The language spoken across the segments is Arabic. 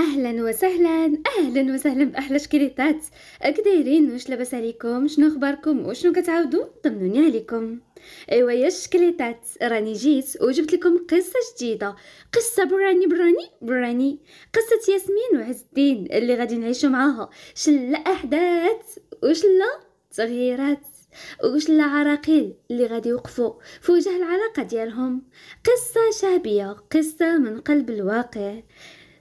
اهلا وسهلا اهلا وسهلا باحلى شكليطات اكديرين واش لاباس عليكم شنو اخباركم وشنو كتعاودوا طمنوني عليكم ايوا يا الشكليطات راني جيت وجبت لكم قصه جديده قصه براني براني براني قصه ياسمين وعز الدين اللي غادي نعيشوا معاها شلا احداث وشلا تغييرات وش العراقيل اللي غادي يوقفوا في وجه العلاقة ديالهم قصة شعبية قصة من قلب الواقع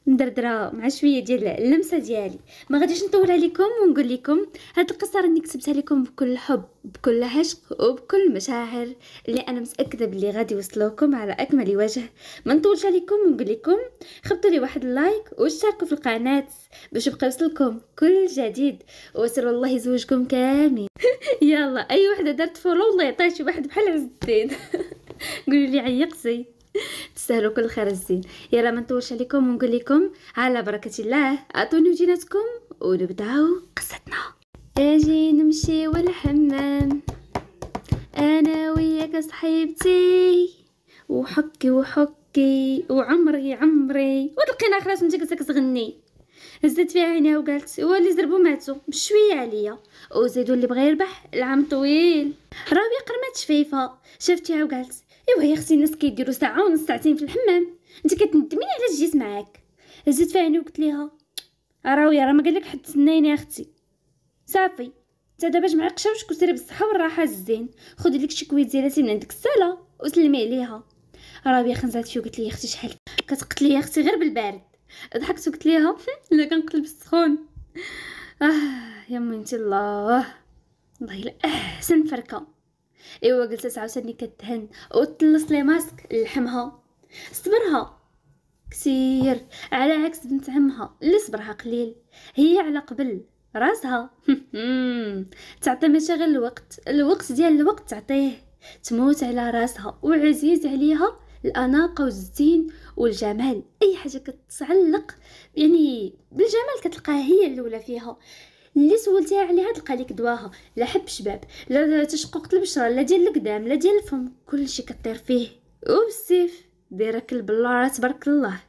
مدردره مع شويه ديال اللمسه ديالي ما غاديش نطول عليكم ونقول لكم هاد القصه راني كتبتها لكم بكل حب بكل عشق وبكل مشاعر اللي انا متاكده باللي غادي يوصلوكم على اكمل وجه ما نطولش عليكم ونقول لكم خبطوا لي واحد اللايك واشتركوا في القناه باش يبقى يوصلكم كل جديد وسر الله يزوجكم كامل يلا اي وحده دارت فولو الله يعطيها شي واحد بحال عز الدين قولوا لي عيقتي تستاهلوا كل خير الزين يلا ما نطولش عليكم ونقول لكم على بركه الله اعطوني وجيناتكم ونبداو قصتنا اجي نمشي والحمام انا وياك صحيبتي وحكي وحكي وعمري عمري وتلقينا خلاص انت كنت تغني هزت فيها عينيها وقالت هو اللي زربو ماتو بشويه عليا وزيدو اللي بغى يربح العام طويل راوية قرمات شفيفة شفتيها وقالت ايوا يا اختي الناس كيديروا ساعه ونص ساعتين في الحمام انت كتندمي علاش جيت معاك هزيت فاني وقلت ليها يا راه ما قالك حد تسنايني يا اختي صافي تا دابا جمع قشاوشك وسيري بالصحه والراحه الزين خدي لك شي كويت ديالاتي من عندك الساله وسلمي عليها راوي خنزات فيه قلت لي اختي شحال كتقتل لي يا اختي غير بالبارد ضحكت وقلت ليها لا كنقلب السخون اه يا منتي الله والله الا احسن فركه ايوا جلست عاوتاني كتهن وتلص لي ماسك لحمها صبرها كثير على عكس بنت عمها اللي صبرها قليل هي على قبل راسها تعطي ماشي غير الوقت الوقت ديال الوقت تعطيه تموت على راسها وعزيز عليها الاناقه والزين والجمال اي حاجه كتعلق يعني بالجمال كتلقاها هي الاولى فيها اللي سولتيها عليها تلقى لك دواها لا حب شباب لا تشقق البشره لا ديال القدام لا ديال الفم كلشي كطير فيه وبالسيف دايره البلاره تبارك الله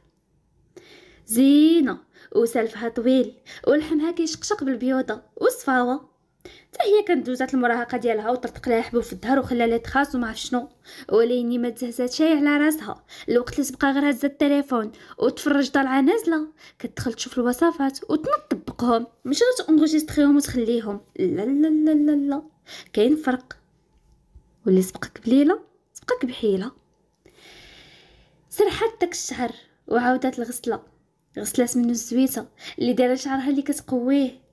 زينه وسلفها طويل ولحمها كيشقشق بالبيوضه وصفاوه حتى هي كانت دوزات المراهقه ديالها وطرطق لها حبوب في الظهر وخلى لها تخاص وما شنو وليني ما تزهزاتش شي على راسها الوقت اللي تبقى غير هزه التليفون وتفرج طالعه نازله كتدخل تشوف الوصفات وتنط تطبقهم غير تونغوجيستريهم وتخليهم لا لا لا لا لا كاين فرق واللي سبقك بليله سبقك بحيله سرحت داك الشهر وعاودت الغسله غسلات منو الزويته اللي دايره شعرها اللي كتقويه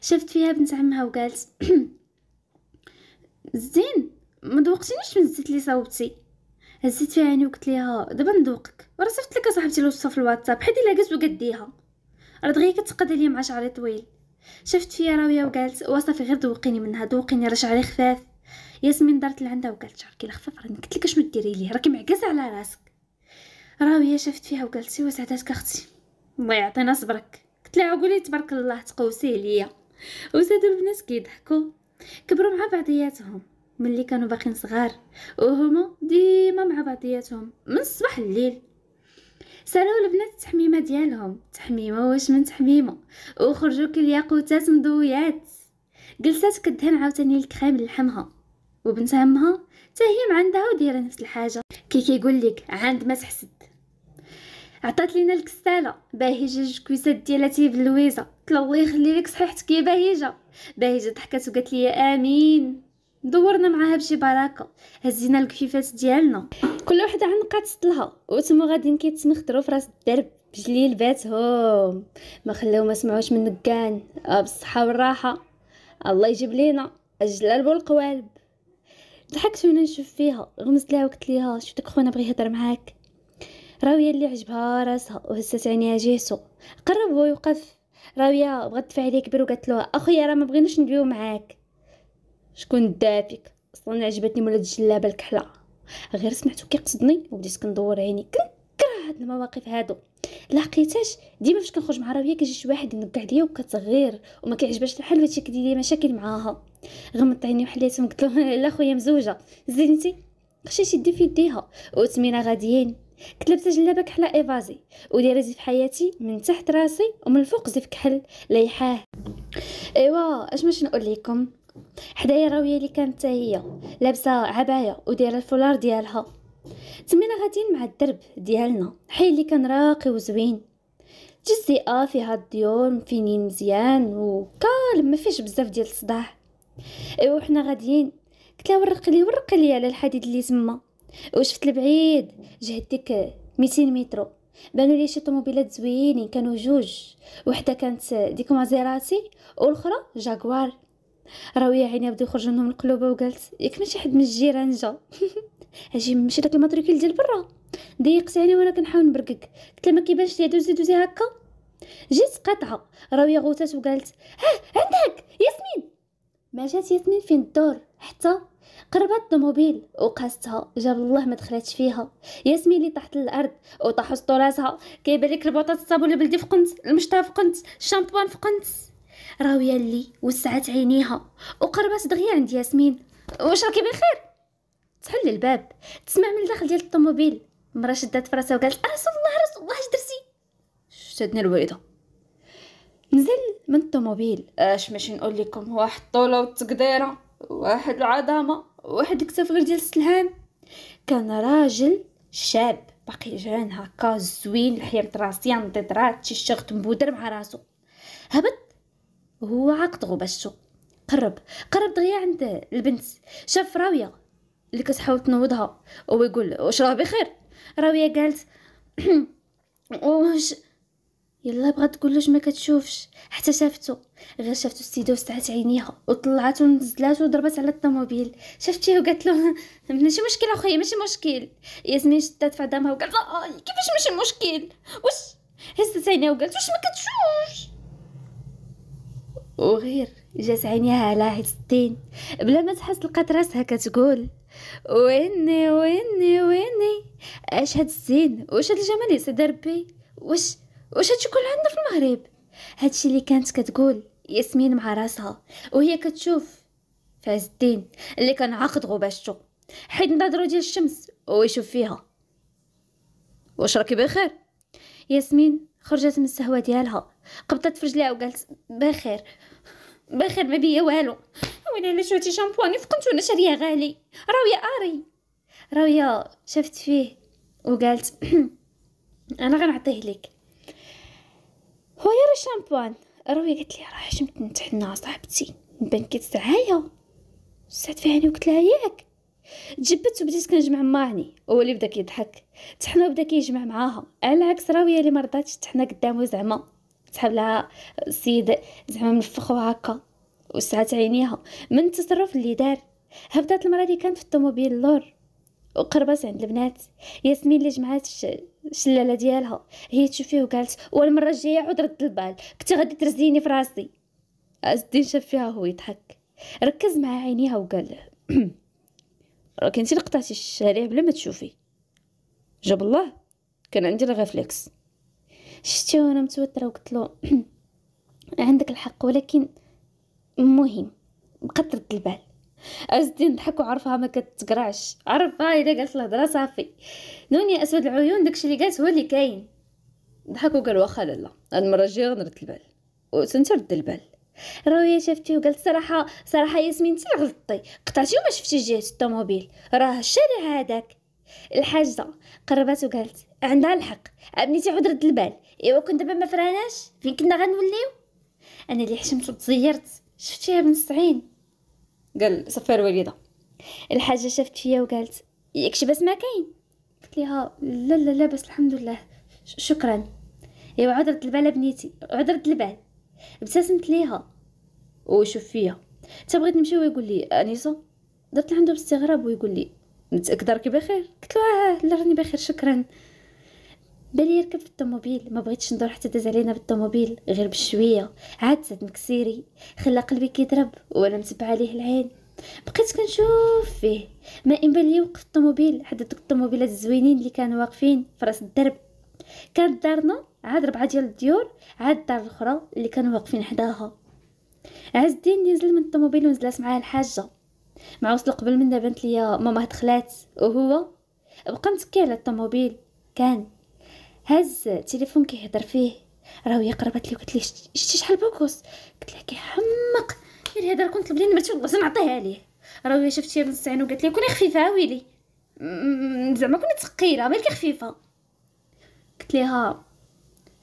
شافت فيها بنت عمها وقالت زين ما دوقتينيش من الزيت اللي صوبتي هزيت فيها عيني وقلت ليها دابا ندوقك راه صيفط لك صاحبتي الوصفه في الواتساب حيت الا قلت وقديها راه دغيا كتقاد عليا مع شعري طويل شفت فيا راويه وقالت وصافي غير دوقيني منها دوقيني راه شعري خفاف ياسمين دارت لعندها وقالت شعرك الا خفاف راني قلت لك اشنو ديري ليه راكي معكاسه على راسك راويه شفت فيها وقالت سي وسعداتك اختي الله يعطينا صبرك قلت لها قولي تبارك الله تقوسيه ليا وزادوا البنات كيضحكوا كبروا مع بعضياتهم ملي كانوا باقيين صغار وهما ديما مع بعضياتهم من الصباح لليل سالوا البنات التحميمه ديالهم تحميمه واش من تحميمه وخرجوا كالياقوتات مضويات جلسات كدهن عاوتاني الكريم لحمها وبنت عمها حتى هي عندها ودايره نفس الحاجه كي كيقول لك عند ما تحسد عطات لينا الكستاله باهي جوج كويسات ديالها تيب لويزه قلت له الله يخلي لك صحيحتك يا بهيجه بهيجه ضحكات وقالت لي امين دورنا معاها بشي بركه هزينا الكفيفات ديالنا كل وحده عنقات سطلها وتمو غاديين كيتمخطروا في راس الدرب بجليل باتهم ما خلاو ما سمعوش من كان آه، بالصحه والراحه الله يجيب لينا الجلال والقوالب ضحكت وانا نشوف فيها غمزت لها وقلت ليها شفتك خونا بغي يهضر معاك راويه اللي عجبها راسها وهزت عينيها جهته قرب يوقف راوية بغات تدفع عليه كبير وقالت له اخويا راه ما بغيناش ندويو معاك شكون دافيك اصلا عجبتني مولات الجلابه الكحله غير سمعتو كيقصدني وبديت كندور عيني كنكره هاد المواقف هادو لقيتاش ديما فاش كنخرج مع راويه كيجي شي واحد ينكع عليا وكتغير وما كيعجبهاش الحال وهادشي كيدير لي مشاكل معاها غمضت عيني وحليتهم قلت له لا خويا مزوجه زينتي خشيت يدي في يديها وتمينا غاديين كنت لابسه جلابه كحله ايفازي وديري زيف حياتي من تحت راسي ومن الفوق زيف كحل ليحاه ايوا اش باش نقول لكم حدايا راويه اللي كانت هي لابسه عبايه ودايره الفولار ديالها تمينا غاديين مع الدرب ديالنا حي اللي كان راقي وزوين جزئه فيها الديور مفينين مزيان وكالم ما فيش بزاف ديال الصداع ايوا حنا غاديين قلت لها ورقي لي ورقي لي على الحديد اللي تما وشفت لبعيد جهد ديك ميتين مترو بانوا لي شي طوموبيلات زوينين كانوا جوج وحده كانت ديك مازيراتي والاخرى جاكوار يا عيني بدا يخرج منهم القلوبة وقالت ياك ما شي حد من الجيران جا اجي ماشي داك الماتريكيل ديال برا ضيقت علي يعني وانا كنحاول نبرقك قلت لها ما كيبانش ليا دوزي دوزي هكا جيت قاطعه راهو غوتات وقالت ها عندك ياسمين ما جات ياسمين فين الدور حتى قربت الطوموبيل وقاستها جاب الله ما دخلتش فيها ياسمين اللي طاحت للارض وطاحوا سطوراتها كيبان لك الصابون البلدي فقنت المشطه فقنت الشامبوان فقنت راويه اللي وسعت عينيها وقربت دغيا عند ياسمين واش راكي بخير تحل الباب تسمع من الداخل ديال الطوموبيل مرا شدات فراسها وقالت رسول الله رسول الله اش درتي شدني الوالده نزل من الطوموبيل آه، اش ماشي نقول لكم واحد الطوله وتقديره واحد العظمه واحد الكتافغر ديال السلهام كان راجل شاب باقي جان هكا زوين الحيط راسيان ضد شي شغط مبودر مع راسو هبط هو عقد غبشو قرب قرب دغيا عند البنت شاف راويه اللي كتحاول تنوضها ويقول واش راه بخير راويه قالت واش يلا بغات تقولوش ما كتشوفش حتى شافتو غير شافتو السيده وسعات عينيها وطلعات ونزلات وضربات على الطوموبيل شفتيه وقالت له ماشي مشكل اخويا ماشي مشكل ياسمين شدات في عظامها وقالت آه كيفاش ماشي مشكل واش هزت عينيها وقالت واش ما كتشوفش وغير جات عينيها على عيد الدين بلا ما تحس لقات راسها كتقول ويني ويني ويني اش هاد الزين واش هاد الجمال سيدي ربي واش واش هادشي كله عندنا في المغرب هادشي اللي كانت كتقول ياسمين مع راسها وهي كتشوف فاز الدين اللي كان عاقد غباشتو حيد نظرو ديال الشمس ويشوف فيها واش راكي بخير ياسمين خرجت من السهوة ديالها قبطت في رجليها وقالت بخير بخير ما بيا والو ويلي الا شفتي شامبواني وانا شاريه غالي راويه اري راويه شفت فيه وقالت انا غنعطيه لك هو يا الشامبوان روي قالت لي راه حشمت نتحنى على صاحبتي نبان كيتسعايا سات عيني وقلت لها ياك جبت وبديت كنجمع معاني هو اللي بدا كيضحك تحنا بدا كيجمع معاها على عكس راويه اللي مرضاتش تحنا قدامه زعما تحب لها السيد زعما منفخو هكا وسعات عينيها من التصرف اللي دار هبطات المرة اللي كانت في الطوموبيل اللور وقربت عند البنات ياسمين اللي جمعات الشلاله ديالها هي تشوفيه وقالت والمره الجايه عود رد البال كنت غادي ترزيني في راسي الدين شاف فيها هو يضحك ركز مع عينيها وقال له راك انت قطعتي الشارع بلا ما تشوفي جاب الله كان عندي ريفلكس شتي وانا متوتره وقلت له عندك الحق ولكن مهم بقدر ترد البال ازدي نضحك وعرفها ما كتقرعش عرفها الا قالت الهضره صافي نوني اسود العيون داكشي اللي قالت هو اللي كاين ضحك وقال واخا لالا هاد المره الجايه غنرد البال وسنت رد البال راويه شفتي وقالت صراحه صراحه ياسمين انت غلطتي قطعتي وما شفتي جهه الطوموبيل راه الشارع هذاك الحاجه قربت وقالت عندها الحق ابنيتي عود رد البال ايوا كنت دابا ما فراناش فين كنا غنوليو انا اللي حشمت وتزيرت شفتيها بنص عين قال صفير وليده الحاجه شافت فيا وقالت ياكش بس ما كاين قلت ليها لا لا لا بس الحمد لله شكرا ايوا عذرت البال بنيتي عذرت البال ابتسمت ليها وشوف فيا تا بغيت نمشي ويقول لي انيسه درت عنده باستغراب ويقول لي متاكده راكي بخير قلت له اه لا راني بخير شكرا بالي يركب في الطوموبيل ما بغيتش ندور حتى داز علينا بالطوموبيل غير بشويه عاد زاد مكسيري خلى قلبي كيضرب وانا متبع عليه العين بقيت كنشوف فيه ما ان بالي يوقف الطوموبيل حتى دوك الطوموبيلات الزوينين اللي كانوا واقفين في راس الدرب كانت دارنا عاد ربعه ديال الديور عاد الدار الاخرى اللي كانوا واقفين حداها عز الدين نزل من الطوموبيل ونزلات معاه الحاجه مع وصل قبل منا بنت ليا ماما دخلات وهو بقى متكي على الطوموبيل كان هز التليفون كيهضر فيه راه هي لي وقالت لي شتي شحال بوكوس قلت لها كيحمق غير هذا كنت لبنان مرتي والله نعطيها ليه راه هي شفتي نص عين وقالت لي كوني خفيفه ويلي زعما كنت ثقيله مالك خفيفه قلت ليها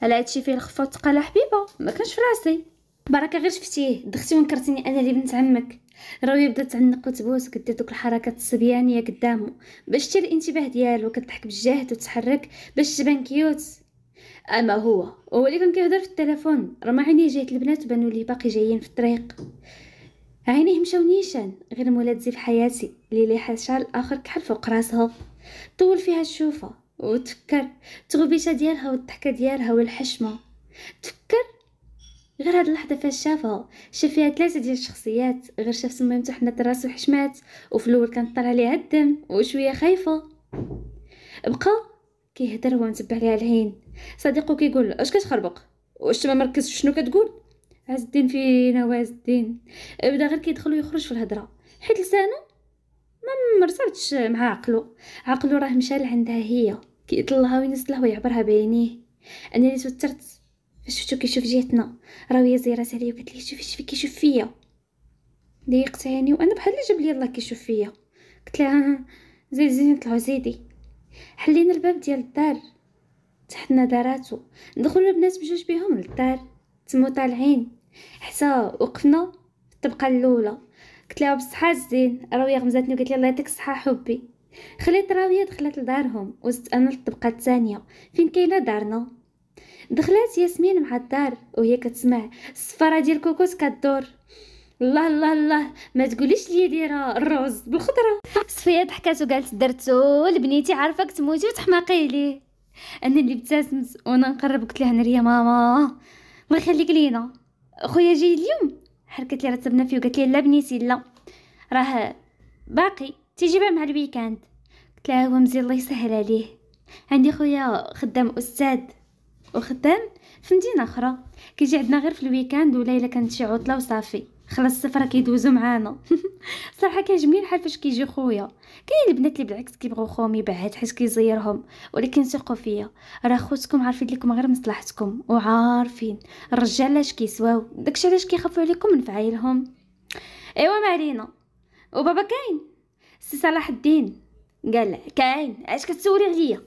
على هادشي فيه الخفه وتقاله حبيبه ما كانش في راسي بركه غير شفتيه دختي ونكرتيني انا اللي بنت عمك راه يبدا تعنق وتبوس كدير دوك الحركات الصبيانيه قدامه باش تثير الانتباه ديالو كتضحك بالجهد وتحرك باش تبان كيوت اما هو هو اللي كان كيهضر في التليفون راه ما عينيه جهه البنات بانوا لي باقي جايين في الطريق عينيه مشاو نيشان غير مولات زي في حياتي اللي لي حاشا الاخر كحل فوق راسها طول فيها الشوفه وتفكر تغبيشه ديالها والضحكه ديالها والحشمه تفكر غير هاد اللحظه فاش شافها شاف فيها ثلاثه ديال الشخصيات غير شاف سميمتو حنات راسو وحشمات وفي الاول كانت طالع ليها الدم وشويه خايفه بقى كيهضر هو متبع ليها العين صديقو كيقول اش كتخربق واش ما مركز شنو كتقول عز الدين فينا عز الدين بدا غير كيدخل ويخرج في الهضره حيت لسانو ما مرتبطش مع عقلو عقلو راه مشى لعندها هي كيطلها وينزلها ويعبرها بعينيه انا اللي توترت فشفتو كيشوف جهتنا راويه زيرات عليا وقالت لي شوفي شوفي كيشوف فيا ضيقت عيني وانا بحال اللي جاب لي الله كيشوف فيا قلت لها آه، آه، زيد زيد طلعوا زيدي حلينا الباب ديال الدار تحتنا داراتو دخلوا البنات بجوج بهم للدار تمو طالعين حتى وقفنا في الطبقه الاولى قلت لها بصحة زين راويه غمزاتني وقالت لي الله يعطيك الصحه حبي خليت راويه دخلت لدارهم وزدت انا للطبقه الثانيه فين كاينه دارنا دخلات ياسمين مع الدار وهي كتسمع الصفاره ديال كوكوس كدور الله الله الله ما تقوليش لي دايره الرز بالخضره صفيه ضحكات وقالت درتو لبنيتي عارفك تموتي وتحماقي ليه انا اللي ابتسمت وانا نقرب قلت لها نريا ماما الله يخليك لينا خويا جاي اليوم حركت لي رتبنا فيه وقالت لي لا بنيتي لا راه باقي تيجيبها مع الويكاند قلت لها هو مزيان الله يسهل عليه عندي خويا خدام استاذ وخدام في مدينه اخرى كيجي عندنا غير في الويكاند ولا الا كانت شي عطله وصافي خلاص السفرة كيدوزو معانا صراحه كيعجبني الحال فاش كيجي خويا كاين البنات اللي بالعكس كيبغوا خوهم يبعد حيت كيزيرهم ولكن ثقوا فيا راه خوتكم عارفين لكم غير مصلحتكم وعارفين الرجال علاش كيسواو داكشي علاش كيخافوا عليكم من فعايلهم ايوا ما علينا وبابا كاين سي صلاح الدين قال كاين اش كتسولي عليا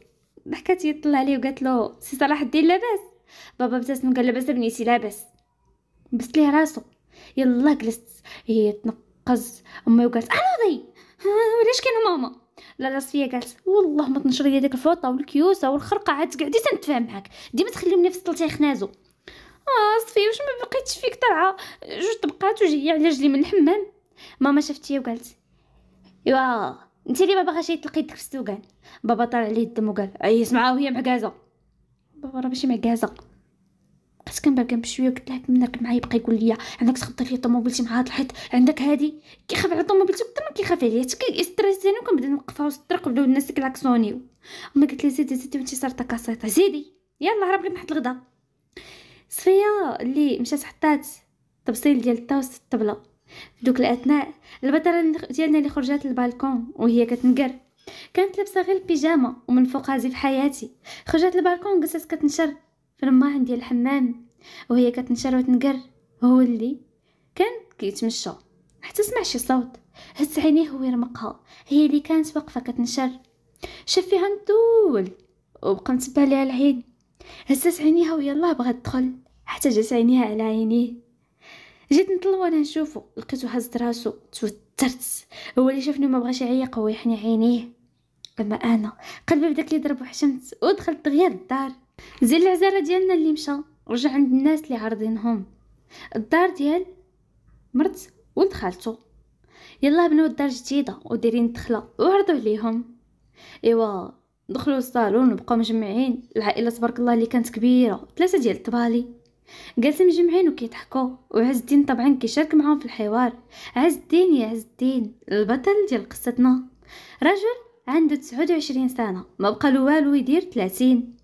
ضحكات يطلع عليه وقالت له سي صلاح الدين لاباس بابا ابتسم قال لاباس بنيتي لاباس بس ليه راسو يلا جلست هي تنقز امي وقالت انوضي علاش كاين ماما لا لا صفيه قالت والله ما تنشر لي ديك الفوطه والكيوسه والخرقه عاد تقعدي تنتفاهم معاك ديما تخليوني في سطلتي خنازو اه صفيه واش ما بقيتش فيك طلعه جوج طبقات وجايه على رجلي من الحمام ماما شفتيه وقالت ايوا انت اللي ما باغاش تلقي يدك في السوقان بابا طال عليه الدم وقال اي سمعها وهي معكازه بابا راه ماشي معكازه بقيت كنبان بشويه قلت لها منك معايا يبقى يقول لي عندك تخبطي الطوموبيل طوموبيلتي مع هاد الحيط عندك هادي كيخاف على طوموبيلتي اكثر ما كيخاف عليا حتى كيستريسيني كنبدا نوقفها وسط الطريق بداو الناس كلاكسونيو ما قلت لها زيدي زيدي وانت صارت كاسيطه زيدي يلا هرب لي نحط الغدا صفيه اللي مشات حطات تبصيل ديال الطاس الطبله في دوك الاثناء البطله ديالنا اللي خرجت للبالكون وهي كتنقر كانت لابسه غير البيجامه ومن فوقها زيف حياتي خرجت للبالكون قصص كتنشر في الماهن ديال الحمام وهي كتنشر وتنقر هو اللي كان كيتمشى حتى سمع شي صوت هز عينيه ويرمقها هي اللي كانت واقفه كتنشر شاف فيها نطول وبقى متبع ليها العين هزات عينيها ويلاه بغات تدخل حتى جات عينيها على عينيه جيت نطلو انا نشوفو لقيتو هز راسو توترت هو اللي شافني ما بغاش يعيق يحني عينيه اما انا قلبي بدا كيضرب وحشمت ودخلت دغيا للدار زين العزارة ديالنا اللي مشى رجع عند الناس اللي عارضينهم الدار ديال مرت ولد خالتو يلا بناو الدار جديده وديرين الدخله وعرضوا عليهم ايوا دخلوا الصالون وبقاو مجمعين العائله تبارك الله اللي كانت كبيره ثلاثه ديال الطبالي جالسين مجمعين وكيضحكوا وعز الدين طبعا كيشارك معاهم في الحوار عز الدين يا عز الدين البطل ديال قصتنا رجل عنده 29 سنه ما بقى له والو يدير 30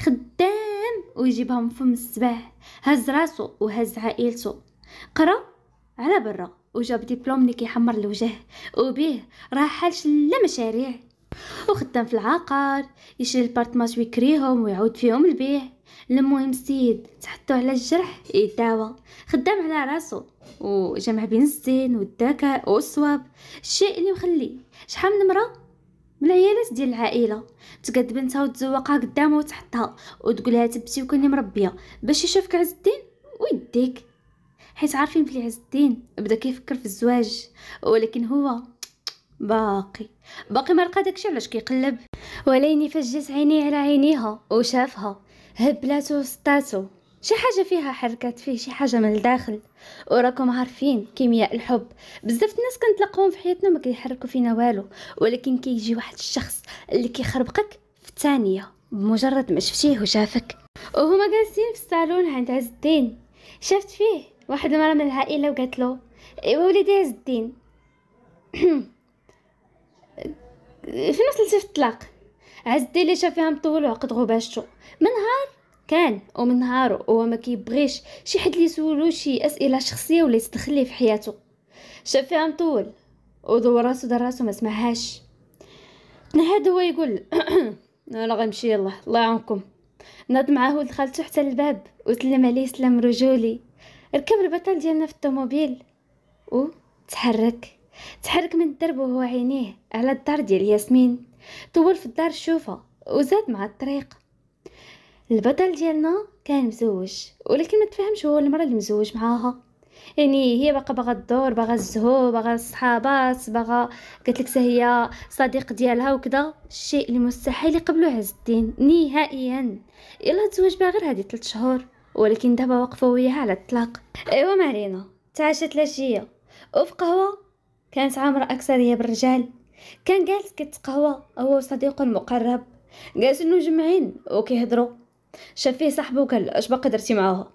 خدام ويجيبهم فم الصباح هز راسو وهز عائلته قرا على برا وجاب ديبلوم اللي كيحمر الوجه وبيه راه حالش لا مشاريع وخدام في العقار يشري البارتماج ويكريهم ويعود فيهم البيع المهم السيد تحطو على الجرح يداوى خدام على راسو وجمع بين الزين والذكاء والصواب الشيء اللي مخلي شحال من مرا من العيالات ديال العائله تقد بنتها وتزوقها قدامها وتحطها وتقولها تبتي وكوني مربيه باش يشوفك عز الدين ويديك حيت عارفين بلي عز الدين بدا كيفكر في الزواج ولكن هو باقي باقي ما لقى داكشي علاش كيقلب وليني فاش جات عيني على عينيها وشافها هبلاتو سطاتو شي حاجه فيها حركات فيه شي حاجه من الداخل وراكم عارفين كيمياء الحب بزاف الناس كنتلاقاهم في حياتنا ما كيحركوا فينا والو ولكن كيجي كي واحد الشخص اللي كيخربقك في ثانيه بمجرد ما شفتيه وشافك وهما جالسين في الصالون عند عز الدين شافت فيه واحد المرة من العائله وقالت له ايوا وليدي عز الدين فين وصلتي في الطلاق عز الدين اللي شاف فيها مطول وعقد غباشته من نهار كان ومن نهارو هو ما كيبغيش شي حد لي يسولو شي اسئله شخصيه ولا يتدخل في حياته شاف فيها مطول ودور راسو دار راسو ما سمعهاش تنهد هو يقول انا غنمشي يلا الله يعاونكم ناض معاه ولد خالته حتى الباب وسلم عليه سلام رجولي ركب البطل ديالنا في الطوموبيل و تحرك تحرك من الدرب وهو عينيه على الدار ديال ياسمين طول في الدار شوفه وزاد مع الطريق البطل ديالنا كان مزوج ولكن ما تفهمش هو المراه اللي مزوج معاها يعني هي باقا باغا الدور باغا الزهو باغا الصحابات باغا قالت لك هي صديق ديالها وكذا الشيء اللي مستحيل يقبلو عز الدين نهائيا الا تزوج بها غير هذه 3 شهور ولكن دابا وقفوا وياها على الطلاق ايوا مارينا تعاشت العشيه وفي قهوه كانت عامره اكثريه بالرجال كان جالس كيتقهوى هو وصديقه المقرب جالسين مجمعين وكيهضروا شاف فيه صاحبه وقال اش باقي درتي معاها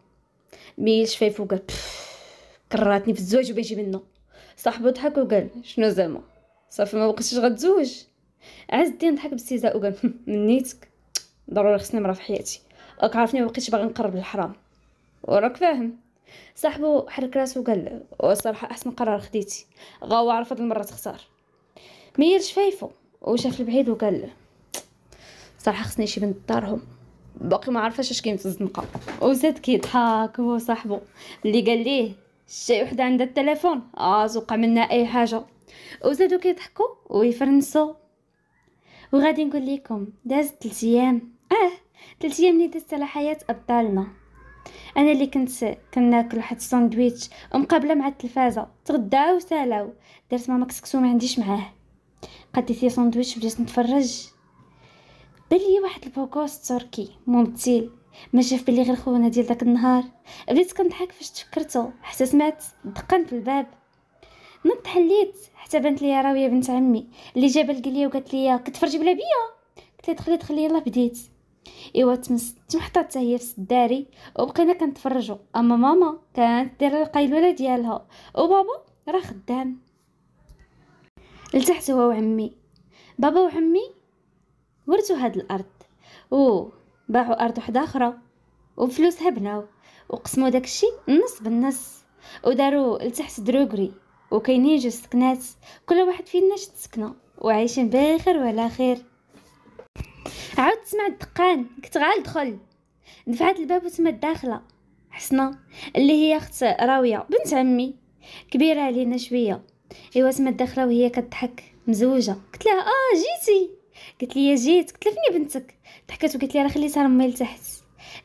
مي شفايفو وقال كراتني في الزواج وباجي منه صاحبو ضحك وقال شنو زعما صافي ما بقيتيش غتزوج عز الدين ضحك باستهزاء وقال منيتك ضروري خصني مرا في حياتي راك عارفني ما بقيتش باغي نقرب للحرام وراك فاهم صاحبو حرك راسو وقال الصراحه احسن قرار خديتي غاو عرف هاد المره تختار ميل شفايفو وشاف البعيد وقال صراحه خصني شي بنت دارهم باقي ما عرفاش اش كاين في الزنقه وزاد كيضحك هو صاحبو اللي قال ليه شي وحده عندها التليفون اه وقع منا اي حاجه وزادو كيضحكوا ويفرنسوا وغادي نقول لكم دازت 3 ايام اه 3 ايام اللي دازت على حياه ابطالنا انا اللي كنت كناكل واحد الساندويتش ومقابله مع التلفازه تغداو وسالاو درت ماما كسكسو ما عنديش معاه قديت ساندويتش بديت نتفرج بان لي واحد البوكوس تركي ممثل ما شاف بلي غير خونا ديال داك النهار بديت كنضحك فاش تفكرتو حتى سمعت دقن في الباب نط حليت حتى بانت ليا راويه بنت عمي اللي جابها لقليا وقالت ليا كتفرجي بلا بيا قلت لها دخلي دخلي يلا بديت ايوا تمست محطه حتى هي في الداري وبقينا كنتفرجوا اما ماما كانت دايره القيلوله ديالها وبابا راه خدام التحت هو وعمي بابا وعمي ورثوا هاد الارض او باعوا ارض وحده اخرى وفلوسها بناو وقسموا داكشي نص بالنص وداروا لتحت دروغري وكاينين جوج سكنات كل واحد فينا شد سكنه وعايشين بخير وعلى خير عاود تسمع الدقان كنت غندخل دفعت الباب وتما داخله حسنا اللي هي اخت راويه بنت عمي كبيره علينا شويه ايوا تما داخله وهي كضحك مزوجه قلت لها اه جيتي قلت لي جيت قلت لها فين بنتك ضحكات وقلت لي راه خليتها لامي لتحت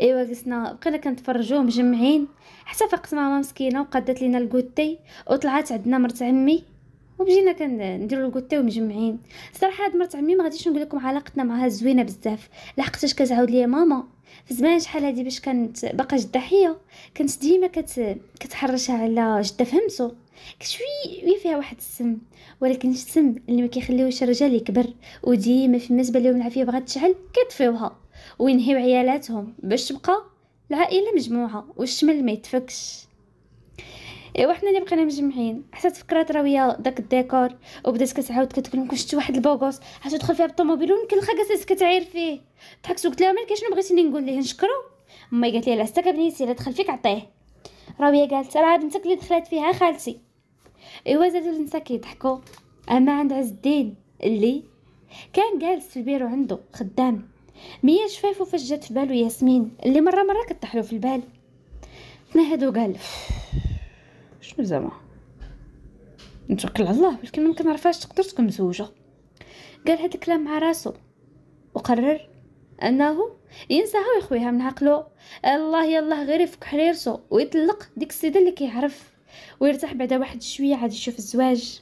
ايوا جلسنا بقينا كنتفرجوا مجمعين حتى فقت ماما مسكينه وقادت لينا الكوتي وطلعت عندنا مرت عمي وبجينا كنديروا الكوتي ومجمعين صراحه هاد مرت عمي ما غاديش نقول لكم علاقتنا معها زوينه بزاف لحقتاش كتعاود ليا ماما في زمان شحال هادي باش كانت باقا جده حيه كانت ديما كت... كتحرشها على جده فهمتو كشوي فيها واحد السم ولكن السم اللي ما كيخليوش الرجال يكبر وديما في تبان لهم العافيه بغات تشعل كيطفيوها وينهيو عيالاتهم باش تبقى العائله مجموعه والشمل ما يتفكش ايوا حنا اللي بقينا مجمعين حتى تفكرات راويه داك الديكور وبدات كتعاود كتقول لكم شفت واحد البوغوس حتى دخل فيها بالطوموبيل ويمكن لقى قاسيس كتعاير فيه ضحكت وقلت لها مالك شنو بغيتيني نقول ليه نشكرو امي قالت لي لا استك بنيتي لا دخل فيك عطيه راهي قالت راه بنتك اللي دخلت فيها خالتي ايوا زاد النساء كيضحكوا اما عند عز الدين اللي كان جالس في البيرو عنده خدام ميا شفافو فاش جات في بالو ياسمين اللي مره مره كتحلو في البال تنهد وقال شنو زعما نتوكل على الله ولكن ما كنعرفهاش تقدر تكون مزوجه قال هاد الكلام مع راسو وقرر انه ينساها ويخويها من عقلو الله يالله غير يفك حريرسو ويطلق ديك السيده اللي كيعرف ويرتاح بعدا واحد شويه عاد يشوف الزواج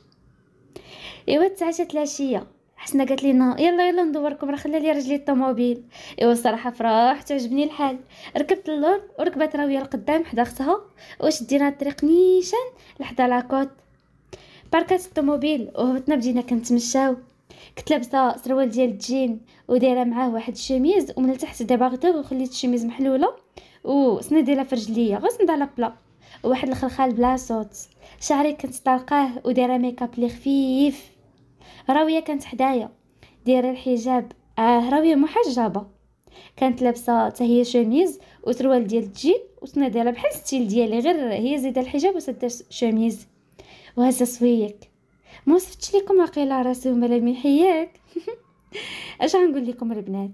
ايوا تعشات العشيه حسنا قالت لينا يلا يلا ندوركم راه خلى لي رجلي الطوموبيل ايوا الصراحه فرحت عجبني الحال ركبت اللور وركبت راويه القدام حدا اختها وشدينا الطريق نيشان لحدا لاكوت باركات الطوموبيل وهبطنا بدينا كنتمشاو كنت لابسه سروال ديال الجين ودايره معاه واحد الشميز ومن التحت دابا غدا وخليت الشميز محلوله وسني في رجليا غير سندا بلا واحد الخلخال بلا صوت شعري كنت طالقاه ودايره ميكاب لي خفيف راويه كانت حدايا دايره الحجاب اه راويه محجبه كانت لابسه حتى هي شوميز وتروال ديال الجين وتنا دايره بحال ستيل ديالي غير هي زيد الحجاب وسد شوميز وهزا سويك ما وصفتش لكم عقيله راسي وملامي حياك اش غنقول لكم البنات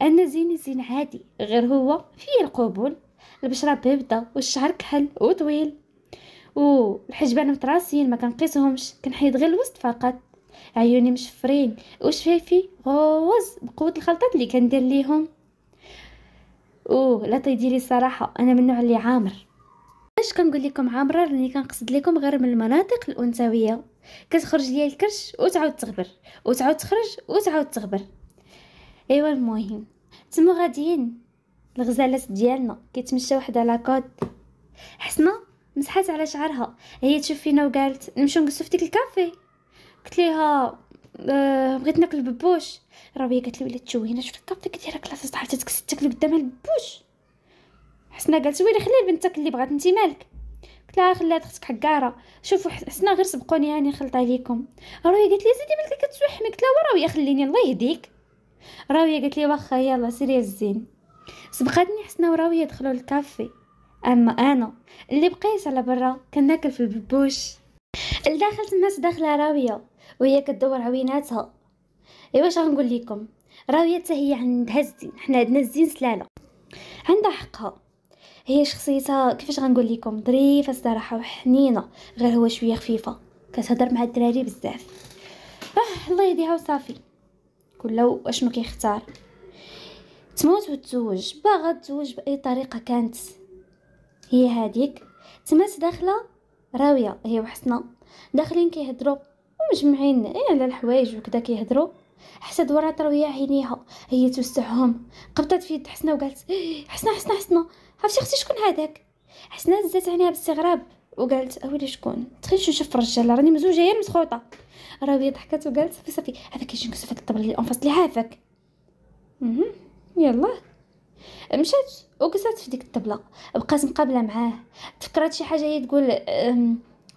انا زين زين عادي غير هو فيه القبول البشره بيبضه والشعر كحل وطويل والحجبان متراسين ما كنقيسهمش كنحيد غير الوسط فقط عيوني مشفرين وشفافي غوز بقوه الخلطات اللي كندير ليهم او لا تيديري الصراحه انا من النوع اللي عامر اش كنقول لكم عامره راني كنقصد لكم غير من المناطق الانثويه كتخرج ليا الكرش وتعاود تغبر وتعاود تخرج وتعاود تغبر ايوا المهم تمو غاديين الغزالات ديالنا كيتمشى وحده لاكود حسنا مسحات على شعرها هي تشوف فينا وقالت نمشيو نجلسو في ديك الكافي قلت ليها أه بغيت ناكل ببوش راويه قالت لي ولا تشوهينا شوف الكافي كديرها كلاصه صحاب تتكسد تاكل قدامها الببوش حسنا قالت ويلي خلي البنت تاكل اللي بغات انت مالك قلت لها آه، خلات اختك حكاره شوفوا حسنا غير سبقوني هاني يعني خلط عليكم راويه قالت لي زيدي مالك كتسوحمي قلت لها وراويه خليني الله يهديك راويه قالت لي واخا يلا سيري الزين سبقاتني حسنا وراوية دخلوا الكافي اما انا اللي بقيت على برا كناكل في الببوش الداخل تمات داخله راويه وهي كدور عويناتها ايوا واش غنقول لكم راويه هي عندها الزين حنا عندنا الزين سلاله عندها حقها هي شخصيتها كيفاش غنقول لكم ظريفه الصراحه وحنينه غير هو شويه خفيفه كتهضر مع الدراري بزاف اه الله يهديها وصافي كل لو اشنو كيختار تموت وتزوج باغا تزوج باي طريقه كانت هي هاديك تمات داخله راويه هي وحسنه داخلين كيهضروا ومجمعين إيه على الحوايج وكذا كيهضروا حتى دورات راويه عينيها هي توسعهم قبضت في يد حسنه وقالت إيه، حسنه حسنه حسنه عرفتي اختي شكون هذاك حسنه زات عينيها باستغراب وقالت اويلي شكون تخيل شو شوف الرجال راني مزوجه هي مسخوطه راويه ضحكت وقالت صافي صافي هذا كيجي نكسف هذا الطبل اللي انفص لي هافك يلا مشات وقصات في ديك الطبله بقات مقابله معاه تفكرات شي حاجه هي تقول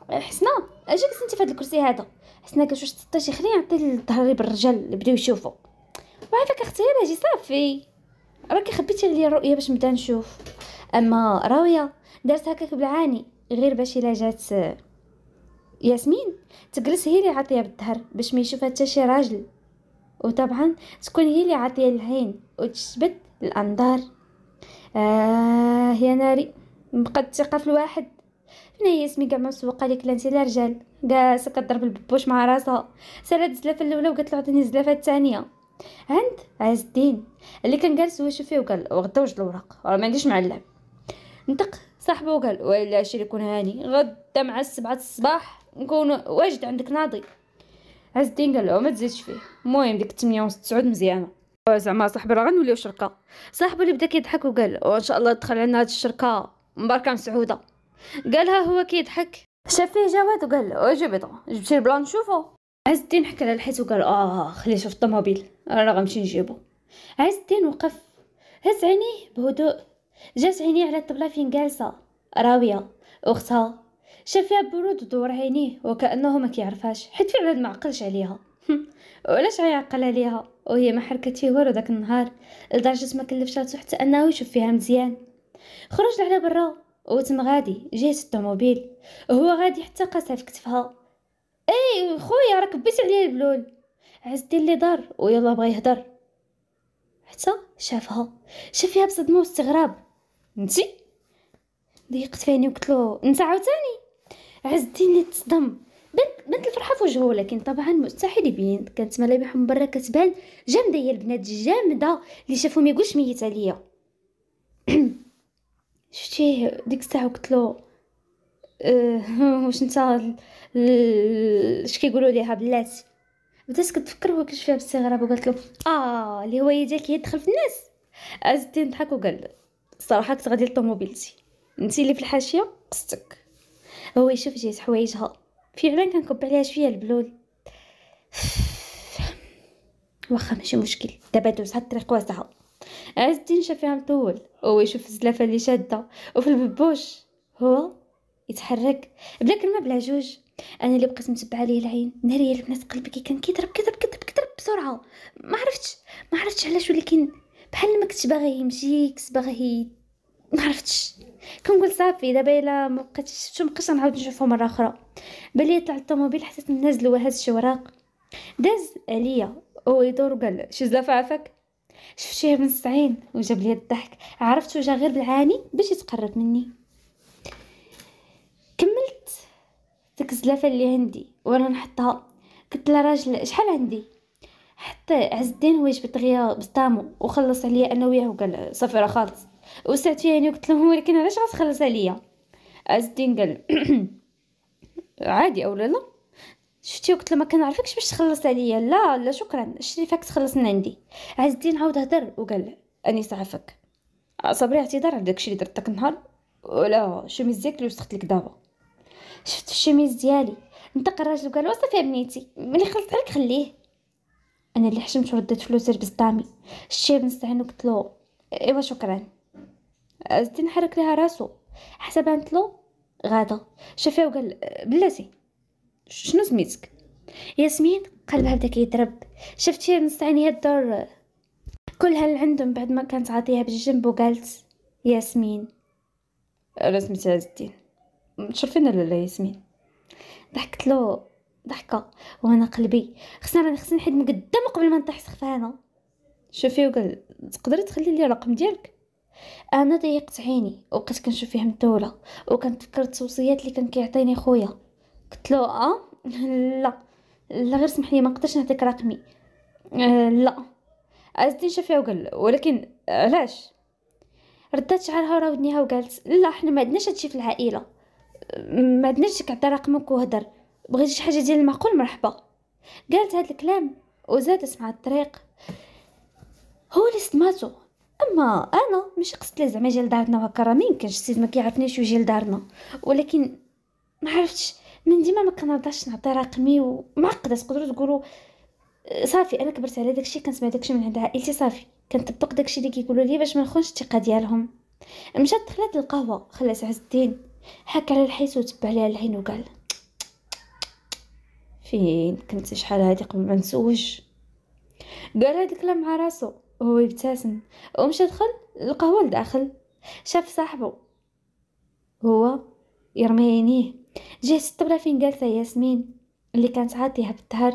حسنا اجي كنتي في هاد الكرسي هذا حسنا قالت واش تطيشي خليني نعطي ظهري بالرجال اللي بداو يشوفو وعافاك اختي راجي صافي راكي خبيتي لي الرؤيه باش نبدا نشوف اما راويه دارت هكاك بالعاني غير باش الا جات آه، ياسمين تجلس هي اللي عطيها بالظهر باش ما يشوفها حتى شي راجل وطبعا تكون هي اللي عاطيه العين وتثبت الانظار آه يا ناري مقد الثقه في الواحد فين هي اسمي كاع مسوقه ليك انت لا رجال كاع كضرب الببوش مع راسها سالات الزلافه الاولى وقالت له عطيني الزلافه الثانيه عند عز الدين اللي كان جالس هو شوفيه وقال وغدا وجد الوراق راه ما عنديش مع اللعب نطق صاحبه وقال ويلا يكون هاني غدا مع السبعة الصباح نكون واجد عندك ناضي هز الدين قال له ما تزيدش فيه المهم ديك 8 ونص 9 مزيانه زعما صاحبي راه غنوليو شركه صاحبو اللي بدا كيضحك وقال وان شاء الله تدخل عندنا هاد الشركه مباركه مسعوده قالها هو كيضحك شاف فيه جواد وقال له اجي بيضه جبتي البلان نشوفو عز الدين حكى على الحيط وقال اه خليه يشوف الطوموبيل انا غنمشي نجيبو عز الدين وقف هز عينيه بهدوء جات عينيه على الطبله فين جالسه راويه اختها شاف فيها برود ودور عينيه وكأنه ما كيعرفهاش حيت فعلا ما عقلش عليها وعلاش غيعقل عليها وهي ما حركت فيه والو داك النهار لدرجه ما كلفش راسو حتى انه يشوف فيها مزيان خرج على برا وتم غادي جهه الطوموبيل هو غادي حتى قاسها في كتفها اي خويا راك بيت عليا البلول عز دير لي دار ويلا بغى يهضر حتى شافها شاف فيها بصدمه واستغراب نتي ضيقت فيني وقلت له انت عاوتاني عز الدين اللي تصدم بنت الفرحه في وجهه لكن طبعا مستحيل يبين كانت ملامحهم من برا كتبان جامده هي البنات جامده اللي ما يقولش ميت عليا شتيه ديك الساعه قلت له أه واش انت اش كيقولوا ليها بلاتي بدات كتفكر كيفاش فيها باستغراب وقالت له اه اللي هو ديالك يدخل في الناس عزتي ضحك وقال صراحه كنت غادي لطوموبيلتي انت اللي في الحاشيه قصتك هو يشوف جيت حوايجها فعلا كنكب عليها شويه البلول واخا ماشي مشكل دابا دوز هاد الطريق واسعه عاد الدين فيها مطول هو يشوف الزلافه اللي شاده وفي الببوش هو يتحرك بلا كلمه بلا جوج انا اللي بقيت متبعه ليه العين ناري البنات قلبي كي كان كيضرب كيضرب كيضرب كيضرب بسرعه ما عرفتش ما عرفتش علاش ولكن بحال ما كنت باغي يمشي كنت باغي ما عرفتش كنقول صافي دابا الا ما بقيتش شفتو بقيتش نعاود نشوفو مره اخرى بلي طلع الطوموبيل حتى نهز وهاد شي وراق داز عليا هو يدور وقال شي زلافه عفاك شفتيه من سعين وجاب لي الضحك عرفت جا غير بالعاني باش يتقرب مني كملت ديك الزلافه اللي عندي وانا نحطها قلت راجل شحال عندي حتى عز الدين هو جبت غيا بسطامو وخلص عليا انا وياه وقال صافي راه خالص وسعت فيها يعني قلت لهم ولكن علاش غتخلص عليا ازدين قال عادي اولا لا شفتي قلت له ما كنعرفكش باش تخلص عليا لا لا شكرا فاك تخلص من عندي عز الدين عاود هضر وقال اني صافك آه، صبري اعتذار على داكشي اللي درت داك النهار ولا شوميز ديالك اللي وسخت لك دابا شفت الشميز ديالي نطق الراجل وقال وصافي بنيتي ملي خلصت عليك خليه انا اللي حشمت ورديت فلوس لبس طامي الشير نستعين وقلت له ايوا شكرا زدت نحرك لها راسو حسب بانتلو غاده شافها وقال بلاتي شنو سميتك ياسمين قلبها بدا كيضرب شفتي نص عينيها الدور كلها اللي عندهم بعد ما كانت عاطيها بالجنب وقالت ياسمين انا سميتي عز الدين تشرفينا لالا ياسمين ضحكت له ضحكه وانا قلبي خصنا راني خصني نحيد من قبل ما نطيح سخفانه شوفي وقال تقدري تخلي لي الرقم ديالك انا ضيقت عيني وبقيت كنشوف فيهم الدوله وكنت فكرت التوصيات اللي كان كيعطيني خويا قلت له اه لا لا غير سمح لي ما نقدرش نعطيك رقمي آه لا عزتي شافيها وقال ولكن آه، علاش ردات شعرها وراودنيها وقالت لا حنا ما عندناش هادشي في العائله آه، ما عندناش كعطي رقمك وهدر بغيتي شي حاجه ديال المعقول مرحبا قالت هاد الكلام وزاد اسمع الطريق هو اللي صدماتو اما انا ماشي قصدت لي زعما جيل دارنا هكا ما يمكنش السيد ما كيعرفنيش وجيل دارنا ولكن ما عرفتش من ديما ما كنرضاش نعطي رقمي ومعقده تقدروا تقولوا آه، صافي انا كبرت على داكشي كنسمع داكشي من عند عائلتي صافي كنطبق داكشي اللي كيقولوا لي باش ما نخونش الثقه ديالهم مشات دخلت القهوه خلات عز الدين حك على الحيس وتبع ليها العين وقال فين كنت شحال هادي قبل ما نسوج قال هاديك لا مع راسو وهو يبتسم ومشى دخل القهوة لداخل شاف صاحبه هو يرمي عينيه جهة الطبلة فين جالسة ياسمين اللي كانت عاطيها بالدهر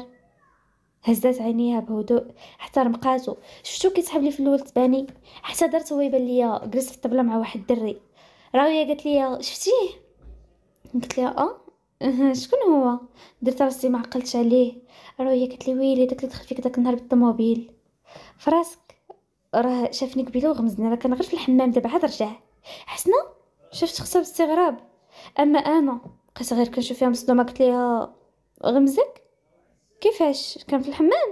هزات عينيها بهدوء حتى رمقاتو شفتو كيسحب لي في الاول تباني حتى درت هو يبان ليا جلست في الطبله مع واحد الدري راويه قالت لي شفتيه قلت لها اه شكون هو درت راسي ما عقلتش عليه راويه قالت لي ويلي داك اللي دخل فيك داك النهار بالطوموبيل فراسك راه شافني قبيله وغمزني راه كان غير في الحمام دابا عاد رجع حسنا شفت خصها باستغراب اما انا بقيت غير كنشوف فيها مصدومه قلت ليها غمزك كيفاش كان في الحمام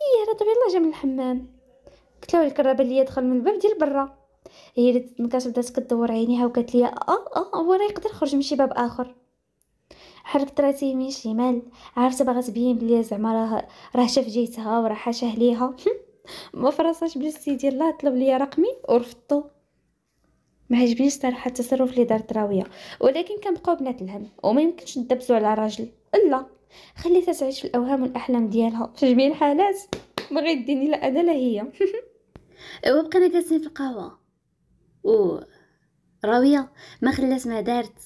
ايه راه طبيعي الله جا من الحمام قلت لها الرابه اللي دخل من الباب ديال برا هي اللي تنكاش بدات كدور عينيها وقالت لي اه اه هو راه يقدر يخرج من شي باب اخر حركت راسي يمين شمال عرفت باغا تبين بلي زعما راه راه شاف جيتها وراه حاشاه ليها ما فرصاش بلستي ديال الله طلب ليا رقمي ورفضته ما عجبنيش صراحه التصرف اللي دارت راويه ولكن كنبقاو بنات الهم وما يمكنش ندبزو على راجل الا خليتها تعيش في الاوهام والاحلام ديالها في جميع الحالات ما غيديني لا انا لا هي وبقينا جالسين في القهوه و راويه ما خلات ما دارت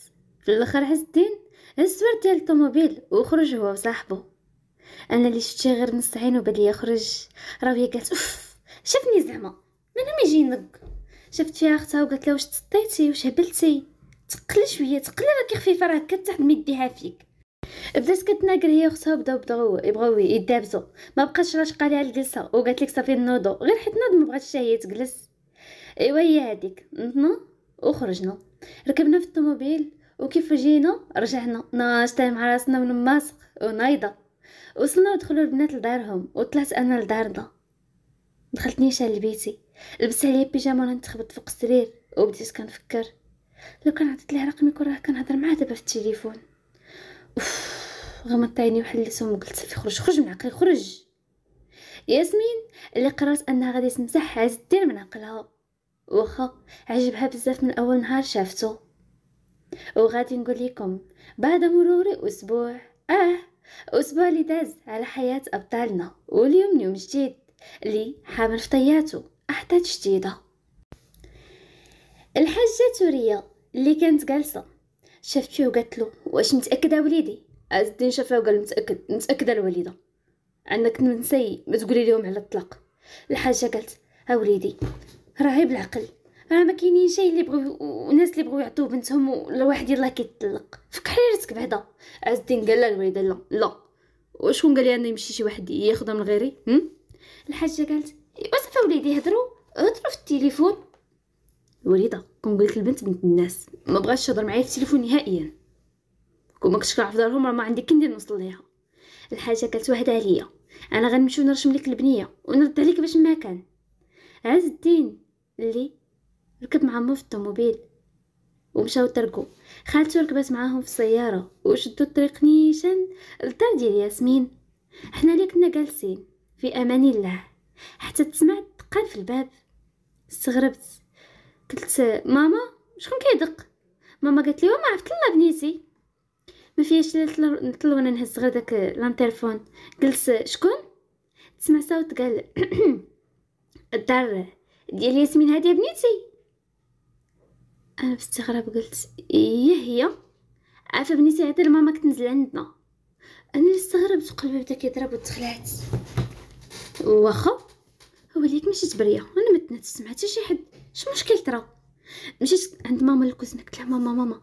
في الاخر عز الدين هز السوار ديال الطوموبيل وخرج هو وصاحبه انا اللي شفتيه غير نص عين بان يخرج راه هي قالت اوف شافني زعما من ما يجي ينق شافت فيها اختها وقالت لها واش تطيتي واش هبلتي تقلي شويه تقلي راكي خفيفه راه كتحد مديها فيك بدات كتناقر هي اختها وبداو بداو يبغاو يدابزو ما بقاش راش قالها الجلسه وقالت لك صافي نوضو غير حيت نوض ما بغاتش هي تجلس ايوا هي هذيك نضنا وخرجنا ركبنا في الطوموبيل وكيف جينا رجعنا ناشطين مع راسنا من الماسق ونايضه وصلنا ودخلوا البنات لدارهم وطلعت انا لدارنا دخلت نيشان لبيتي لبست عليا بيجاما وانا نتخبط فوق السرير وبديت كنفكر لو كان عطيت ليه رقمي كون راه كنهضر معاه دابا في التليفون اوف غمضت عيني وحليتهم وقلت صافي خرج خرج من عقلي خرج ياسمين اللي قررت انها غادي تمسح عاد دير من عقلها واخا عجبها بزاف من اول نهار شافتو وغادي نقول لكم بعد مرور اسبوع اه أسبوع اللي داز على حياة أبطالنا واليوم يوم جديد اللي حامل فطياته أحداث جديدة الحاجة تورية اللي كانت جالسة فيه وقالت له واش متأكدة وليدي عز الدين شافها وقال متأكد متأكدة الوالدة عندك نسي ما تقولي اليوم على الطلاق الحاجة قالت ها وليدي راهي بالعقل راه ما كاينين شي اللي بغيو وناس اللي بغيو يعطيو بنتهم والواحد يلاه كيطلق فك حريرتك بعدا عز الدين قال لها الوالده لا لا وشكون قال لي انا يمشي شي واحد ياخذها من غيري هم الحاجه قالت وصافي وليدي هضروا هضروا في التليفون الوالده كون قلت البنت بنت الناس ما بغاتش تهضر معايا في التليفون نهائيا كون ما كنتش كنعرف دارهم راه ما عندي كندير نوصل ليها الحاجه قالت واحد عليا انا غنمشي نرشم لك البنيه ونرد عليك باش ما كان عز الدين اللي ركب معهم في الطوموبيل ومشاو ترقو خالته ركبت معاهم في السيارة وشدوا الطريق نيشان للدار ديال ياسمين حنا اللي كنا جالسين في امان الله حتى تسمع دقان في الباب استغربت قلت ماما شكون كيدق ماما قالت لي ما عرفت لنا بنيتي ما فيهاش نطلب انا نهز غير داك لانتيرفون قلت شكون تسمع صوت قال الدار ديال ياسمين هادي بنيتي انا باستغراب قلت إيه هي هي عافا بنيتي عاد ماما كتنزل عندنا انا اللي استغربت قلبي بدا كيضرب وتخلعت واخا وليت ماشي تبريا انا ما تنات سمعت شي حد شنو مشكل ترى مشيت عند ماما الكوزنه قلت لها ماما ماما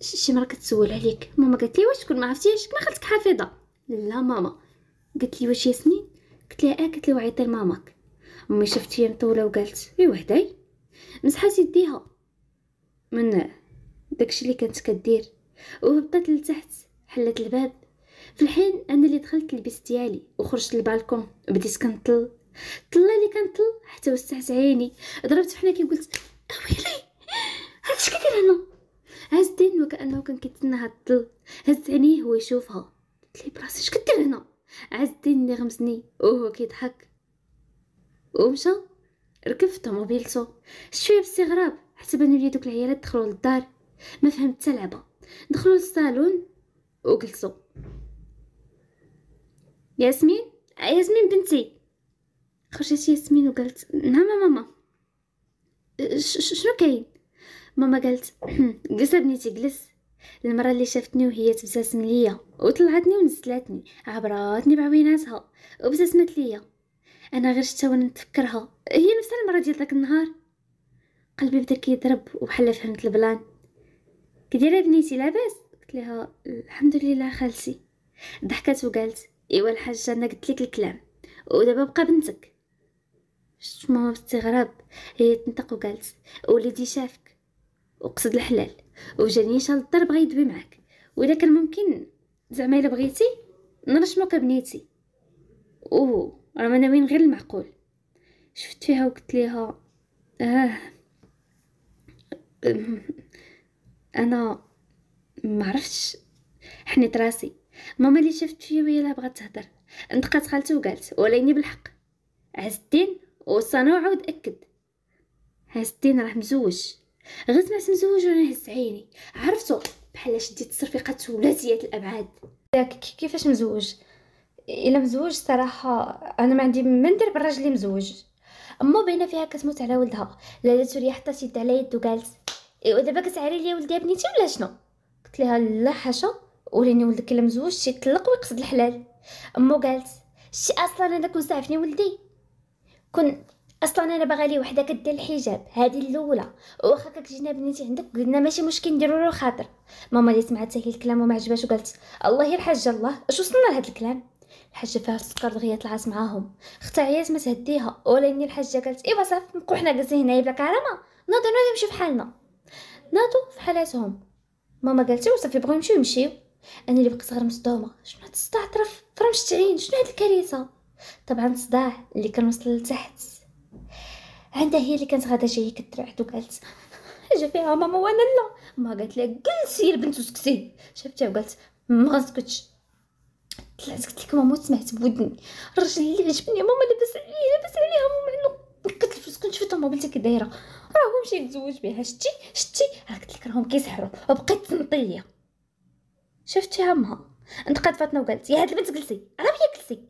شي مره كتسول عليك ماما قالت لي واش تكون ما عرفتيهاش ما خلتك حافظه لا ماما قلت لي واش ياسمين قلت لها اه قالت لي وعيطي لماماك امي شفتي مطوله وقالت ايوا هداي مسحات يديها من داكشي اللي كانت كدير وهبطت لتحت حلت الباب في الحين انا اللي دخلت البيت ديالي وخرجت للبالكون بديت كنطل طلا اللي كنطل حتى وسعت عيني ضربت أه، كي قلت اويلي هاد اش كدير هنا هز دين وكانه كان كيتسنى هاد الظل هز عينيه هو يشوفها قلت لي إيه، براسي اش كدير هنا عز الدين اللي غمسني وهو كيضحك ومشى ركب في طوموبيلته شويه باستغراب حتى بانوا لي دوك العيالات دخلوا للدار ما فهمت حتى لعبه دخلوا للصالون وجلسوا ياسمين ياسمين بنتي خرجت ياسمين وقالت نعم ماما شنو كاين ماما قالت جلس بنتي جلس المرة اللي شافتني وهي تبتسم ليا وطلعتني ونزلتني عبراتني بعويناتها وابتسمت ليا انا غير شتا وانا نتفكرها هي نفس المرة ديال داك النهار قلبي بدا كيضرب وبحال فهمت البلان كديري بنيتي لاباس قلت لها الحمد لله خالتي ضحكات وقالت ايوا الحاجه انا قلت لك الكلام ودابا بقى بنتك شفت ماما باستغراب هي تنطق وقالت وليدي شافك وقصد الحلال وجاني شال الدار بغا يدوي معاك واذا كان ممكن زعما الا بغيتي نرشمك بنيتي اوه راه ما ناويين غير المعقول شفت فيها وقلت ليها اه انا ما عرفتش حنيت راسي ماما اللي شافت فيا وهي لا بغات تهضر نطقات خالته وقالت وليني بالحق عز الدين وصنوعه اكد عز الدين راه مزوج غير سمعت مزوج وانا هز عيني عرفتو بحال شديت الصرفيقات ولاتيات الابعاد داك كيفاش مزوج الا مزوج صراحه انا ما عندي ما ندير بالراجل اللي مزوج اما باينه فيها كتموت على ولدها لالا سوريا حطات يد على يد وقالت إيه، ودابا كتعري ليا ولدي بنيتي ولا شنو قلت لها لا حاشا وريني ولدك الا مزوج شي طلق ويقصد الحلال امو قالت شي اصلا انا كون عافني ولدي كن اصلا انا باغا لي وحده كدير الحجاب هذه الاولى واخا كتجينا بنيتي عندك قلنا ماشي مشكل نديرو له خاطر ماما اللي سمعت هي الكلام وما عجبهاش وقالت الله يا الحاجه الله اش وصلنا لهاد الكلام الحاجه فيها السكر دغيا طلعت معاهم اختها عيات ما تهديها ولا الحاجه قالت ايوا صافي نبقاو حنا جالسين هنايا بلا كرامه نوضو نمشيو فحالنا ناتو في حالاتهم ماما قالت وصافي بغاو يمشيو يمشيو انا اللي بقيت غير مصدومه شنو هاد الصداع طرف طرمش تعين شنو هاد الكارثه طبعا الصداع اللي كان وصل لتحت عندها هي اللي كانت غادا جايه كترعد وقالت جا فيها ماما وانا لا ما قالت لها جلسي البنت وسكتي شفتها وقالت ما غنسكتش طلعت قلت لك ماما سمعت بودني الراجل اللي عجبني ماما لاباس عليه لاباس عليها ماما كتلفت كنت شفتها ماما بنتك كدايره راه مشي يتزوج بها شتي شتي راه قلت لك راهم كيسحروا وبقيت تنطيه شفتي انت قد فاطمه وقالت يا هاد البنت جلسي هي جلسي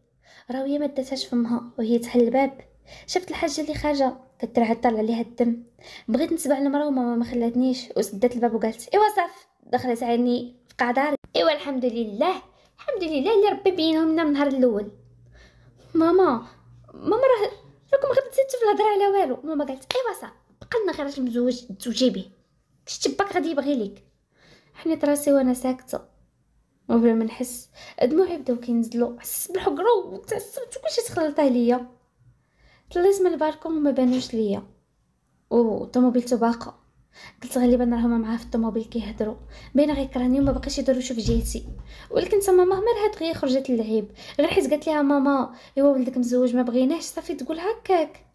راويه ما داتهاش فمها وهي تحل الباب شفت الحاجه اللي خارجه كترعد طالع عليها الدم بغيت نتبع المراه وماما ما خلاتنيش وسدت الباب وقالت ايوا صاف دخلت عيني في قعدار ايوا الحمد لله الحمد لله اللي ربي بينهم من نهار الاول ماما ماما راه راكم غادي في الهضره على والو ماما قالت ايوا صافي عقلنا غير مزوج تزوجي به باك غادي يبغي ليك حنيت راسي وانا ساكته وبلا ما نحس دموعي بداو كينزلوا حسيت بالحقره وتعصبت وكلشي تخلط عليا طلعت من الباركون وما بانوش ليا وطوموبيلته باقا قلت غالبا راهما معاه في الطوموبيل كيهضروا بين غير كراني وما باقيش يديروا شوف جهتي ولكن تما ماما مرهات غير خرجت للعيب غير حيت قالت ليها ماما ايوا ولدك مزوج ما بغيناهش صافي تقول هكاك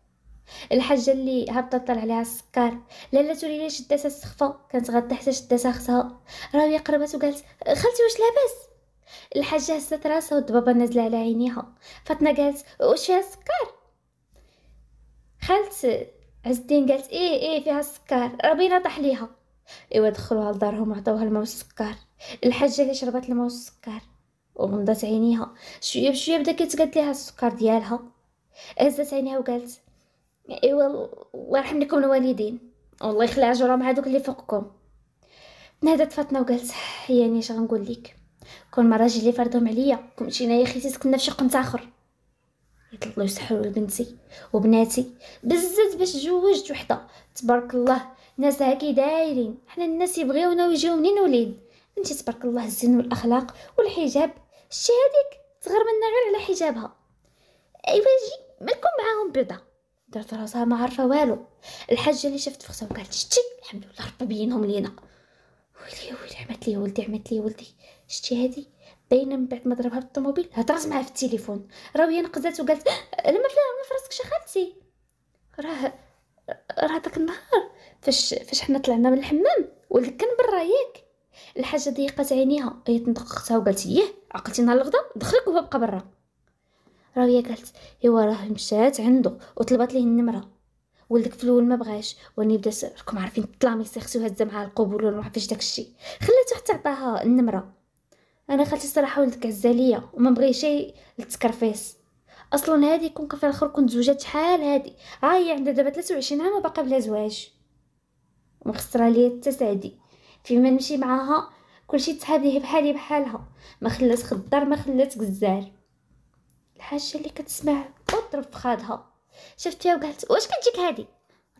الحاجه اللي هبطت طلع عليها السكر لالا تولي شداتها السخفه كانت غدا حتى شداتها خصها راويه قربت وقالت خالتي واش لاباس الحاجه هزات راسها والضبابه نازله على عينيها فاطمه قالت واش فيها السكر خالت عز الدين قالت ايه ايه فيها السكر ربينا نطح ليها ايوا دخلوها لدارهم عطاوها الماء والسكر الحاجه اللي شربت الماء والسكر وغمضت عينيها شويه بشويه بدا كيتقاد ليها السكر ديالها هزت عينيها وقالت ايوا الله يرحم لكم الوالدين والله يخلي اجرهم هذوك اللي فوقكم نادت فاطمه وقالت يعني اش غنقول لك كون ما لي فرضهم عليا كون مشينا يا خيتي سكننا في شق قنت قلت الله يصحو لبنتي وبناتي بزاف باش تزوجت وحده تبارك الله ناس هاكي دايرين حنا الناس يبغيونا ويجيو منين وليد انت تبارك الله الزين والاخلاق والحجاب شتي هذيك تغرمنا غير على حجابها ايوا جي مالكم معاهم بيضه درت راسها ما عارفه والو الحاجه اللي شفت فخسه وقالت شتي الحمد لله ربي بينهم لينا ويلي ويلي عملت لي ولدي عملت لي ولدي شتي هادي باينه من بعد ما ضربها بالطوموبيل هضرت معها في التليفون راه هي نقزات وقالت لما ما راسك شخالتي راه راه داك النهار فاش فاش حنا طلعنا من الحمام ولد كان برا ياك الحاجه ضيقت عينيها هي تندققتها وقالت ليه عقلتي نهار الغدا دخلك وهو بقى برا راهي قالت ايوا راه مشات عنده وطلبات ليه النمره ولدك في الاول ما بغاش واني بدا راكم عارفين الطلامي سيخسيو هزه مع القبول ولا عرفش داكشي خلاتو حتى عطاها النمره انا خالتي الصراحه ولدك عز ليا وما بغي شي التكرفيس اصلا هادي كون كان الاخر كنت زوجات شحال هادي ها آه، هي عندها دابا 23 عام وباقا بلا زواج ومخسره ليا سعدي فيما نمشي معاها كلشي تحاديه بحالي بحالها ما خلات خدار ما خلات كزار الحاجه اللي كتسمع وضرب في خادها شفتيها وقالت واش كتجيك هادي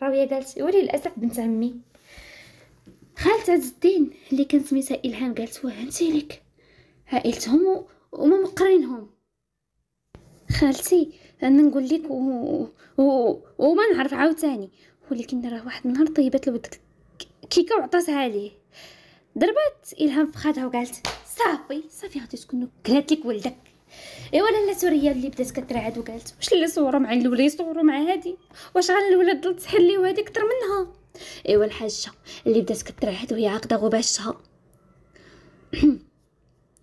راويه قالت للاسف بنت عمي خالت عز الدين اللي كان سميتها الهام قالت انت لك عائلتهم و... وما مقرينهم خالتي انا نقول لك و... و... وما نعرف عاوتاني ولكن راه واحد النهار طيبات لبدك كيكه وعطاتها ليه ضربات الهام في خادها وقالت صافي صافي غادي تكون كلات لك ولدك ايوا لاله سوريا اللي بدات كترعد وقالت واش لاله صوروا مع الاولى صوروا مع هادي واش غن الولاد تحليو هادي كتر منها ايوا الحاجه اللي بدات كترعد وهي عاقده غباشها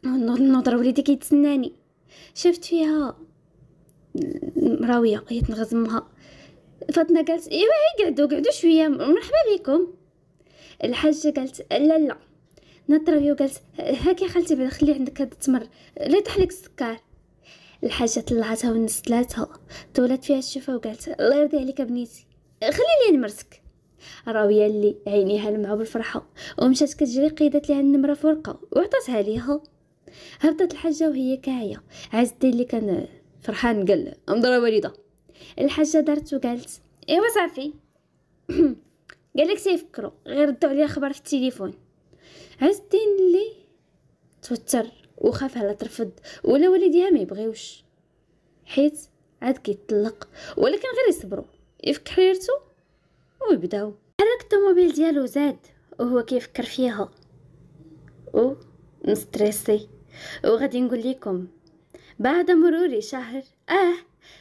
النظره وليدي كيتسناني شفت فيها مراويه هي تنغز امها فاطمه قالت ايوا هي قعدوا قعدوا شويه مرحبا بكم الحاجه قالت لا لا نظرة ليا وقالت هاك يا خالتي بعد خلي عندك هاد التمر لا تحلك السكر الحاجه طلعتها ونزلاتها طولت فيها الشفا وقالت الله يرضي عليك بنيتي خلي لي نمرتك راوية اللي عينيها لمعة بالفرحة ومشات كتجري قيدت لها النمرة فرقة وعطاتها ليها هبطت الحاجة وهي كاعية عز الدين اللي كان فرحان قال امضرة وليدة الحاجة دارت وقالت ايوا صافي قال لك سيفكروا غير ردوا عليا خبر في التليفون عزتين اللي توتر وخاف على ترفض ولا والديها ما يبغيوش حيت عاد كيطلق ولكن غير يصبروا يفك حريرته ويبداو حرك الطوموبيل ديالو زاد وهو كيفكر فيها او مستريسي وغادي نقول لكم بعد مرور شهر اه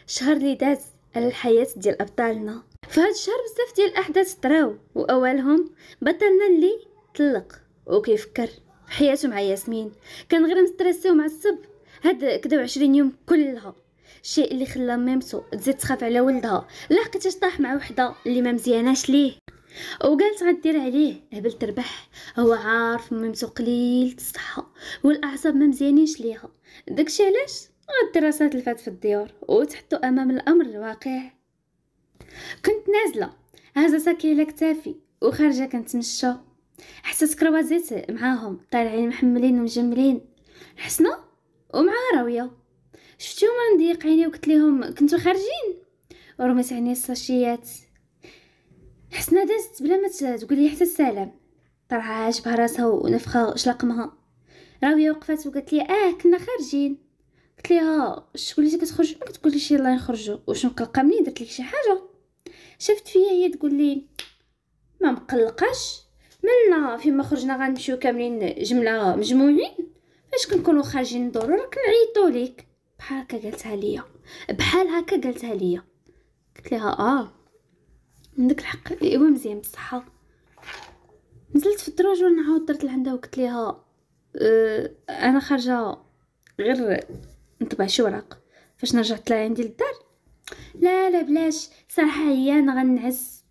شهر اللي داز على الحياة ديال أبطالنا فهاد الشهر بزاف ديال الأحداث طراو وأولهم بطلنا اللي طلق وكيفكر في حياته مع ياسمين كان غير مسترسي ومعصب هاد كدا عشرين يوم كلها الشيء اللي خلى ميمتو تزيد تخاف على ولدها لحقتاش طاح مع وحده اللي ما مزياناش ليه وقالت غدير عليه هبل تربح هو عارف ميمتو قليل الصحه والاعصاب ما مزيانينش ليها داكشي علاش الدراسات الفات في الديور وتحطوا امام الامر الواقع كنت نازله ساكي على كتافي وخارجه كنتمشى حسيت كروازيت معاهم طالعين محملين ومجملين حسنا ومع راوية شفتيهم وانا نضيق عيني وقلت لهم كنتو خارجين ورميت عيني الساشيات حسنا دازت بلا ما تقول لي حتى السلام طلعها عجبها راسها ونفخة شلقمها راوية وقفات وقالت لي اه كنا خارجين قلت لها اش قلتي كتخرج ما كتقول ليش نخرجوا واش مقلقه مني درت لك شي حاجه شفت فيا هي تقول لي ما مقلقاش مالنا فيما خرجنا غنمشيو كاملين جمله مجموعين فاش كنكونوا خارجين ندورو راه نعيطو ليك بحال هكا قالتها ليا بحال هكا قالتها ليا قلت لها اه عندك الحق ايوا مزيان بصحة نزلت في الدروج ونعاود درت لعندها وقلت ليها اه انا خارجه غير نطبع شي ورق فاش نرجع طلع عندي للدار لا لا بلاش صراحه هي انا غنعس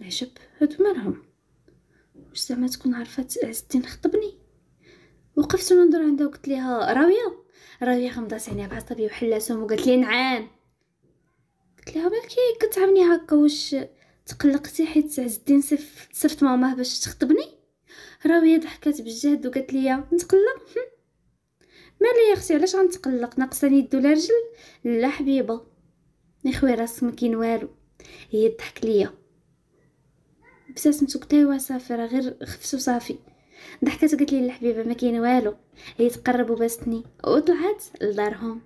عجب مالهم واش زعما تكون عرفات عز الدين خطبني وقفت ننظر عندها وقلت ليها راويه راويه غمضات عينيها بحال صبي وحلاتهم وقالت لي نعام قلت لها مالكي كتعاملني هكا واش تقلقتي حيت عز الدين صفت صفت ماما باش تخطبني راويه ضحكات بجهد وقالت لي نتقلق مالي يا اختي علاش غنتقلق ناقصاني يد ولا رجل لا حبيبه يا خويا راسك ما كاين والو هي ضحك ليا ابتسمت وقت ايوا صافي راه غير خفص وصافي ضحكت وقالت لي الحبيبه ما كاين والو هي تقرب وباستني وطلعت لدارهم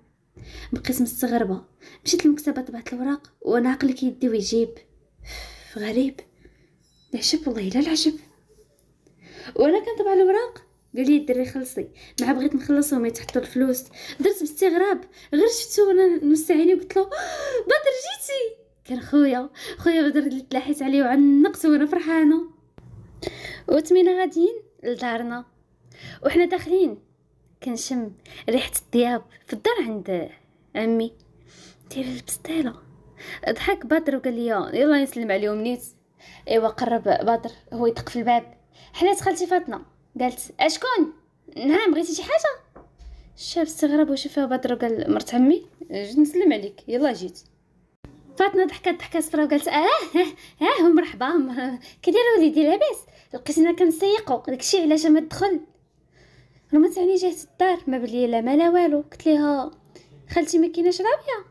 بقيت مستغربه مشيت للمكتبه طبعت الوراق وانا عقلي كيدي ويجيب غريب العجب والله الا العشب وانا كنطبع الوراق قال لي الدري خلصي مع بغيت نخلصهم يتحطوا الفلوس درت باستغراب غير شفتو وانا مستعيني وقلت له بدر جيتي كان خويا خويا بدر اللي تلاحيت عليه وعنقت وانا فرحانه وتمينا غاديين لدارنا وحنا داخلين كنشم ريحه الثياب في الدار عند عمي ديال البستيله ضحك بدر وقال لي يلا نسلم عليهم نيت ايوا قرب بدر هو يدق في الباب حلات خالتي فاطمه قالت اشكون نعم بغيتي شي حاجه الشاب استغرب وشافها بدر وقال مرت عمي نسلم عليك يلا جيت فاطمه ضحكات ضحكه صفراء وقالت اه اه, آه مرحبا كي داير وليدي لاباس لقيتنا كنسيقو داكشي علاش ما تدخل رمت علي جهه الدار ما بلي لا ما لا والو قلت ليها خالتي ما كايناش رابيه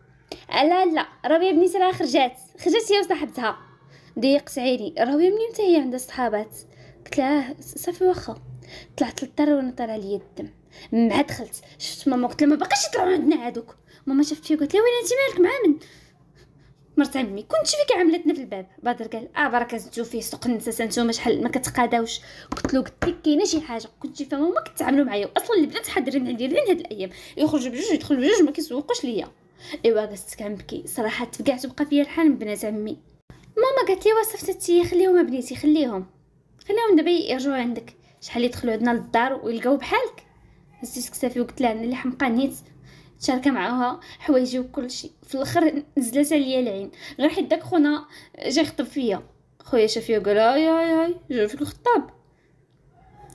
آه، لا لا رابيه بنيت راه خرجات خرجات هي وصاحبتها ضيقت عيني رابيه منين حتى هي عندها صحابات قلت لها آه، صافي واخا طلعت للدار وانا طالع ليا الدم مع دخلت شفت ماما قلت لها ما باقاش يطلعوا عندنا هادوك ماما شافت فيا قالت لها وين انت مالك مع من مرت عمي كنت كي عملتنا في الباب بدر قال اه برا زدتو فيه سوق النساس نتوما شحال ما كتقاداوش قلت له قلت لك كاينه شي حاجه كنت فاهمه وما كتعاملوا معايا اصلا البنات حاضرين عندي لين هاد الايام يخرجوا بجوج يدخلوا بجوج ما كيسوقوش ليا ايوا قست كنبكي صراحه تفقعت وبقى فيا الحال من بنات عمي ماما قالت لي وصفتي خليهم بنيتي خليهم خليهم دابا يرجعوا عندك شحال يدخلوا عندنا للدار ويلقاو بحالك هزيت كسافي وقلت لها انا اللي حمقانيت شاركه معاها حوايجي وكلشي في الاخر نزلات عليا العين غير حيت داك خونا جا يخطب فيا خويا فيا قال هاي هاي هاي جا فيك الخطاب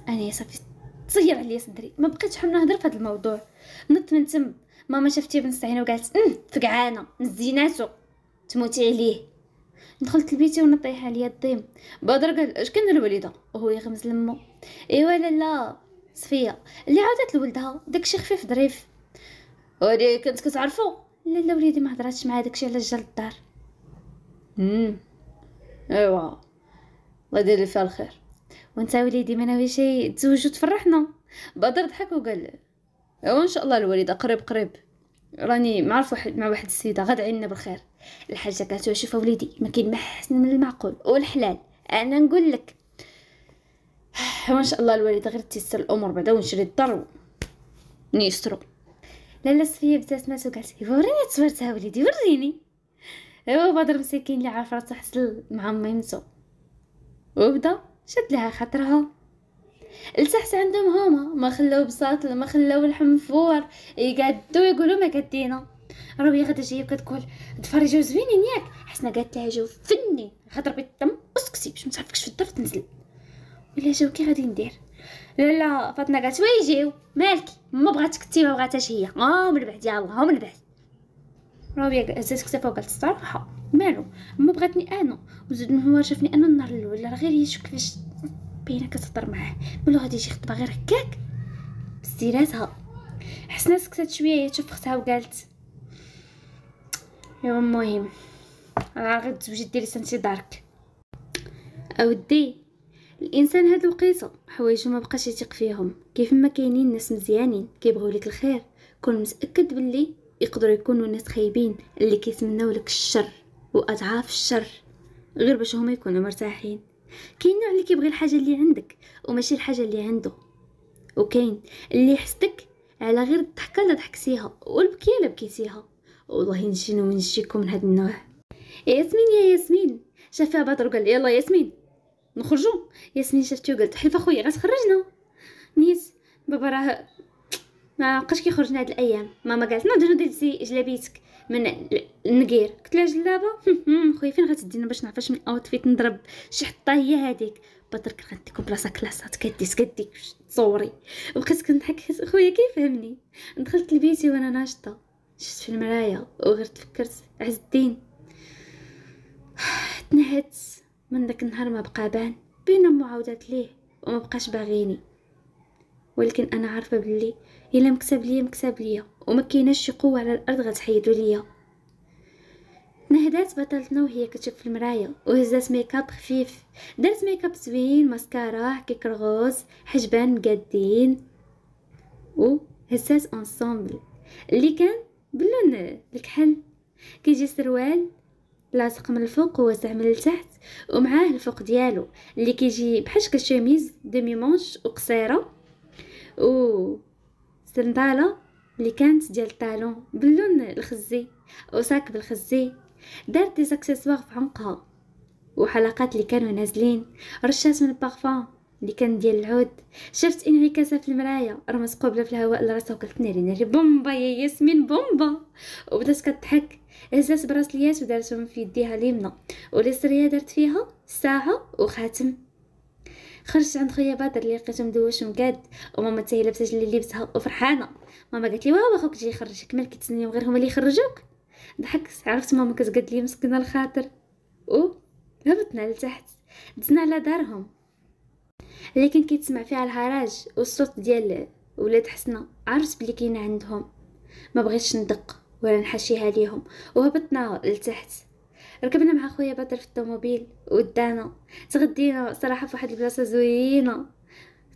انا صافي تصير عليا صدري ما بقيتش حنا نهضر في هذا الموضوع نط من تم ماما شفتي بن سعينه وقالت ام فقعانه نزيناتو تموتي عليه دخلت لبيتي ونطيح عليا الضيم بدر قال اش كان الوالده وهو يغمز لمو ايوا لا لا صفيه اللي عاودت لولدها داكشي خفيف ظريف ودي كنت كتعرفو لا لا وليدي ما هضراتش مع داكشي علاش جال الدار امم ايوا الله يدير لي فيها الخير وانت وليدي ما ناوي شي تزوج وتفرحنا بدر ضحك وقال ايوا ان شاء الله الوالده قريب قريب راني معرف واحد مع واحد السيده غادي عيننا بالخير الحاجه كانت شوف وليدي ما كاين ما حسن من المعقول والحلال انا نقول لك ما شاء الله الوالده غير تيسر الامور بعدا ونشري الدار نيسرو لالا صفيه ابتسمت وقالت وريني تصويرتها وليدي وريني ايوا بدر مسكين اللي عرف راسو حصل مع ميمتو وبدا شد لها خاطرها لتحت عندهم هما ما خلاو بساط ما خلاو الحم فور يقادو يقولوا ما كدينا ربي غدا جايه كتقول تفرجوا زوينين ياك حسنا قالت لها جو فني بيت الدم اسكسي باش ما تعرفكش في الدار تنزل ولا جو كي غادي ندير لا لا فاطمه قالت ويجيو مالك ما بغاتك انت ما بغاتهاش هي اه من بعد يلاه ها من بعد رابيه هزات كتافها وقالت الصراحه مالو ما بغاتني انا وزاد هو شافني انا النهار الاول راه غير يشوف كيفاش باينه كتهضر معاه مالو غادي يجي خطبه غير هكاك بسيراتها حسنا سكتت شويه هي تشوف اختها وقالت ايوا المهم راه تزوجي ديري سنتي دارك اودي الانسان هاد الوقيته حوايجو ما بقاش يثق فيهم كيف ما كاينين ناس مزيانين كيبغيو لك الخير كون متاكد باللي يقدروا يكونوا ناس خايبين اللي كيتمنوا لك الشر واضعاف الشر غير باش هما يكونوا مرتاحين كاين نوع اللي كيبغي الحاجه اللي عندك وماشي الحاجه اللي عنده وكاين اللي يحسدك على غير الضحكه اللي ضحكتيها والبكيه اللي بكيتيها والله نجي ونجيكم من هاد النوع ياسمين يا ياسمين شافها بدر وقال لي يلا ياسمين نخرجوا ياسمين شفتو قلت حلف اخويا غتخرجنا نيس بابا راه ما بقاش كيخرج هاد الايام ماما قالت نوض نوض سي جلابيتك من النقير قلت لها جلابه خويا فين غتدينا باش نعرف اش من اوتفيت نضرب شي حطه هي هذيك بطرك غنديكم بلاصه كلاصه تكدي تكدي تصوري بقيت كنضحك خويا كيفهمني دخلت لبيتي وانا ناشطه شفت في المرايه وغير تفكرت عز الدين تنهدت من داك النهار ما بقى بان بين معاودات ليه وما بقاش باغيني ولكن انا عارفه بلي الا مكتب ليا مكتب ليا وما كايناش شي قوه على الارض غتحيدو ليا نهدات بطلتنا وهي كتشوف في المرايا وهزات ميكاب خفيف دارت ميكاب زوين ماسكارا حكيك رغوز حجبان مقادين و هزات انصامبل اللي كان باللون الكحل كيجي سروال لاصق من الفوق وواسع من التحت ومعاه الفوق ديالو اللي كيجي بحال شكل شوميز دمي مونش وقصيره و سنداله اللي كانت ديال الطالون باللون الخزي وساك بالخزي دارت دي اكسسوار في عنقها وحلقات اللي كانوا نازلين رشات من البارفان اللي كان ديال العود شفت انعكاسه في المرايه رمز قبله في الهواء لراسها وقلت ناري ناري بومبا يا ياسمين بومبا وبدات كتضحك هزات براسليات ودارتهم في يديها اليمنى واليسريه درت فيها ساعه وخاتم خرجت عند خويا بدر اللي لقيته مدوش قاد وماما حتى هي لابسه اللي لبسها وفرحانه ماما قالت لي واه اخوك جاي يخرجك مالك كتسنيهم غير هما اللي يخرجوك ضحكت عرفت ماما كتقاد لي مسكنه الخاطر و هبطنا لتحت دزنا على دارهم لكن كيتسمع فيها الهراج والصوت ديال ولاد حسنه عرفت بلي كاين عندهم ما بغيتش ندق ولا نحشيها ليهم وهبطنا لتحت ركبنا مع خويا بدر في الطوموبيل ودانا تغدينا صراحة في واحد البلاصة زوينة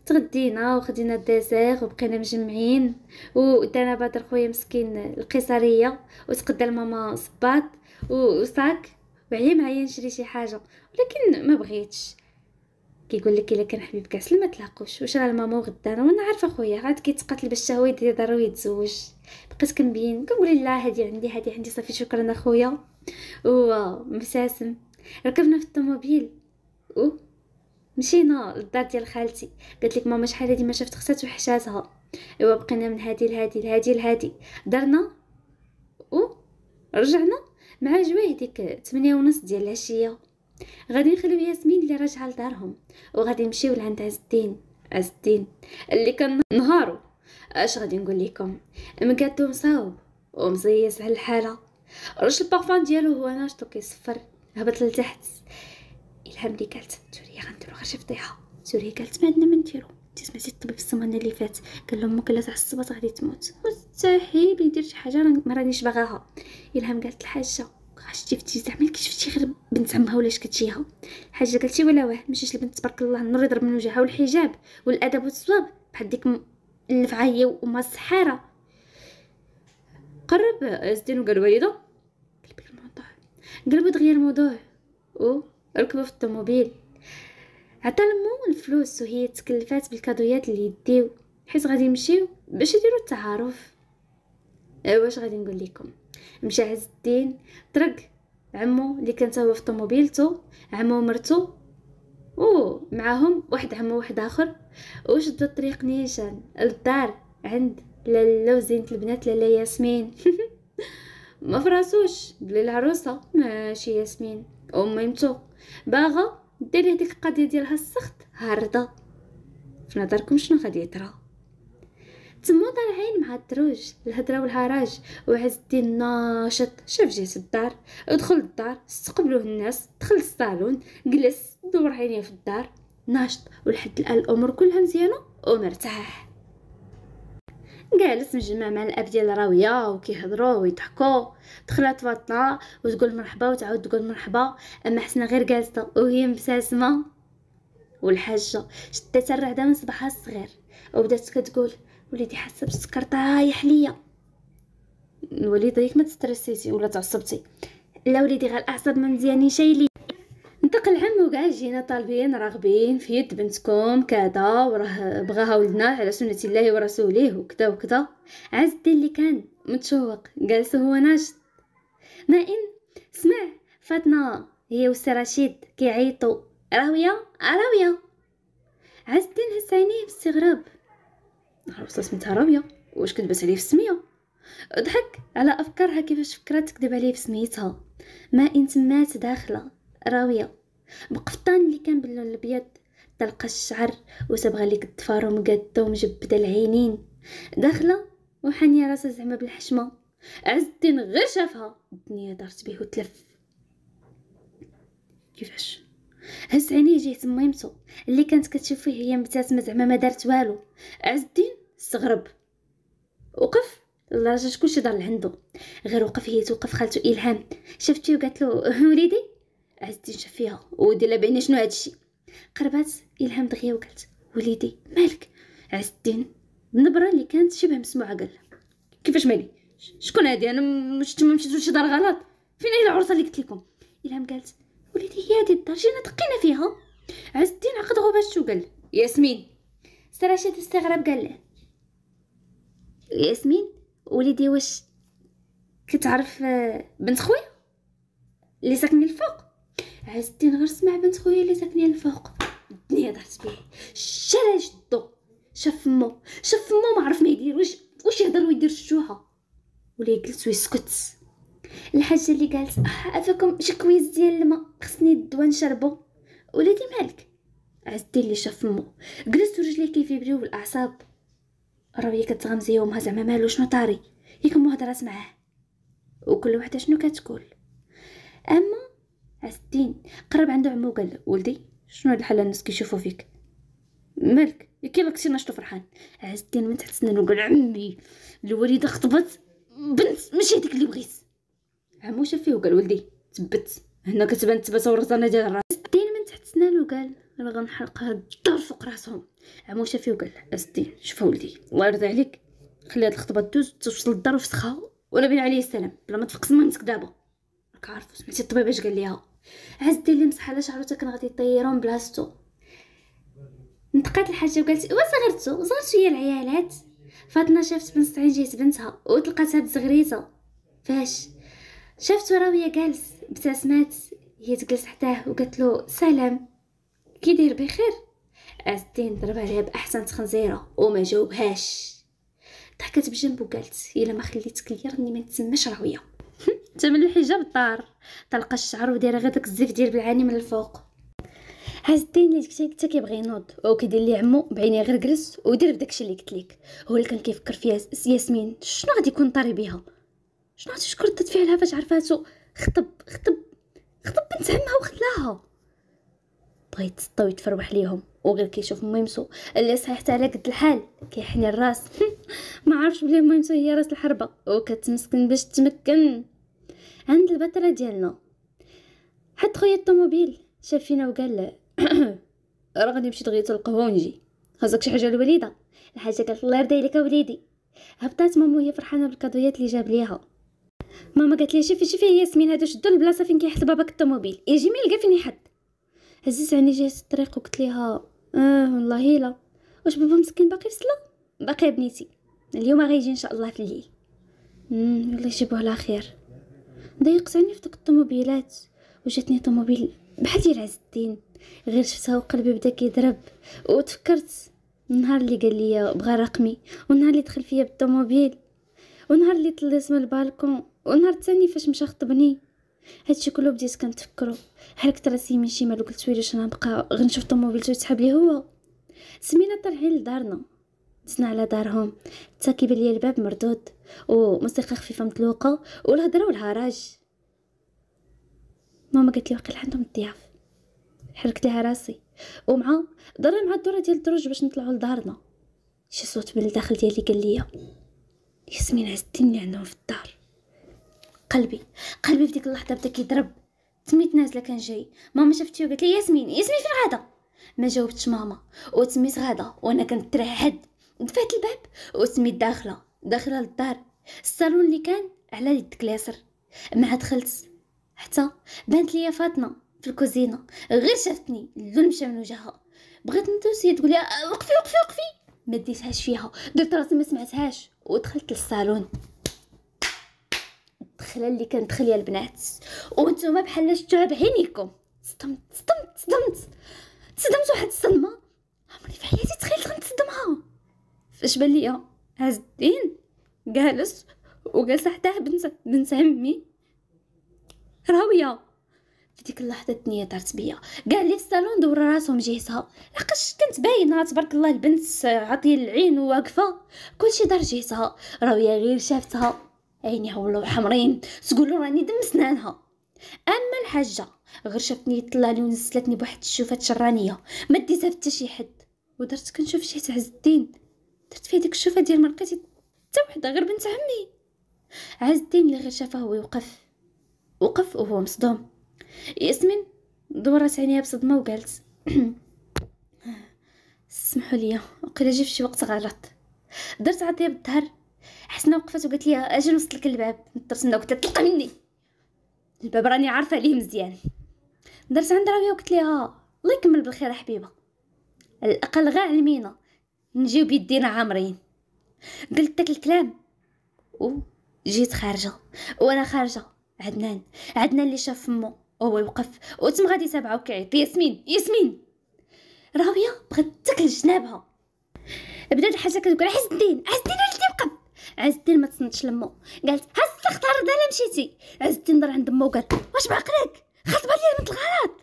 تغدينا وخدينا الديسير وبقينا مجمعين ودانا بدر خويا مسكين القيصرية وتقدى لماما صباط وصاك وعي معايا نشري شي حاجة ولكن ما بغيتش كيقول لك الا كان حبيبك عسل ما تلاقوش واش راه الماما وغدانا وانا عارفه خويا عاد كيتقاتل باش هو يدير دار يتزوج بقيت كنبين كنقول لا هادي عندي هادي عندي صافي شكرا اخويا مساسم ركبنا في الطوموبيل و مشينا للدار ديال خالتي قالت لك ماما شحال هادي ما شافت خصها وحشاتها ايوا بقينا من هادي لهادي لهادي لهادي درنا و رجعنا مع جويه ديك 8 ونص ديال العشيه غادي نخليو ياسمين اللي راجعه لدارهم وغادي نمشيو لعند عز الدين عز الدين اللي كان نهارو اش غادي نقول لكم المكاتو مصاوب ومزيس على الحاله رش البارفان ديالو هو ناشط كيصفر هبط لتحت الهام دي قالت سوريا غنديرو غير شي فضيحه سوريا قالت ما عندنا ما نديرو انت سمعتي الطبيب السمانه اللي فات قال لهم تاع الصباط غادي تموت مستحيل يدير شي حاجه ما رانيش باغاها الهام قالت الحاجه شتي فتي زعما كشفتي غير بنت عمها ولا اش كتشيها الحاجه قالتي ولا واه مشيش البنت تبارك الله النور يضرب من وجهها والحجاب والادب والصواب بحال ديك م... النفعة هي وامها السحاره قرب زيدين وقال والده قلب الموضوع قلب دغيا الموضوع او ركبوا في الطوموبيل عطا لمو الفلوس وهي تكلفات بالكادويات اللي يديو حيت غادي يمشيو باش يديرو التعارف أه، واش غادي نقول لكم مشى عز الدين طرق عمو اللي كان هو في طوموبيلته عمو مرتو او معاهم واحد عمو واحد اخر وشدوا الطريق نيشان للدار عند لالا وزينة البنات لالا ياسمين ما فراسوش بلي العروسة ماشي ياسمين أميمتو باغا دير هذيك القضية ديالها السخط هاردة في نظركم شنو غادي يطرا تما طالعين مع الدروج الهضرة والهراج وعز الدين ناشط شاف جهة الدار دخل الدار استقبلوه الناس دخل الصالون جلس دور عينيه في الدار ناشط ولحد الان الامور كلها مزيانه ومرتاح جالس مجمع مع الاب ديال راويه وكيهضروا ويضحكوا دخلت فاطمه وتقول مرحبا وتعاود تقول مرحبا اما حسنا غير جالسه وهي مبتسمه والحاجه شدات الرعده من صباحها الصغير وبدات كتقول وليدي حاسه بالسكر طايح ليا الوليد ديك ما تستريسيتي ولا تعصبتي لا وليدي غير الاعصاب ما مزيانين شايلين نطق العام وكاع جينا طالبين راغبين في يد بنتكم كذا وراه بغاها ولدنا على سنة الله ورسوله وكذا وكذا عز الدين اللي كان متشوق جالس هو ناشط ما ان سمع فاتنا هي وسي رشيد كيعيطوا راوية راوية عز الدين هز عينيه باستغراب عرفت سميتها راوية واش كتبت عليه في السمية ضحك على افكارها كيفاش فكرات تكذب عليه في سميتها ما انت تمات داخله راويه بقفطان اللي كان باللون الابيض تلقى الشعر وصبغه ليك الدفار ومقاده ومجبده العينين داخله وحانيه راسها زعما بالحشمه عز الدين غير شافها الدنيا دارت بيه وتلف كيفاش هز عينيه جهه ميمتو اللي كانت كتشوف فيه هي مبتسمه زعما ما دارت والو عز الدين استغرب وقف لدرجه كلشي ضل عنده غير وقف هي توقف خالتو الهام شفتي وقالت له وليدي عزتي نشف فيها ودي لا بعيني شنو هادشي قربات الهام دغيا وقالت وليدي مالك عز الدين بنبرة اللي كانت شبه مسموعه قال كيفاش مالي شكون هادي انا مش ما مشيت لشي دار غلط فين هي العرسه اللي قلت لكم الهام قالت وليدي هي هادي الدار جينا دقينا فيها عز الدين عقد شو قال ياسمين سي استغرب قال ياسمين وليدي واش كتعرف آه، بنت خويا اللي ساكنه الفوق عز الدين غير سمع بنت خويا اللي ساكنين الفوق الدنيا ضحت بيه شال جدو شاف فمو شاف فمو ما عرف ما يدير واش واش يهضر ويدير الشوحه ولا يجلس ويسكت الحاجه اللي قالت آه، عافاكم شكويز ديال الماء خصني الدواء نشربو ولادي مالك عز الدين اللي شاف فمو جلس ورجليه كيفيبريو بالاعصاب راه هي كتغمز يومها زعما مالو شنو طاري هي كم هضرات معاه وكل وحده شنو كتقول اما عز الدين قرب عنده عمو قال ولدي شنو هاد الحاله الناس كيشوفوا فيك مالك يا لك شي ناشط فرحان عزتين الدين من تحت سنانو قال عمي الوالده خطبت بنت ماشي هذيك اللي بغيت عمو شاف فيه وقال ولدي تبت هنا كتبان تبت ورزانة ديال الراس الدين من تحت سنانو قال انا غنحرق هاد الدار فوق راسهم عمو شاف فيه وقال عز الدين شوف ولدي الله يرضي عليك خلي هاد الخطبه دوز توصل للدار وفسخها ولا بين عليه السلام بلا ما تفقس منك دابا راك عارف سمعتي الطبيب اش قال ليها عز دير لي مسح على شعرو تا كان غادي يطيرهم بلاصتو نتقات الحاجه وقالت ايوا صغرتو هي العيالات فاطمه شافت بنت سعيد جات بنتها وطلقاتها بزغريته فاش شافت راوية جالس ابتسمات هي تجلس حداه وقالت له سلام كي داير بخير عز الدين ضرب عليها باحسن تخنزيره وما جاوبهاش ضحكت بجنب وقالت الا ما خليتك ليا راني ما نتسماش راويه تمن الحجاب طار تلقى الشعر ودايره غير داك الزيف ديال بالعاني من الفوق هاز الدين اللي كتا حتى كيبغي ينوض او كيدير لي عمو بعينيه غير جلس ودير داكشي اللي قلت لك هو اللي كان كيفكر في ياسمين شنو غادي يكون طاري بها شنو عرفتي شكون ردت فعلها فاش عرفاتو خطب خطب خطب بنت عمها وخلاها بغا يتسطى ويتفروح ليهم وغير كيشوف ميمسو اللي صحيح حتى على قد الحال كيحني الراس ما عارفش بلي ميمسو هي راس الحربه وكتمسكن باش تمكن عند البطله ديالنا حد خويا الطوموبيل شاف فينا وقال راه غادي نمشي دغيا القهوه ونجي خاصك شي حاجه الوليده الحاجه قالت الله يرضي عليك وليدي هبطات ماما وهي فرحانه بالكادويات اللي جاب ليها ماما قالت لي شوفي شوفي ياسمين هادو شدو البلاصه فين كيحط باباك الطوموبيل يجي ما يلقى فين يحط هزيت عيني جهه الطريق وقلت ليها اه والله لا واش بابا مسكين باقي في الصلاه باقي بنيتي اليوم غيجي ان شاء الله في الليل امم يلا يجيبوه على خير ضيقت عيني في دوك الطوموبيلات وجاتني طوموبيل بحال ديال عز الدين غير شفتها وقلبي بدا كيضرب وتفكرت النهار اللي قال لي بغى رقمي والنهار اللي دخل فيا بالطوموبيل ونهار اللي طلس من البالكون ونهار الثاني فاش مشى خطبني هادشي كله بديت كنتفكرو حركت راسي من شي مال دوك ويلي شنو نبقى غنشوف طوموبيلتو يتسحب لي هو سمينا طالعين لدارنا دسنا على دارهم حتى كيبان ليا الباب مردود وموسيقى خفيفه مطلوقه والهضره والهراج ماما قالت لي واقيلا عندهم الضياف حركت ليها راسي ومع ضرنا مع الدوره ديال الدروج باش نطلعوا لدارنا شي صوت من الداخل ديالي قال لي ياسمين عزتيني عندهم في الدار قلبي قلبي في ديك اللحظه بدا كيضرب تميت نازله كان جاي ماما شافتي وقالت لي ياسمين ياسمين فين غادا ما جاوبتش ماما وتميت غادا وانا كنترعد دفعت الباب وتميت داخله داخله للدار الصالون اللي كان على يد كلاسر مع دخلت حتى بانت ليا فاطمه في الكوزينه غير شافتني اللون مشى من وجهها بغيت ندوس هي تقول لي أه، وقفي وقفي وقفي ما ديتهاش فيها درت راسي ما سمعتهاش ودخلت للصالون الدخله اللي كندخل يا البنات وانتم بحال شفتوها بعينيكم صدمت صدمت صدمت صدمت واحد الصدمه عمري في حياتي تخيلت غنصدمها فاش بان ليا هاز الدين جالس وجالس حتى بنت بنت عمي راويه في ديك اللحظه الدنيا دارت بيا كاع لي الصالون دور راسهم جهتها لاقاش كانت باينه تبارك الله البنت عطيه العين وواقفه كلشي دار جهتها راويه غير شافتها عينيها ولاو حمرين تقول له راني دم سنانها اما الحاجه غير شافتني طلع ونزلتني بواحد الشوفات شرانيه ما ديتها حتى شي حد ودرت كنشوف شي تعز الدين درت فيه ديك الشوفه ديال ما لقيت حتى وحده غير بنت عمي عز الدين اللي غير شافها هو يوقف وقف وهو مصدوم ياسمين دورات عينيها بصدمه وقالت سمحوا لي وقيلا جي فشي وقت غلط درت عطيه بالظهر حسنا وقفت وقالت لي اجل وصلت لك الباب نطرت منها قلت لها طلقي مني الباب راني عارفه ليه مزيان درت عند راويه وقلت لها الله يكمل بالخير حبيبه على الاقل غا علمينا نجيو بيدينا عامرين قلت داك الكلام و جيت خارجه وانا خارجه عدنان عدنان اللي شاف فمو هو يوقف وتم غادي يتابعه وكيعيط ياسمين ياسمين راويه بغات تاكل جنابها بدات الحاجه كتقول عز الدين عز الدين عزتي ما تصنتش لمو قالت هسه اختار دالا مشيتي عزتي نظر عند مو قالت واش بعقلك خاطبه ليا بنت الغلط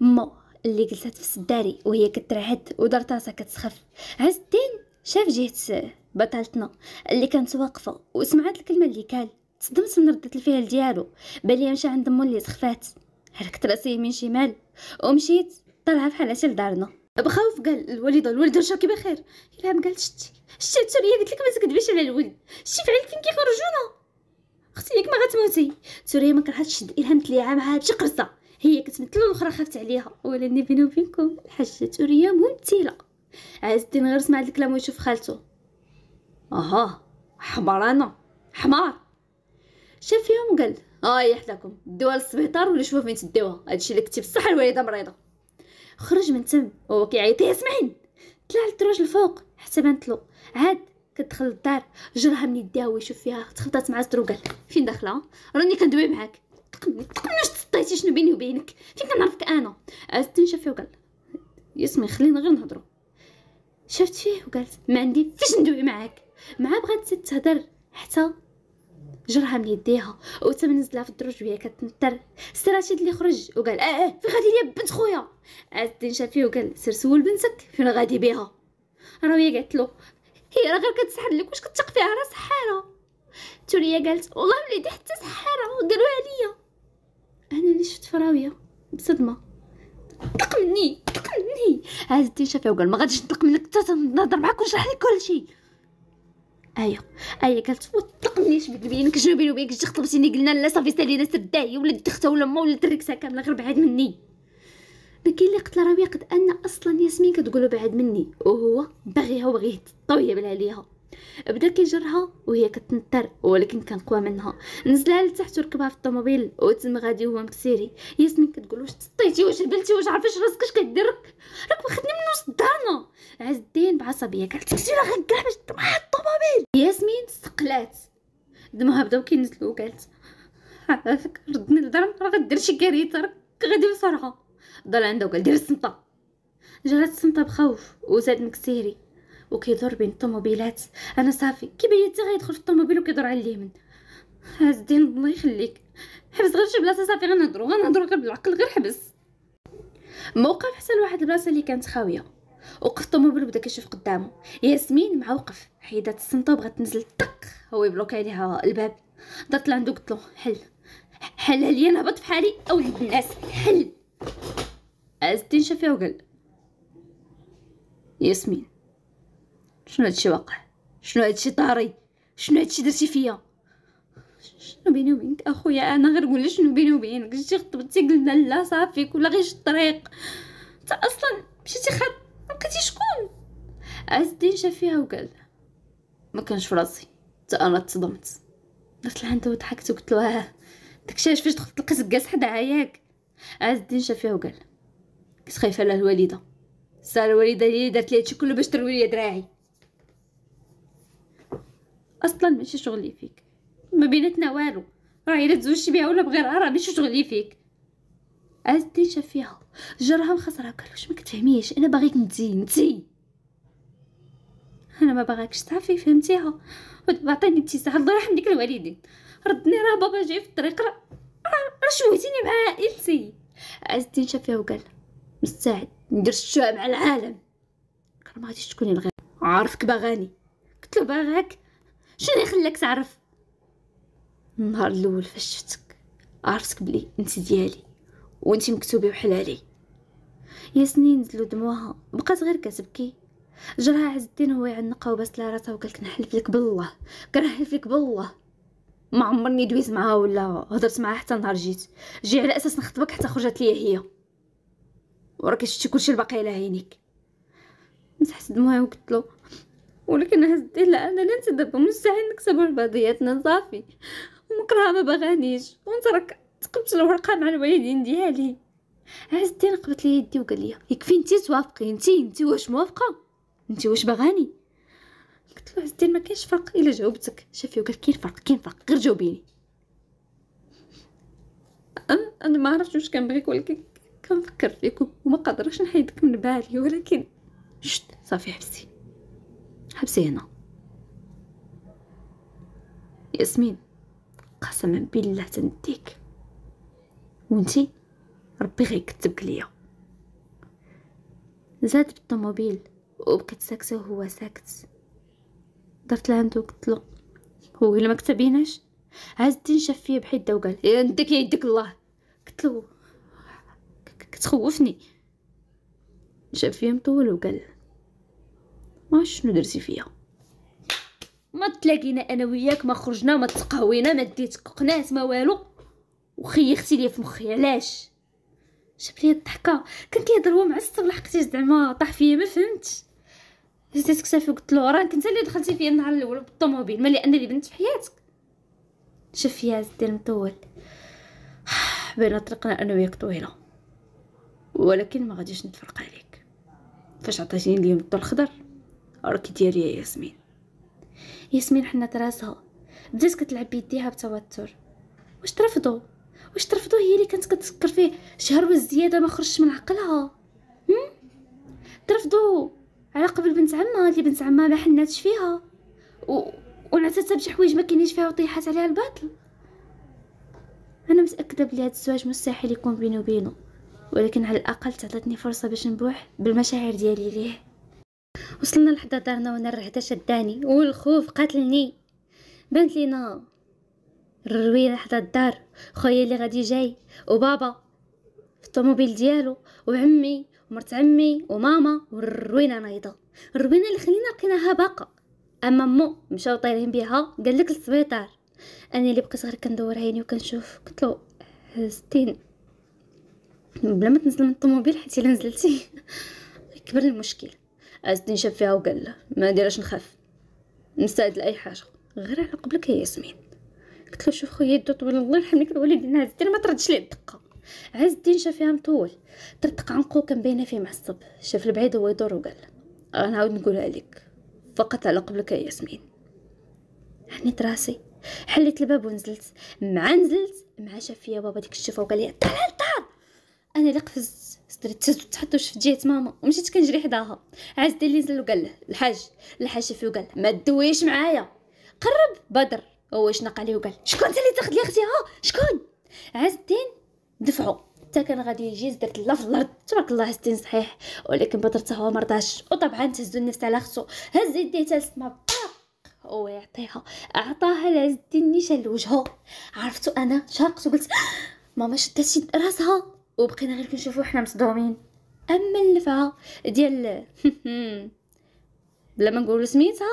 مو اللي جلست في السداري وهي كترعد ودارت راسها كتسخف عز الدين شاف جهه بطلتنا اللي كانت واقفه وسمعت الكلمه اللي قال تصدمت من ردة الفعل ديالو بالي مشى عند مو اللي سخفات هركت راسي يمين شمال ومشيت طالعه فحال لدارنا بخوف قال الوالده الوالده راكي بخير الا ما قالت شتي شتي توريا قلت لك ما تكذبيش على الولد شتي فعل فين كيخرجونا اختي ياك ما غتموتي سوريا ما كرهتش شد الهمت ليها معها بشي قرصه هي كتمثل الاخرى خافت عليها ولاني بيني وبينكم الحاجه سوريا ممثله عاد الدين غير سمع هاد الكلام ويشوف خالته اها حمار انا حمار شاف فيهم قال اه يحلاكم دوا للسبيطار ولا شوفوا فين تديوها هادشي اللي كنتي بصح الوالده مريضه خرج من تم وهو كيعيط ليها سمعين طلع للدروج الفوق حتى بانت له عاد كتدخل للدار جرها من يديها هو يشوف فيها تخلطات مع صدرو قال فين داخله راني كندوي معاك تقني تقني واش تسطيتي شنو بيني وبينك فين كنعرفك انا عاد تنشا فيه وقال يسمي خلينا غير نهضروا شفت فيه وقالت ما عندي فاش ندوي معاك مع بغات تهضر حتى جرها من يديها وتم نزلها في الدروج وهي كتنطر سي رشيد اللي خرج وقال اه اه فين غادي ليا بنت خويا عاد الدين شافيه وقال سير سول بنتك فين غادي بيها هي قالت له هي راه غير كتسحر لك واش كتثق فيها راه سحاره توريا قالت والله وليدي حتى سحاره قالوها ليا انا اللي شفت فراويه بصدمه طق مني طق مني عاد الدين شافيه وقال ما غاديش نطق منك حتى نهضر معاك ونشرح لك كلشي ايا أيوة. ايا أيوة، قالت وطقنيش تطلقنيش بينك شنو بيني وبينك شتي خطبتيني قلنا لا صافي سالينا سرداهي ولا دختها ولا ما ولا دركتها كامله غير بعد مني ما كاين اللي قتل راه يقد ان اصلا ياسمين كتقولو بعد مني وهو باغيها وباغي يطوي بالها ليها بدا كيجرها وهي كتنطر ولكن كان قوى منها نزلها لتحت وركبها في الطوموبيل وتم غادي وهو مكسيري ياسمين كتقول واش تطيتي واش هبلتي واش عارفه اش راسك اش كدير راك واخدني من وسط دارنا عز الدين بعصبيه قالت كنتي راه كاع باش تطمع الطوموبيل ياسمين استقلات دمها بداو كينزلو قالت عافاك ردني للدار راه غدير شي كارثه راك غادي بسرعه ضل عندها وقال دير السمطه جرات السمطه بخوف وزاد مكسيري وكيدور بين الطوموبيلات انا صافي كيبان بيتي غيدخل في الطوموبيل وكيدور على اليمين عز الدين الله يخليك حبس غير شي بلاصه صافي غنهضروا غنهضروا غير بالعقل غير حبس موقف حتى لواحد البلاصه اللي كانت خاويه وقف الطوموبيل وبدا كيشوف قدامه ياسمين مع وقف حيدات السنطه بغات تنزل طق هو يبلوكي عليها الباب درت لعندو قلت له حل حل عليا نهبط فحالي او الناس حل عز الدين شافها وقال ياسمين شنو هادشي واقع شنو هادشي طاري شنو هادشي درتي فيا شنو بيني وبينك اخويا انا غير نقول شنو بيني وبينك جيتي خطبتي قلنا لا صافي كل غير الطريق انت اصلا مشيتي خط ما بقيتي شكون عز الدين شاف فيها وقال ما كانش فراسي حتى انا تصدمت درت لها انت وضحكت وقلت لها آه. داكشي علاش فاش دخلت لقيت كاس حداها ياك عز الدين شاف فيها وقال كنت خايفه على الوالده ساره الوالده هي اللي دارت لي هادشي كله باش تروي لي دراعي اصلا ماشي شغلي فيك ما بيناتنا والو راه الا تزوجتي بيها ولا بغير راه ماشي شغلي فيك عزتي شاف فيها جرها وخسرها قال واش ما كتفهميش انا باغيك نتي نتي انا ما باغاكش صافي فهمتيها وعطيني عطيني صح الله يرحم ديك الوالدين ردني راه بابا جاي في الطريق راه شوهتيني مع عائلتي عز الدين شاف فيها وقال مستعد ندير الشوع مع العالم قال ما غاديش تكوني الغير عارفك باغاني قلت له باغاك شنو يخليك تعرف النهار الاول فاش شفتك عرفتك بلي انت ديالي وانت مكتوبه وحلالي يا سنين نزلوا دموها بقات غير كتبكي جرها عز الدين هو يعنقها وبس لارا وقال لك نحلف لك بالله كنحلف لك بالله ما عمرني دويت معاها ولا هضرت معاها حتى نهار جيت جي على اساس نخطبك حتى خرجت ليا هي وراك شفتي كلشي الباقي على عينيك مسحت دموعي وقلت له ولكن هزت لا انا لا نتدبر مستحيل نكسب بعضياتنا صافي ومكرهه ما باغانيش ونترك تقبت الورقه مع الوالدين ديالي عز الدين قبت لي يدي وقال لي يكفي انتي توافقي انتي انتي واش موافقه انتي واش باغاني قلت له عز ما كاينش فرق الا جاوبتك شافي وقال كاين فرق كاين فرق غير جاوبيني انا انا ما عرفتش واش كنبغيك ولكن كنفكر فيك وما قدرش نحيدك من بالي ولكن شت صافي حبسي حبسي هنا ياسمين قسما بالله تنديك وانتي ربي غير يكتبك ليا زاد بالطوموبيل وبقيت ساكته وهو ساكت درت لعندو قلت له هو الا ما كتبيناش عاد الدين شاف فيا بحده وقال يا إيه، يدك يا يدك الله قلت له كتخوفني شاف فيا مطول وقال ما شنو درتي فيا ما تلاقينا انا وياك ما خرجنا ما تقهوينا ما ديت قناس ما والو وخيختي ليا في مخي علاش جاب لي الضحكه كان كيهضر هو معصب لحقتي زعما طاح فيا ما فهمتش هزيت كتافي قلت له راه كنت اللي دخلتي فيا النهار الاول بالطوموبيل مالي انا اللي بنت في حياتك شاف فيها زدي مطول بين طريقنا انا وياك طويله ولكن ما غاديش نتفرق عليك فاش عطيتيني اليوم الضو الخضر راكي ديالي يا ياسمين ياسمين حنت راسها بدات كتلعب بيديها بتوتر واش ترفضو واش ترفضو هي اللي كانت كتفكر فيه شهر والزياده ما خرجش من عقلها ترفضو على قبل بنت عمها اللي بنت عمها ما حناتش فيها و... ونعتتها بشي حوايج ما كاينينش فيها وطيحات عليها الباطل انا متاكده بلي هذا الزواج مستحيل يكون بيني وبينه ولكن على الاقل تعطتني فرصه باش نبوح بالمشاعر ديالي ليه وصلنا لحدا دارنا وانا الرهده شداني والخوف قاتلني بانت لينا الروينه حدا الدار خويا اللي غادي جاي وبابا في الطوموبيل ديالو وعمي ومرت عمي وماما والروينه نايضه الروينه اللي خلينا لقيناها باقه اما مو مشاو طايرين بها قال لك للسبيطار انا اللي بقيت غير كندور عيني وكنشوف قلت له ستين بلا ما تنزل من الطوموبيل حيت الا نزلتي كبر المشكل استني شاف فيها وقال له ما ديرش نخاف نستعد لاي حاجه غير على قبلك يا ياسمين قلت له شوف خويا يدو طويل الله يرحمك الوالدين عز الدين ما تردش ليه الدقه عز الدين شاف فيها مطول طرطق عنقو كان باينه فيه معصب شاف البعيد هو يدور وقال له نعاود نقولها لك فقط على قبلك يا ياسمين حنيت راسي حليت الباب ونزلت مع نزلت مع شاف فيا بابا ديك الشفه وقال لي طلع طلع انا اللي قفزت استريتات تحطوش في جهه ماما ومشيت كنجري حداها عز اللي نزل وقال له الحاج الحاج شافي وقال ما تدويش معايا قرب بدر هو شنق عليه وقال شكون انت اللي تاخذ لي اختي ها شكون عز الدين دفعو حتى كان غادي يجي درت لا في الارض تبارك الله عز الدين صحيح ولكن بدر حتى هو مرضاش وطبعا تهزو النفس على خصو هز يديه حتى للسما هو يعطيها عطاها لعز الدين نيشان لوجهو عرفتو انا شاقت وقلت ماما شدات راسها وبقينا غير كنشوفو حنا مصدومين اما اللفعه ديال بلا ما نقولو سميتها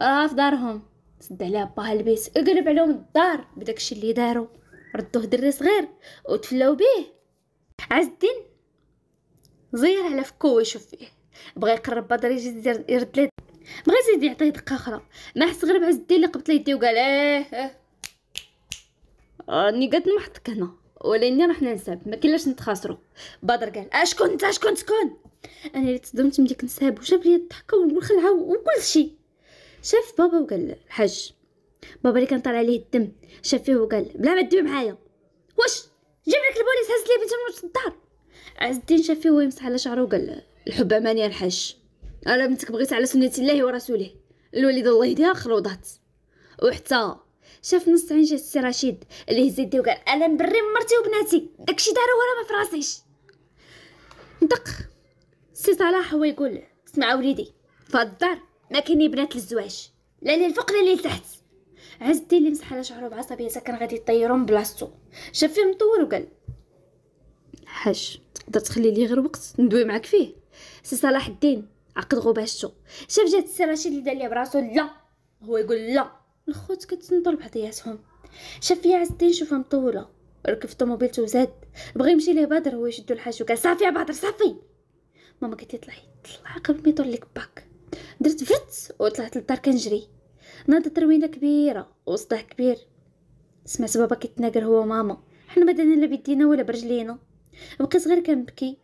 راه في دارهم سد عليها باها البيت قلب عليهم الدار بداكشي اللي دارو ردوه دري صغير وتفلاو بيه عز الدين زير على فكو ويشوف فيه بغا يقرب بدري يجي يرد ليه بغا يزيد يعطيه دقه اخرى ما حس غير بعز الدين اللي قبط ليه يديه وقال إيه،, ايه راني قد نحطك هنا ولاني راح ننساب ما كلاش نتخاسرو بدر قال اشكون أه، اش اشكون كون انا اللي تصدمت ديك النساب وجاب لي الضحكه والخلعه وكل شيء شاف بابا وقال الحاج بابا اللي كان طالع ليه الدم شاف فيه وقال بلا ما تدوي معايا واش جاب لك البوليس هز لي بنت من الدار عز الدين شاف فيه ويمسح على شعره وقال الحب اماني الحاج انا بنتك بغيت على سنه الله ورسوله الوالد الله يديها خروضات وحتى شاف نص عين جات السي رشيد اللي هز يديه وقال انا نبري مرتي وبناتي داكشي دارو ولا ما فراسيش دق سي صلاح هو يقول اسمع وليدي فهاد الدار ما كاين بنات للزواج لا اللي الفوق لا للتحت عز الدين اللي مسح على شعره بعصبيه كان غادي يطيرو من بلاصتو شاف فيه مطول وقال حاج تقدر تخلي لي غير وقت ندوي معاك فيه سي صلاح الدين عقد غباشتو شاف جات السي رشيد اللي دار ليه براسو لا هو يقول لا الخوت كتنضر بعضياتهم شاف فيا عز الدين شوفها مطوله ركب في طوموبيلته وزاد بغى يمشي ليه بدر هو يشدو الحاج وقال صافي يا بدر صافي ماما قالت لي طلعي طلع قبل ما يطول لك باك درت فرت وطلعت للدار كنجري ناضت تروينه كبيره وصداع كبير سمعت بابا كيتناقر هو وماما حنا ما لا بيدينا ولا برجلينا بقيت غير كنبكي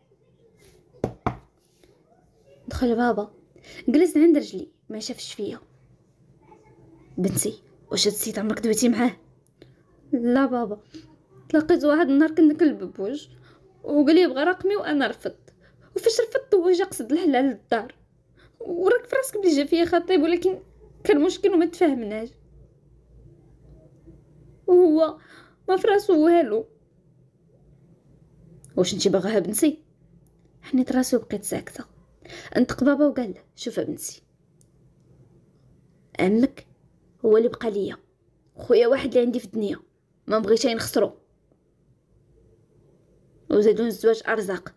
دخل بابا جلس عند رجلي ما شافش فيا بنتي واش هاد السيد عمرك دويتي معاه لا بابا تلاقيت واحد النهار كلب بوج وقال لي بغى رقمي وانا رفضت وفاش رفضت هو جا قصد الحلال للدار وراك فراسك بلي جا فيا خطيب ولكن كان مشكل وما تفاهمناش وهو ما فراسو والو واش انت باغاها بنتي حنيت راسي وبقيت ساكته انطق بابا وقال له شوف بنتي عمك هو اللي بقى ليا خويا واحد اللي عندي في الدنيا ما بغيتش نخسرو وزادون الزواج ارزاق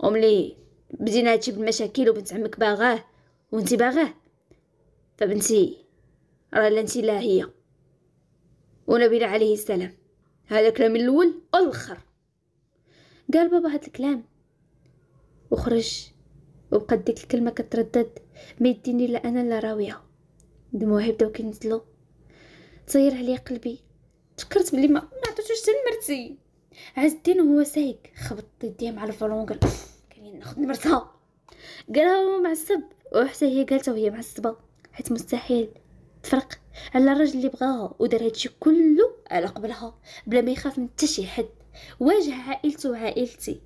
وملي بدينا هادشي بالمشاكل وبنت عمك باغاه وانتي باغاه فبنتي راه لا انتي لا هي ونبينا عليه السلام هذا كلام الاول والاخر قال بابا هاد الكلام وخرج وبقى ديك الكلمه كتردد ما يديني لا انا لا راويه دموعي بداو كينزلو تصير عليا قلبي تفكرت بلي ما عطيتوش حتى لمرتي عز الدين وهو سايق خبط يديه مع قال كان ناخد مرتها قالها هو معصب وحتى هي قالتها وهي معصبه حيت مستحيل تفرق على الراجل اللي بغاها ودار هادشي كله على قبلها بلا ما يخاف من حتى شي حد واجه عائلته وعائلتي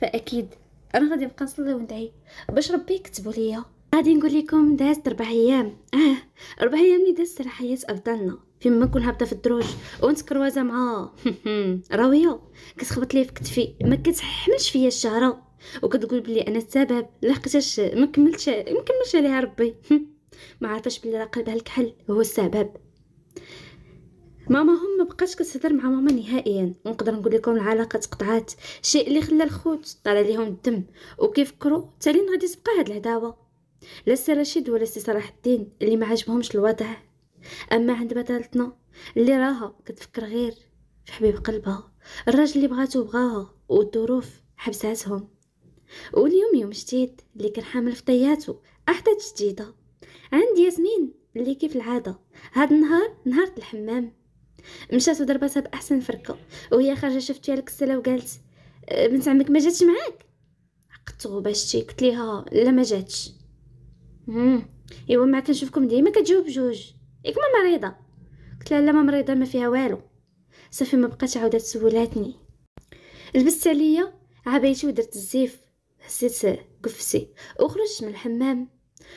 فاكيد انا غادي نبقى نصلي وندعي باش ربي يكتبوا ليا غادي نقول لكم دازت ربع ايام اه ربع ايام اللي دازت على حياه ابطالنا فيما نكون هابطه في الدروج كروازه مع راويه كتخبط لي في كتفي ما كتحملش فيا الشعره وكتقول بلي انا السبب لحقتاش ما كملتش ما كملش عليها ربي ما عارفاش بلي راه قلبها الكحل هو السبب ماما هم ما بقاش كتهضر مع ماما نهائيا ونقدر نقول لكم العلاقه تقطعات الشيء اللي خلى الخوت طال ليهم الدم كرو تالين غادي تبقى هاد العداوه لا السي رشيد ولا السي صلاح الدين اللي ما عجبهمش الوضع اما عند بطلتنا اللي راها كتفكر غير في حبيب قلبها الراجل اللي بغاتو بغاها والظروف حبساتهم واليوم يوم جديد اللي كان حامل في طياتو احداث جديده عندي ياسمين اللي كيف العاده هاد النهار نهار الحمام مشات وضربتها باحسن فركه وهي خارجه شفت فيها الكسله وقالت أه، بنت عمك ما جاتش معاك عقدت باش قلت ليها لا ما جاتش ايوا ما كنشوفكم ديما كتجيو بجوج ياك ما مريضه قلت لها لا ما مريضه ما فيها والو صافي ما بقاتش عاوده تسولاتني لبست عليا عبايتي ودرت الزيف حسيت قفسي وخرجت من الحمام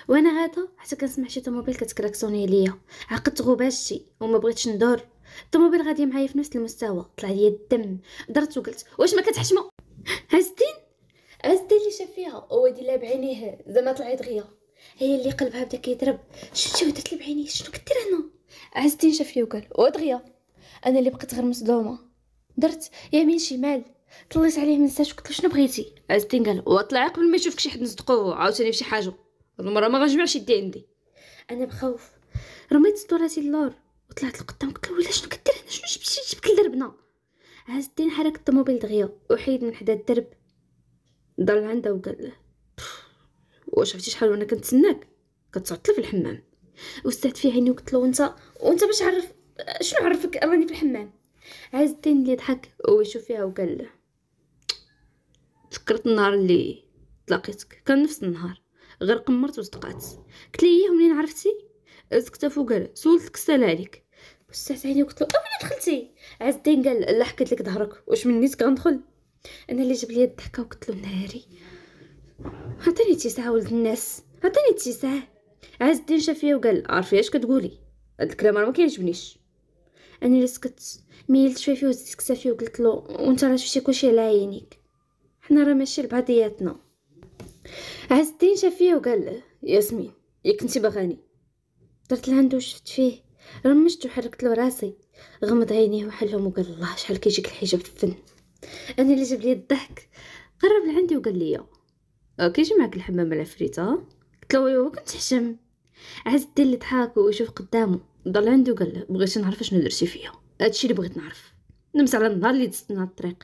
وانا غادا حتى كنسمع شي طوموبيل كتكراكسوني عليا عقدت غباشتي وما بغيتش ندور الطوموبيل غادي معايا في نفس المستوى طلع لي الدم درت وقلت واش ما كتحشمو هزتين هزتين اللي شاف فيها هو دي بعينيه زعما طلعت غيا هي اللي قلبها بدا كيضرب شفتي ودات لي بعيني شنو كدير هنا عزتين الدين شاف لي وقال ودغيا انا اللي بقيت غير مصدومه درت يمين شمال طليت عليه من ساش قلت له شنو بغيتي عزتين قال وطلع قبل ما يشوفك شي حد نصدقوه عاوتاني فشي حاجه هاد المره ما غنجمعش يدي عندي انا بخوف رميت سطوراتي للور وطلعت لقدام قلت له ولا شنو كدير هنا شنو جبتي جبت لدربنا عزتين حركت حرك الطوموبيل دغيا وحيد من حدا الدرب ضل عنده وقال له واش عرفتي شحال وانا كنتسناك كتعطل في الحمام وستات فيه عيني وقلت له انت وانت باش عرف شنو عرفك راني في الحمام عز الدين اللي ضحك ويشوف فيها وقال له فكرت النهار اللي تلاقيتك كان نفس النهار غير قمرت وصدقات قلت ايه منين عرفتي سكت وقال سولتك سال عليك وسعت عيني وقلت له وين دخلتي عز الدين قال لا حكيت لك ظهرك واش منيت كندخل انا اللي جاب لي الضحكه وقلت له ناري عطيني اتساع ولد الناس عطيني اتساع عز الدين شاف فيا وقال عارفه اش كتقولي هاد الكلام راه ما كيعجبنيش انا اللي سكت ميلت شويه فيه وزدت فيه وقلت له وانت راه شفتي كلشي على عينيك حنا راه ماشي لبعضياتنا عز الدين شاف فيا وقال ياسمين ياك كنتي باغاني درت لعندو وشفت فيه رمشت وحركت له راسي غمض عينيه وحلهم وقال الله شحال كيجيك الحجاب في الفن انا اللي جاب لي الضحك قرب لعندي وقال لي كيجي معاك الحمام العفريته قلت له ايوا كنت حشم عاد دير لي ضحك ويشوف قدامه ضل عنده قال بغيت نعرف شنو درتي فيا هادشي اللي بغيت نعرف ندمت على النهار اللي دزت من الطريق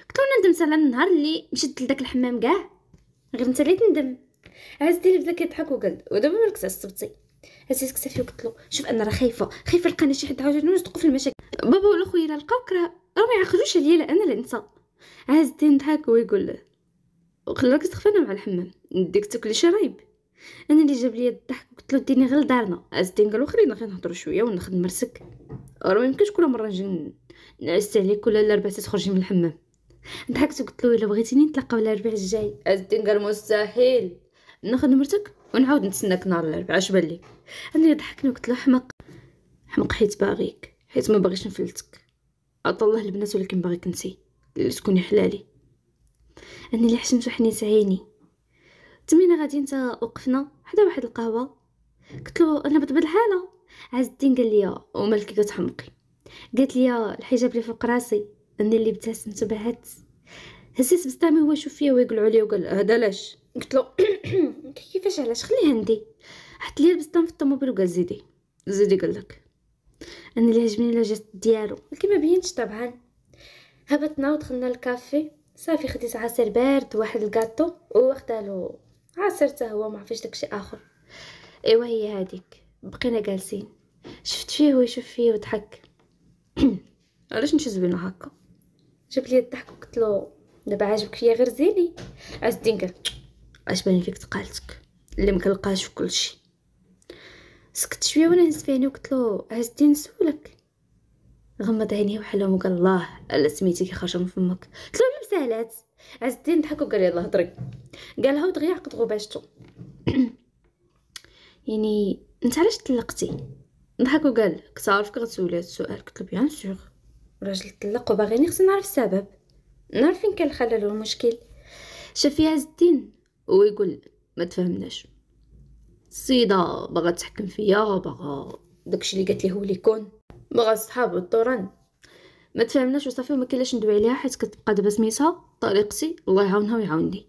قلت له ندمت على النهار اللي مشيت لداك الحمام كاع غير انت اللي تندم عاد دير بدا كيضحك وقال ودابا مالك تعصبتي هزيت كتافي وقلت له شوف انا راه خايفه خايفه لقاني شي حد عاوجاني ونصدقوا في المشاكل بابا ولا خويا لا لقاوك راه ما يعقلوش عليا لا انا لا انت عاد دين ضحك ويقول له وخلاك تخفانا مع الحمام نديك تاكلي شرايب انا اللي جاب لي الضحك قلت له ديني غير لدارنا عزتين قالوا خلينا غير نهضروا شويه ونخدم مرسك راه يمكنش كل مره نجي نعس عليك ولا الاربعاء تخرجي من الحمام ضحكت وقلت له الا بغيتيني نتلاقاو الاربعاء الجاي عزتين قال مستحيل ناخذ مرتك ونعاود نتسناك نهار الاربعاء اش بان لي انا اللي ضحكنا قلت له حمق حمق حيت باغيك حيت ما باغيش نفلتك عطا الله البنات ولكن باغيك نسي تكوني حلالي اني اللي حشمتو حنيت عيني تمينا غادي انت وقفنا حدا واحد القهوه قلت له انا بطبيعه الحاله عز الدين قال لي ومالك كتحمقي قالت لي الحجاب اللي فوق راسي انا اللي ابتسمت وبهت هزيت بسطامي هو شوف فيا ويقلعوا لي وقال هذا لاش قلت له كيفاش علاش خليه عندي حط لي البستان في الطوموبيل وقال زيدي زيدي قال لك انا اللي عجبني لا جست ديالو كيما بينتش طبعا هبطنا ودخلنا الكافي صافي خديت عصير بارد واحد الكاطو واخده له عصير حتى هو ما عرفتش داكشي اخر ايوا هي هذيك بقينا جالسين شفت فيه ويشوف فيه وضحك علاش نمشي زوينه هكا جاب لي الضحك وقلت له دابا عاجبك فيا غير زيني عز الدين قال اش بان فيك تقالتك اللي مكلقاش في كلشي سكت شويه وانا نسفاني فيني وقلت له عز الدين نسولك غمض عينيه وحلم وقال الله الا سميتي كي خرج من فمك قلت له مسالات عز الدين ضحك وقال يلاه هضري قالها ودغيا عقد غباشته يعني انت علاش طلقتي ضحك وقال كتعرفك غتسولي هاد السؤال قلت له بيان سور الراجل طلق وباغيني خصني نعرف السبب نعرف فين كان الخلل والمشكل شاف فيها عز الدين ويقول ما تفهمناش السيده باغا تحكم فيا باغا داكشي اللي قالت ليه هو اللي يكون بغا صحاب الطوران ما تفهمناش وصافي وما كاينلاش ندوي عليها حيت كتبقى دابا سميتها طريقتي الله يعاونها ويعاوني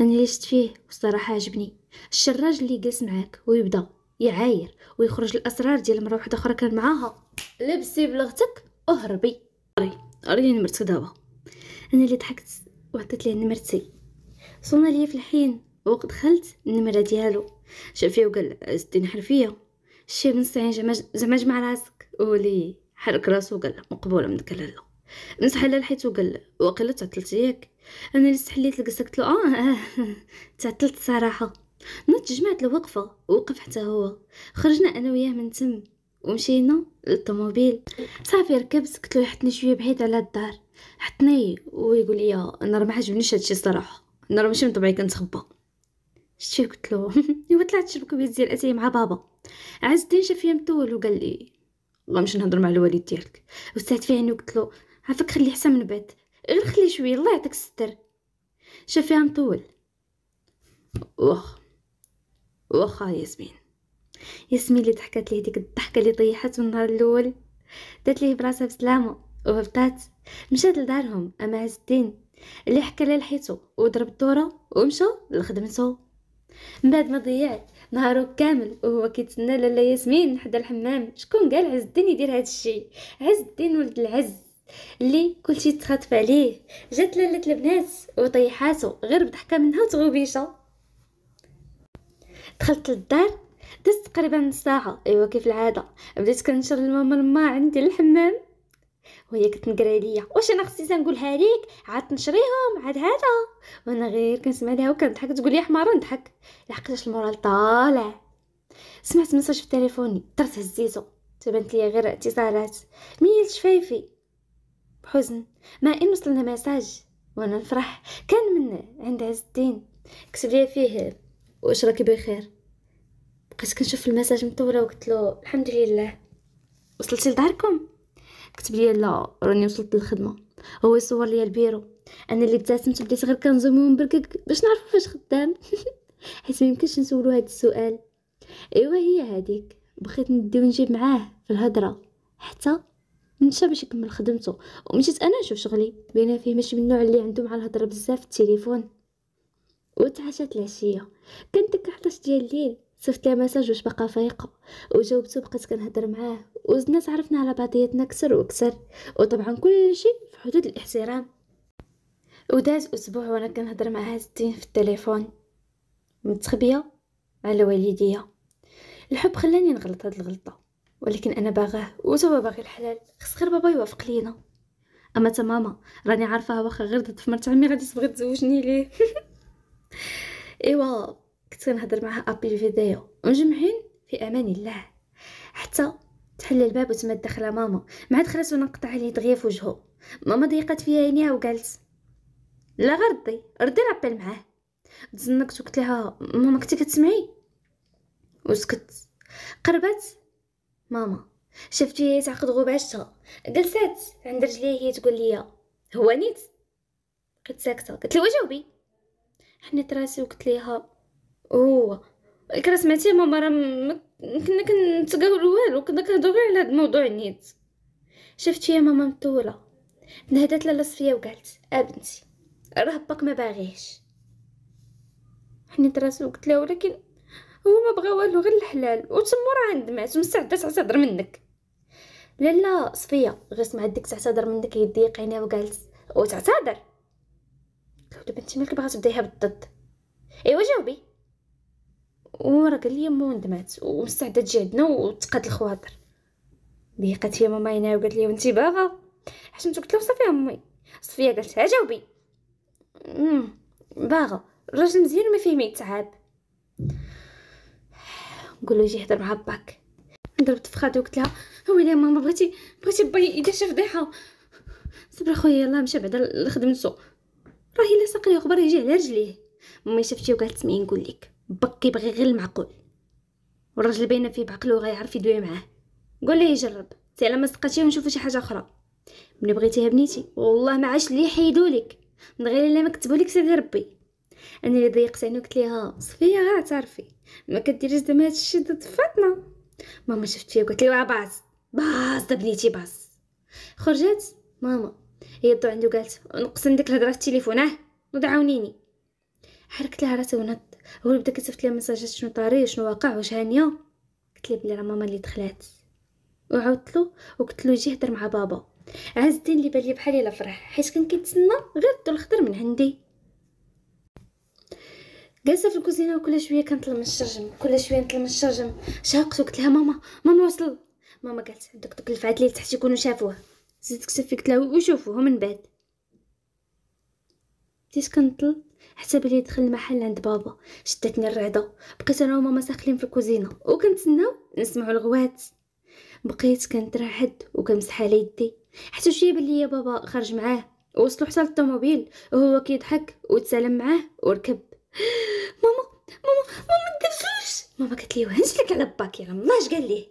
انا اللي شفت فيه والصراحه عجبني الشراج اللي جالس معاك ويبدا يعاير ويخرج الاسرار ديال مره واحده اخرى كان معاها لبسي بلغتك اهربي اري اري نمرتك دابا انا اللي ضحكت وعطيت ليه نمرتي صونا ليا في الحين وقت دخلت النمره ديالو شاف فيه وقال عزتي نحرفيه شي نص عين زعما جمع راسك أولي حرك راسو وقال مقبولة من لا مسح على الحيط وقال وقيلا تعطلت ياك انا اللي استحليت لقصه له اه, آه. تعطلت الصراحه نوض جمعت الوقفه ووقف حتى هو خرجنا انا وياه من تم ومشينا للطوموبيل صافي ركبت قلت له يحطني شويه بعيد على الدار حطني ويقول لي انا راه ما عجبنيش هادشي الصراحه انا راه ماشي من طبعي كنتخبى شتي قلت له ايوا طلعت شرب ديال اتاي مع بابا عز الدين شاف فيا مطول وقال لي غنمشي نهضر مع الوالد ديالك وسعت في عينو قلت له عافاك خلي حسن من بعد غير خلي شويه الله يعطيك الستر شافيها مطول واخا واخا ياسمين ياسمين اللي ضحكات ليه ديك الضحكه اللي طيحت من النهار الاول دات ليه براسها بسلامه وهبطات مشات لدارهم اما عز الدين اللي حكى لها لحيته وضرب الدوره ومشى لخدمته من بعد ما ضيعت نهارو كامل وهو كيتسنى لاله ياسمين حدا الحمام شكون قال عز الدين يدير هذا الشيء عز الدين ولد العز اللي كلشي تخاطف عليه جات لاله البنات وطيحاتو غير بضحكه منها وتغوبيشه دخلت للدار دزت تقريبا ساعه ايوا كيف العاده بديت كنشر الماما الماء عندي الحمام وهي كتنقرا ليا واش انا خصني نقولها ليك عاد تنشريهم عاد هذا وانا غير كنسمع ليها وكنضحك تقول لي حمار نضحك لحقاش المورال طالع سمعت مساج في تليفوني درت هزيتو تبانت لي غير اتصالات ميل شفايفي بحزن ما ان وصلنا مساج وانا نفرح كان من عند عز الدين كتب لي فيه واش راكي بخير بقيت كنشوف المساج مطوله وقلت له الحمد لله وصلتي لداركم كتب لي لا راني وصلت للخدمه هو يصور لي البيرو انا اللي ابتسمت بديت غير كنزومهم بركك باش نعرف فاش خدام حيت ميمكنش يمكنش نسولو هاد السؤال ايوا هي هذيك بغيت ندي ونجيب معاه في الهضره حتى مشى باش يكمل خدمته ومشيت انا نشوف شغلي بينا فيه ماشي من النوع اللي عنده مع الهضره بزاف التليفون وتعشات العشيه كانت ديك 11 ديال الليل صيفط ليه مساج واش باقا فايقه وجاوبته بقيت كنهضر معاه وزدنا تعرفنا على بعضياتنا كسر وكسر وطبعا كل شيء في حدود الاحترام وداز اسبوع وانا كنهضر مع هازتين في التليفون متخبيه على والديا الحب خلاني نغلط هاد الغلطه ولكن انا باغاه وتوا باغي الحلال خص غير بابا يوافق لينا اما تا ماما راني عارفاها واخا غير ضد في مرت عمي غادي تبغي تزوجني ليه ايوا كنت كنهضر معها ابي فيديو ومجمعين في امان الله حتى تحل الباب وتما دخل ماما مع دخلت وانا نقطع عليه دغيا في وجهه ماما ضيقت فيا عينيها وقالت لا غردي ردي لابيل معاه تزنقت وقلت لها ماما كنتي كتسمعي وسكت قربت ماما شفت فيها تعقد غباشتها جلسات عند رجليها هي تقول لي هو نيت بقيت ساكته قلت لها جاوبي حنيت راسي وقلت ليها هو كرا سمعتي ماما راه م- كنا كنتقاولوا والو كنا كنهضروا غير على هذا الموضوع نيت شفتي يا ماما مطوله نهدات لاله صفيه وقالت ابنتي آه راه باك ما باغيش حنيت راسي وقلت لها ولكن هو ما بغى والو غير الحلال وتما راه مات ومستعده تعتذر منك لالا صفيه غير سمعت ديك تعتذر منك يدي قينا وقالت وتعتذر قلت بنتي مالك باغا تبداي بالضد ايوا جاوبي ومرة قال لي مو ندمات ومستعده تجي عندنا وتقاد الخواطر ضيقت فيا ماما هنا وقالت لي وانتي باغا حشمت قلت له صافي امي صفيه قالت لها جاوبي باغا الراجل مزيان وما فيه ما يتعب نقول له يجي يهضر مع باك ضربت في خاطري وقلت لها ويلي ماما بغيتي بغيتي باي اذا شاف فضيحه صبر اخويا يلاه مشى بعدا لخدمتو راه الا ساقني خبر يجي على رجليه مي شفتي وقالت سمعي نقول لك باك كيبغي غير المعقول والراجل باينه فيه بعقلو غيعرف يدوي معاه قول ليه يجرب تي على ما صدقتيه ونشوفو شي حاجه اخرى ملي بغيتيها بنيتي والله ما عاش لي يحيدولك من غير الا ما كتبولك سيدي ربي انا اللي ضيقت علينا قلت ليها صفيه غا اعترفي ما كديريش هاد هادشي ضد فاطمه ماما شفت فيها قالت لي باز باز دا بنيتي باز خرجت ماما هي ضو عندو قالت نقص عندك الهضره في التليفون اه عاونيني حركت لها راسها ونط هو بدا كيصيفط لي مساجات شنو طاري شنو واقع واش هانيه قلت ليه بلي راه ماما اللي دخلات وعاودت له وقلت له يجي يهضر مع بابا عز الدين اللي بالي بحال الا فرح حيت كان كيتسنى غير الدو الخضر من عندي جالسه في الكوزينه وكل شويه كنطلم الشرجم كل شويه نطلم الشرجم شاقت وقلت لها ماما ماما وصل ماما قالت دوك دوك الفعاد اللي تحت يكونوا شافوه زدت كسفي قلت لها وشوفوه من بعد بديت كنطل حتى بلي دخل المحل عند بابا شدتني الرعده بقيت انا وماما ساخلين في الكوزينه وكنتسناو نسمعوا الغوات بقيت كنترعد وكنمسح على يدي حتى شويه بلي بابا خرج معاه وصلوا حتى للطوموبيل وهو كيضحك وتسلم معاه وركب ماما ماما ماما دفوش ماما قالت لي وهنش لك على باك يا ماش قال لي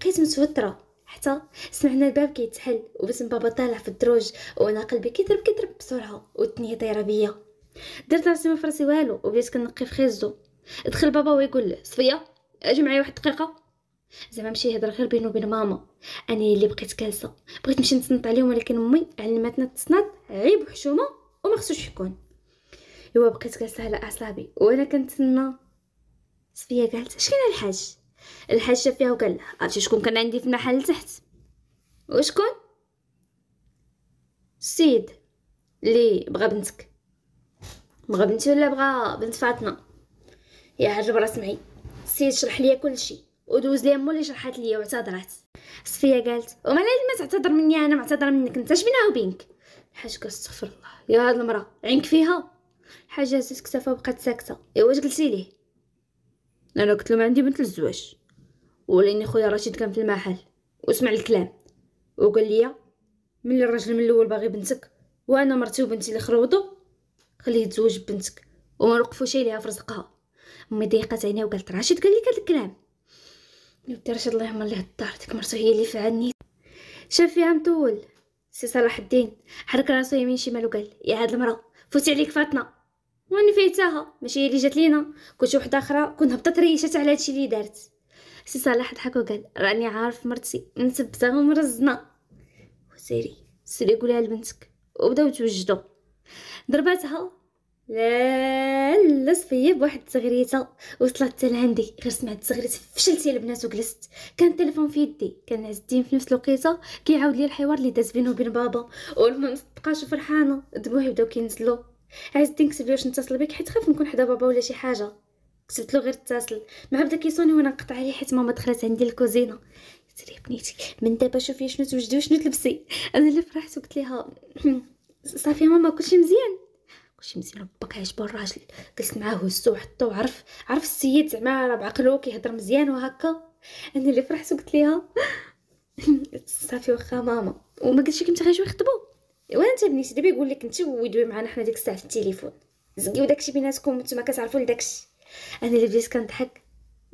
بقيت متوتره حتى سمعنا الباب كيتحل وبسم بابا طالع في الدروج وانا قلبي كيضرب كيضرب بسرعه والدنيا دايره بيا درت راسي ما فراسي والو وبديت كنقي في خيزو دخل بابا ويقول له صفيه اجي معايا واحد دقيقه زعما مشي هضره غير بينو وبين ماما انا اللي بقيت كالسه بغيت نمشي نتنط عليهم ولكن امي علمتنا التصنت عيب وحشومه وما خصوش يكون ايوا بقيت كالسه على اعصابي وانا كنتسنى صفيه قالت اش كاين الحاج الحاج شاف فيها وقال لها عرفتي شكون كان عندي في المحل تحت وشكون السيد لي بغى بنتك بغى بنتي ولا بغى بنت فاطمه يا عجب راس معي سيد شرح ليا كلشي ودوز ليا مو اللي شرحات ليا واعتذرات صفيه قالت وما لازم تعتذر مني انا معتذره منك انت اش بينها وبينك الحاج قال استغفر الله يا هاد المراه عينك فيها الحاجه هزت كتافها وبقات ساكته ايوا واش قلتي ليه انا قلت له ما عندي بنت للزواج ولاني خويا رشيد كان في المحل وسمع الكلام وقال لي ملي الراجل من الاول باغي بنتك وانا مرتي وبنتي اللي خروضوا خليه يتزوج بنتك وما نوقفوش عليها في رزقها امي ضيقت عينيها وقالت راشد قال لك هاد الكلام ودي راشد الله يمر ليه الدار ديك مرتو هي اللي فعلني شاف فيها مطول سي صلاح الدين حرك راسو يمين شمال وقال يا هاد المراه فوت عليك فاطمه واني فايتاها ماشي هي اللي جات لينا كنت وحده اخرى كنت هبطت ريشات على هادشي اللي دارت سي صلاح ضحك وقال راني عارف مرتي نسبتها ومرزنا وسيري سيري قولها لبنتك وبداو توجدوا ضرباتها لا فيا بواحد التغريته وصلت حتى لعندي غير سمعت التغريته فشلت يا البنات وجلست كان التليفون في يدي كان عز الدين في نفس الوقيته كيعاود لي الحوار اللي داز بينه وبين بابا والمهم مصدقاش فرحانه دموعي بداو كينزلوا عز الدين كتب لي واش نتصل بك حيت خاف نكون حدا بابا ولا شي حاجه كتبت له غير اتصل مع بدا كيصوني وانا نقطع عليه حيت ماما دخلت عندي الكوزينه قلت لي بنيتي من دابا شوفي شنو توجدي وشنو تلبسي انا اللي فرحت وقلت ليها صافي ماما كلشي مزيان كلشي مزيان ربك عجبو الراجل جلست معاه هزو وحطو وعرف عرف السيد زعما راه بعقلو كيهضر مزيان وهكا انا اللي فرحت قلت ليها صافي واخا ماما وما قلتش كنت غيجيو يخطبوا وانا انت بنيتي دابا يقول لك انت ويدوي معنا حنا ديك الساعه في التليفون زقيو داكشي بيناتكم نتوما كتعرفوا لداكشي انا اللي بديت كنضحك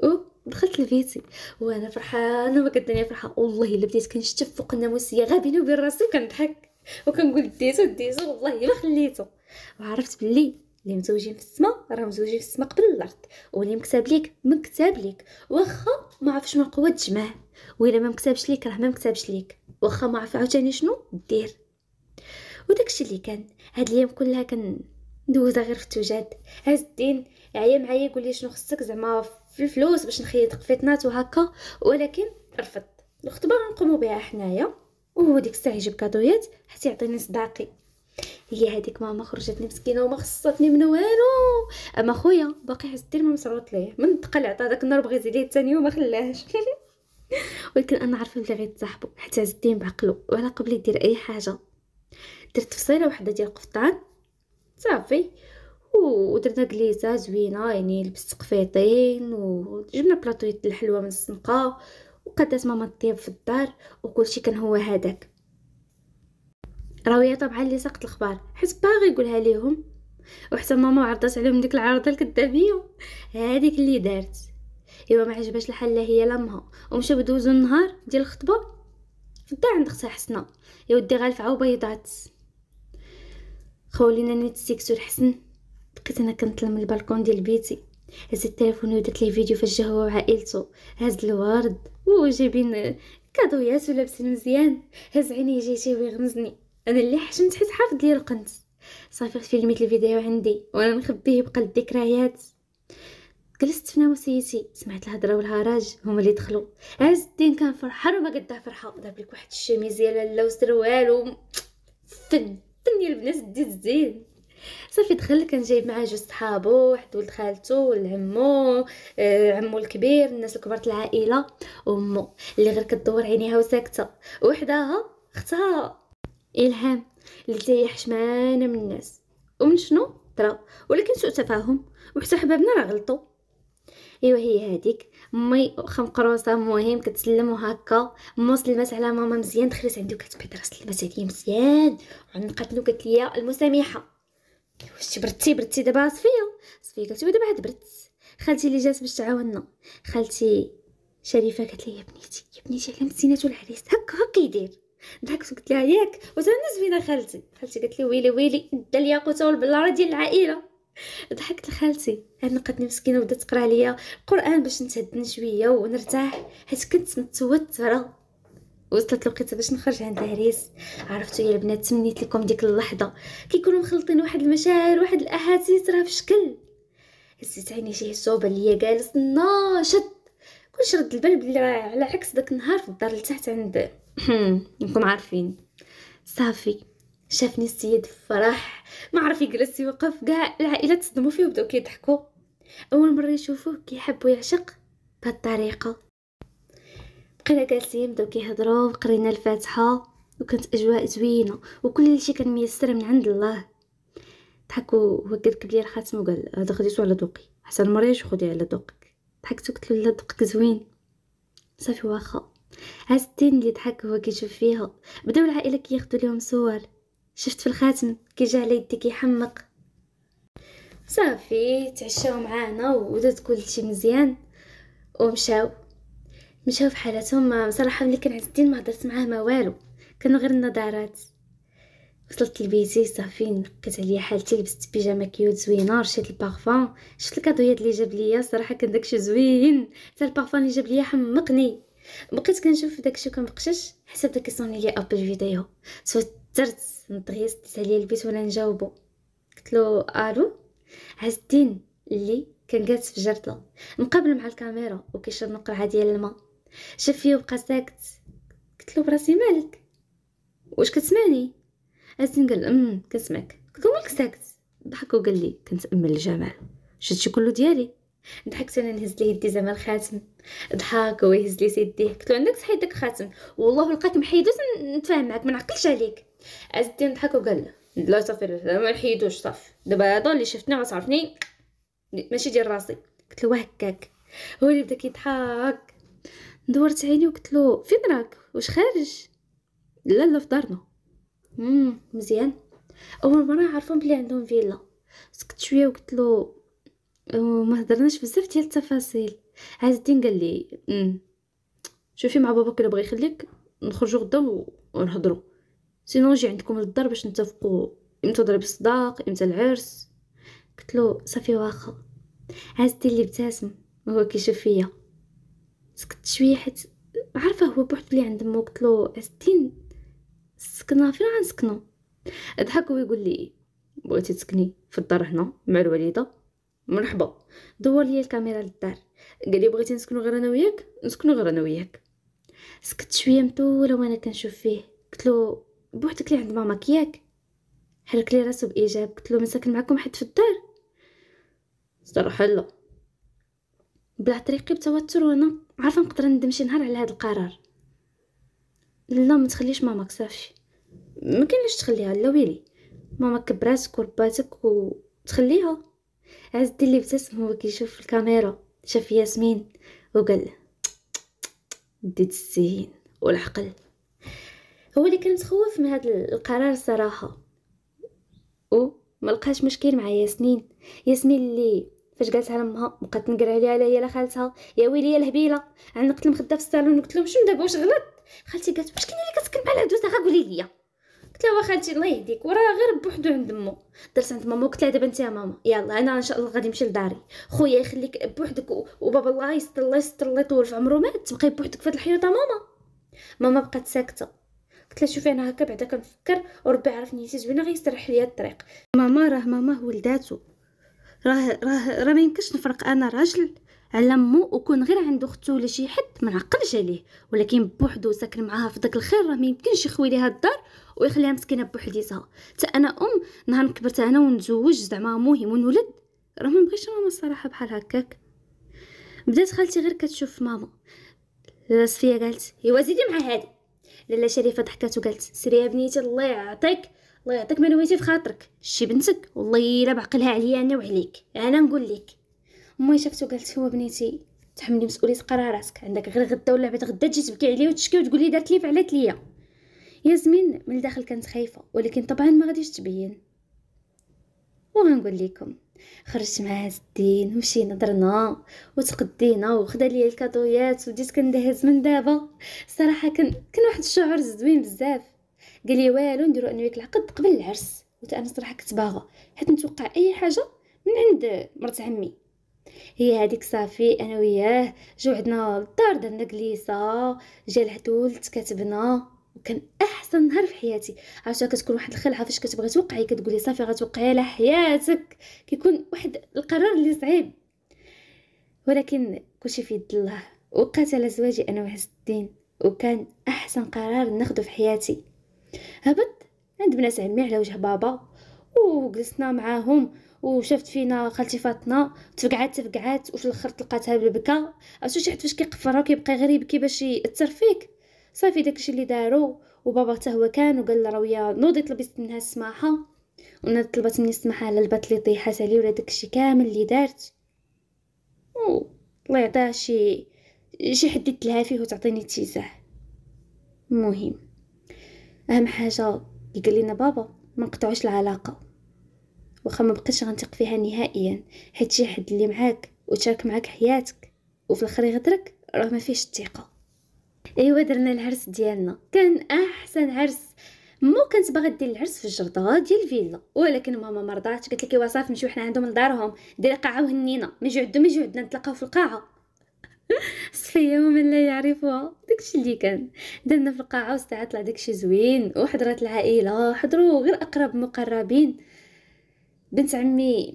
او دخلت لبيتي وانا فرحانه ما كنت فرحه والله الا بديت كنشتف فوق الناموسيه غا بيني وبين راسي وكنضحك وكنقول ديتو ديتو والله الا خليته وعرفت بلي اللي مزوجين في السما راه مزوجين في السما قبل الارض واللي مكتاب ليك مكتاب ليك واخا ما عرف شنو القوه تجمع وإلا ما مكتابش ليك راه ما مكتابش ليك واخا ما عرف عاوتاني شنو دير وداكشي اللي كان هاد الايام كلها كندوزها غير في التوجاد هز الدين عيا معايا يقول لي شنو خصك زعما في الفلوس باش نخيط قفيتنات وهكا ولكن رفض الخطبه غنقومو بها حنايا وهو ديك الساعه يجيب كادويات حتى يعطيني صداقي هي هذيك ماما خرجتني مسكينه وما خصتني من والو اما خويا باقي حس دير ما مسروط ليه من الدقه عطى داك النهار بغى يزيد ليه ثاني وما خلاهش ولكن انا عارفه بلي غيتصاحبوا حتى عز الدين بعقلو وعلى قبل يدير اي حاجه درت فصيله وحده ديال القفطان صافي ودرنا كليزه زوينه يعني لبست قفيطين وجبنا بلاطويط الحلوه من الزنقه وقدات ماما الطياب في الدار وكلشي كان هو هذاك راويه طبعا اللي سقط الخبار حيت باغي يقولها ليهم وحتى ماما عرضت عليهم ديك العرضه الكذابيه هذيك اللي دارت ايوا ما عجبهاش الحال لا هي لا مها ومشاو بدوزو النهار ديال الخطبه في الدار عند اختها حسنه يا ودي غالفعه وبيضات خولينا نيت السيكسور حسن بقيت انا كنطلم البالكون ديال بيتي هز التليفون ودات ليه فيديو فاش هو وعائلته هز الورد وجايبين كادويات ولابسين مزيان هز عينيه جاي ويغمزني انا اللي حشمت حيت حافظ ليا القنت صافي فيلميت الفيديو عندي وانا نخبيه بقى الذكريات جلست في ناوسيتي سمعت الهضره والهراج هما اللي دخلوا عز الدين كان فرحان وما قد فرحه داب لك واحد الشميز ديال لا وسروال و فدني البنات ديت الزين صافي دخل كان جايب معاه جوج صحابو واحد ولد خالته ولد عمو آه عمو الكبير الناس الكبار العائله وامو اللي غير كدور عينيها وساكته وحداها اختها الهام اللي تاهي حشمانه من الناس ومن شنو ترى ولكن سوء تفاهم وحتى حبابنا راه غلطوا ايوا هي هذيك مي خم مهم كتسلم هكا مو سلمات على ماما مزيان دخلت عندي وكتبيض راس سلمات عليا مزيان عنقاتني وقالت لي المسامحه واش برتي برتي دابا صفيه صفيه قالت دابا عاد برت خالتي اللي جات باش تعاوننا خالتي شريفه قالت لي يا بنيتي يا بنيتي على مسيناتو العريس هكا هكا يدير ضحكت قلت لها ياك وتهنا زوينه خالتي خالتي قالت لي ويلي ويلي دا الياقوته والبلاره ديال العائله ضحكت لخالتي انا قدني مسكينه وبدات تقرا عليا القران باش نتهدن شويه ونرتاح حيت كنت متوتره وصلت الوقيته باش نخرج عند العريس عرفتوا يا البنات تمنيت لكم ديك اللحظه كيكونوا مخلطين واحد المشاعر واحد الاحاسيس راه في شكل هزيت عيني شي صوبه اللي هي جالس ناشط كلش رد البال بلي راه على عكس داك النهار في الدار لتحت عند نكون عارفين صافي شافني السيد فرح ما عرف يجلس يوقف كاع العائله تصدموا فيه وبداو كيضحكوا اول مره يشوفوه كيحب ويعشق بهالطريقه بقينا جالسين بداو كيهضروا وقرينا الفاتحه وكانت اجواء زوينه وكل شيء كان ميسر من عند الله ضحك وهو كركب لي الخاتم وقال هذا خديته على ذوقي حسن مريش خدي على ذوقك ضحكت قلت له لا ذوقك زوين صافي واخا عاد الدين اللي ضحك هو كيشوف فيها بداو العائله كياخذوا لهم صور شفت في الخاتم جا على يدي كيحمق صافي تعشاو معانا ودات كلشي مزيان ومشاو مشاو في حالتهم صراحه ملي كان عز الدين ما هضرت معاه ما والو كانوا غير النظارات وصلت لبيتي صافي نقيت عليا حالتي لبست بيجامه كيوت زوينه رشيت البارفان شفت الكادويات اللي جاب ليا صراحه كان داكشي زوين حتى البارفان اللي جاب ليا حمقني بقيت كنشوف داكشي كنبقشش حتى داك يصوني ليا ابل فيديو توترت نطغيت ديت عليا البيت وانا نجاوبو قلت له الو عز الدين اللي كان جالس في جرده مقابل مع الكاميرا وكيشرب من ديال الماء شاف فيا وبقى ساكت قلت له براسي مالك واش كتسمعني عزين قال امم كنسمعك قلت له مالك ساكت ضحك وقال لي كنتامل الجمال شفت شي كله ديالي ضحكت انا نهز ليه يدي زعما الخاتم ضحك ويهز لي يديه قلت له عندك تحيد داك الخاتم والله لقاك محيدو نتفاهم معاك ما نعقلش عليك عز الدين ضحك وقال لا صافي ما نحيدوش صافي دابا هذا اللي شفتني غتعرفني ماشي ديال راسي قلت له هكاك هو اللي بدا كيضحك دورت عيني وقلت له فين راك واش خارج لا لا في دارنا مم. مزيان اول مره عرفهم بلي عندهم فيلا سكت شويه وقلت له ما هضرناش بزاف ديال التفاصيل عز الدين قال لي مم. شوفي مع باباك الا بغى يخليك نخرجوا غدا ونهضروا سينو نجي عندكم للدار باش نتفقوا امتى ضرب الصداق امتى العرس قلت له صافي واخا عز الدين اللي ابتسم وهو كيشوف فيا سكت شويه حيت عارفه هو بوحدو اللي عند مو قلت له عز سكنا فين غنسكنو ضحك ويقول لي بغيتي تسكني في الدار هنا مع الوالده مرحبا دور لي الكاميرا للدار قال لي بغيتي نسكنو غير انا وياك نسكنو غير انا وياك سكت شويه مطوله وانا كنشوف فيه قلت له بوحدك اللي عند ماماك ياك حرك لي راسو بايجاب قلت له ما معكم حد في الدار صراحه لا بلا طريقي بتوتر وانا عارفه نقدر ندم شي نهار على هذا القرار لا ما تخليش ماماك صافي ما كاينش تخليها لا ويلي ماما كبراتك ورباتك وتخليها عز الدين اللي ابتسم هو كيشوف في الكاميرا شاف ياسمين وقال ديت الزين والعقل هو اللي كان متخوف من هذا القرار صراحه و ما لقاش مشكل مع ياسمين ياسمين اللي فاش قالتها لامها بقات نقرا عليها على هي لا خالتها يا ويلي يا الهبيله عنقت المخده في الصالون قلت لهم شنو دابا واش غلط خالتي قالت واش كاين اللي كتسكن بحال هادو غا قولي ليا قلت لها خالتي الله يهديك وراه غير بوحدو عند مو درت عند ماما قلت لها دابا انت يا ماما يلا انا ان شاء الله غادي نمشي لداري خويا يخليك بوحدك وبابا الله يستر الله يستر الله يطول في عمره مات تبقاي بوحدك في هاد الحيوطه ماما ماما بقات ساكته قلت لها شوفي انا هكا بعدا كنفكر وربي عرفني نيتي زوينه غيسترح ليا الطريق ماما راه ماما ولداتو راه راه راه ما يمكنش نفرق انا راجل على مو وكون غير عنده اختو ولا شي حد ما نعقلش عليه ولكن بوحدو ساكن معاها في داك الخير راه ما يمكنش يخوي ليها الدار ويخليها مسكينه بوحديتها حتى انا ام نهار كبرت انا ونتزوج زعما مهم ونولد راه ما بغيتش ماما الصراحه بحال هكاك بدات خالتي غير كتشوف ماما صفيه قالت ايوا زيدي مع هادي لاله شريفه ضحكات وقالت سري يا بنيتي الله يعطيك الله يعطيك منويتي في خاطرك شي بنتك والله الا بعقلها عليا انا وعليك انا نقول لك امي شافته قالت هو بنيتي تحملي مسؤوليه قراراتك عندك غير غدا ولا بعد غدا تجي تبكي عليا وتشكي وتقول لي دارت لي فعلت ليا ياسمين من الداخل كانت خايفه ولكن طبعا ما غاديش تبين وغنقول لكم خرجت مع عز الدين ومشينا درنا وتقدينا وخدا ليا الكادويات وديت كندهز من دابا صراحه كان كان واحد الشعور زوين بزاف قال لي والو نديرو انا وياك العقد قبل العرس قلت انا صراحه كنت باغا حيت نتوقع اي حاجه من عند مرت عمي هي هذيك صافي انا وياه جو عندنا الدار درنا كليسه جا العدول تكاتبنا وكان احسن نهار في حياتي عرفتي كتكون واحد الخلعه فاش كتبغي توقعي كتقولي صافي غتوقعي على حياتك كيكون واحد القرار اللي صعيب ولكن كلشي في يد الله على زواجي انا وعز الدين وكان احسن قرار ناخده في حياتي هبط عند بنات عمي على وجه بابا وجلسنا معاهم وشفت فينا خالتي فاطمه تفقعات تفقعات وفي الاخر تلقاتها بالبكا عرفتو شي حد فاش كيقفرها وكيبقى غير يبكي باش ياثر فيك صافي داكشي اللي دارو وبابا حتى هو كان وقال لها راويا نوضي طلبي منها السماحه وانا طلبت مني السماحه على البات اللي طيحات علي ولا داكشي كامل اللي دارت الله يعطيها شي شي حد يتلها فيه وتعطيني اتزاع مهم اهم حاجه قال لنا بابا ما نقطعوش العلاقه واخا ما بقيتش غنثق فيها نهائيا حيت شي حد اللي معاك وتشارك معاك حياتك وفي الاخر يغدرك راه ما فيش الثقه ايوا درنا العرس ديالنا كان احسن عرس مو كانت باغا دير العرس في الجرده ديال الفيلا ولكن ماما ما رضاتش قالت لك ايوا صافي نمشيو حنا عندهم لدارهم دير قاعه وهنينا ما يجي عندهم يجي عندنا نتلاقاو في القاعه صفية ومن لا يعرفها داكشي اللي كان درنا في القاعة وساعة طلع داكشي زوين وحضرات العائلة حضروا غير أقرب مقربين بنت عمي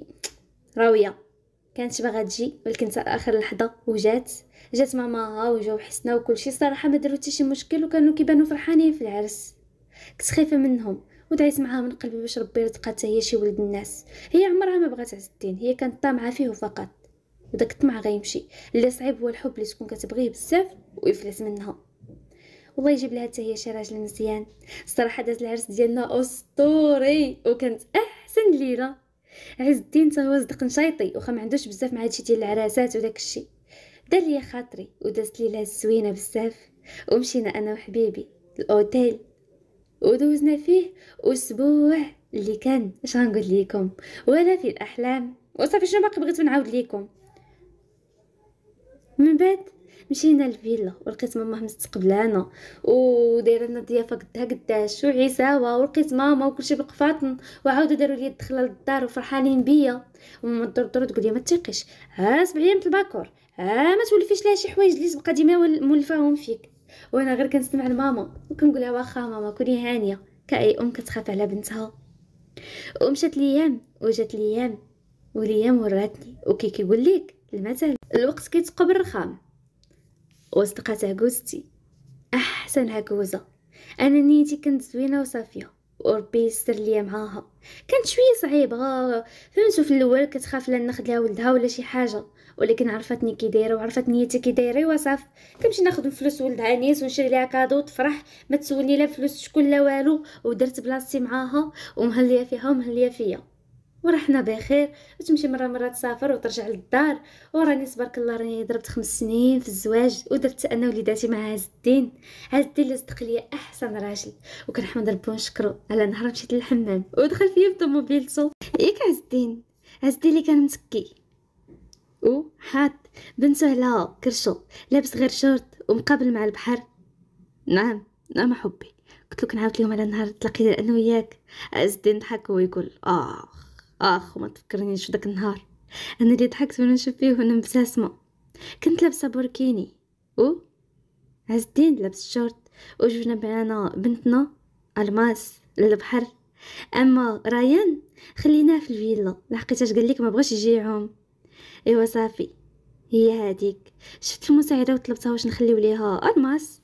راوية كانت باغا تجي ولكن حتى اخر لحظه وجات جات ماماها وجاو حسنا وكلشي صراحه ما داروا حتى شي مشكل وكانوا كيبانوا فرحانين في العرس كنت خايفه منهم ودعيت معاها من قلبي باش ربي يرزقها هي شي ولد الناس هي عمرها ما بغات عز الدين هي كانت طامعه فيه فقط وداك الطمع غيمشي اللي صعيب هو الحب اللي تكون كتبغيه بزاف ويفلت منها والله يجيب لها حتى هي شي راجل مزيان الصراحه داز العرس ديالنا اسطوري وكانت احسن ليله عز الدين تا هو صدق نشيطي واخا ما عندوش بزاف مع هادشي ديال العراسات وداك الشيء دار ليا خاطري ودازت ليله زوينه بزاف ومشينا انا وحبيبي الاوتيل ودوزنا فيه اسبوع اللي كان اش غنقول لكم ولا في الاحلام وصافي شنو باقي بغيت نعاود لكم من بعد مشينا للفيلا ولقيت ماما مستقبلانا ودايره لنا ضيافه قدها قداش وعساوه ولقيت ماما وكلشي بالقفاطن وعاودوا داروا لي الدخله للدار وفرحانين بيا وماما الدردور تقول لي ما تيقيش ها سبع ايام الباكور ها ما تولفيش لها شي حوايج اللي تبقى ديما مولفاهم فيك وانا غير كنسمع لماما وكنقولها واخا ماما كوني هانيه كاي ام كتخاف على بنتها ومشات ليام وجات ليام وليام وراتني وكي كيقول لك المثل الوقت كيتقب الرخام وصدقات عكوزتي احسن عكوزه انا نيتي كانت زوينه وصافيه وربي يستر ليا معاها كانت شويه صعيبه فهمتو في الاول كتخاف لا ناخد ليها ولدها ولا شي حاجه ولكن عرفتني كي دايره وعرفت نيتي كي دايره وصاف كنمشي ناخد فلوس ولدها نيس ونشري ليها كادو تفرح ما تسولني لا فلوس شكون لا والو ودرت بلاصتي معاها ومهليه فيها ومهليه فيا ورحنا بخير وتمشي مره مره تسافر وترجع للدار وراني تبارك الله راني ضربت خمس سنين في الزواج ودرت انا وليداتي مع عز الدين عز الدين اللي صدق ليا احسن راجل وكنحمد ربي ونشكرو على نهار مشيت للحمام ودخل فيا في طوموبيلتو ياك عز الدين عز الدين اللي كان متكي او حاط بنته على كرشو لابس غير شورت ومقابل مع البحر نعم نعم حبي قلت له كنعاود لهم على نهار تلاقينا انا وياك عز الدين ضحك ويقول اخ اخ ما تفكرنيش داك النهار انا اللي ضحكت وانا نشوف فيه وانا مبتسمه كنت لابسه بوركيني او عز الدين لابس شورت وجبنا معانا بنتنا الماس للبحر اما رايان خليناه في الفيلا لحقيتاش قال لك ما بغاش يجيعهم ايوا صافي هي هاديك شفت المساعده وطلبتها واش نخليو ليها الماس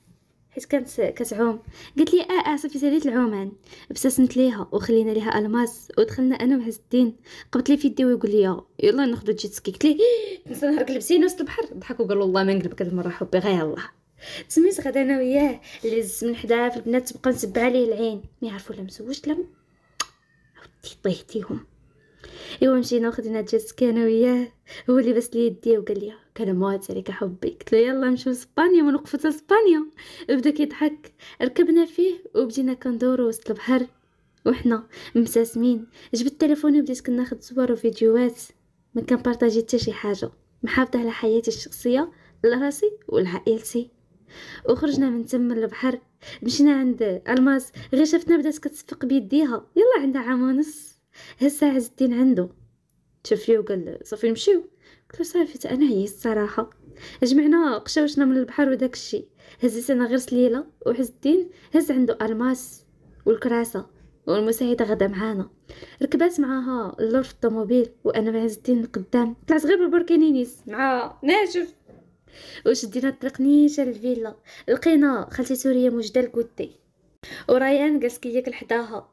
حيت كانت كتعوم قالت لي اه اه صافي ساليت العومان ابتسمت ليها وخلينا ليها الماس ودخلنا انا وعز الدين قبض لي في يدي ويقول لي يلا ناخذ جيت سكي قلت ليه نسى نهرك لبسي وسط البحر ضحك وقال والله ما نقلبك هاد المره حبي غير الله سميت غدا انا وياه اللي زت من حدا في البنات تبقى نسب عليه العين ما يعرفوا لا مزوج لا عاودتي طيحتيهم ايوا مشينا وخدينا جيست انا وياه هو اللي بس لي يديه وقال لي كان موات عليك حبي قلت له يلا نمشيو لسبانيا ونوقفو حتى لاسبانيا بدا كيضحك ركبنا فيه وبدينا كندورو وسط البحر وحنا مساسمين جبت تليفوني وبديت كناخد صور وفيديوهات ما بارطاجي حتى شي حاجه محافظه على حياتي الشخصيه لراسي ولعائلتي وخرجنا من تم البحر مشينا عند الماس غير شفتنا بدات كتصفق بيديها يلا عندها عام ونص هسا عز الدين عنده تشفيه وقال صافي نمشيو قلت له صافي انا هي الصراحه جمعنا قشاوشنا من البحر وداك الشيء هزيت انا غير سليله وعز الدين هز عنده الماس والكراسه والمساعده غدا معانا ركبات معاها اللور في الطوموبيل وانا مع عز الدين قدام طلعت غير بالبركينينيس مع ناشف دينا الطريق نيشان للفيلا لقينا خالتي سوريا موجده الكوتي وريان جالس كياكل حداها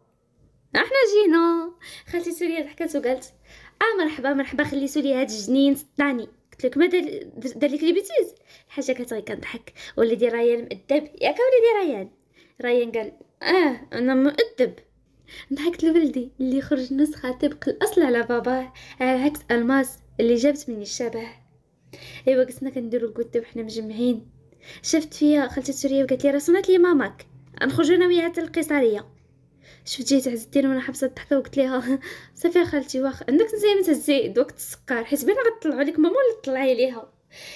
احنا جينا خالتي سوريا ضحكت وقالت اه مرحبا مرحبا خلي لي هاد الجنين سطاني قلت لك ما دار لك لي بيتيز الحاجه كانت غير كنضحك وليدي ريان مؤدب ياك وليدي ريان ريان قال اه انا مؤدب ضحكت لولدي اللي خرج نسخه طبق الاصل على باباه على عكس الماس اللي جابت مني الشبه ايوا قسنا كنديرو الكوت وحنا مجمعين شفت فيا خالتي سوريا وقالت لي راه صنعت لي ماماك نخرج انا وياها حتى جيت تعز الدين وانا حبسه الضحكه وقلت ليها صافي خالتي واخا عندك زينه تهزي وقت السكر حيت بين غطلعوا لك ماما ولا طلعي ليها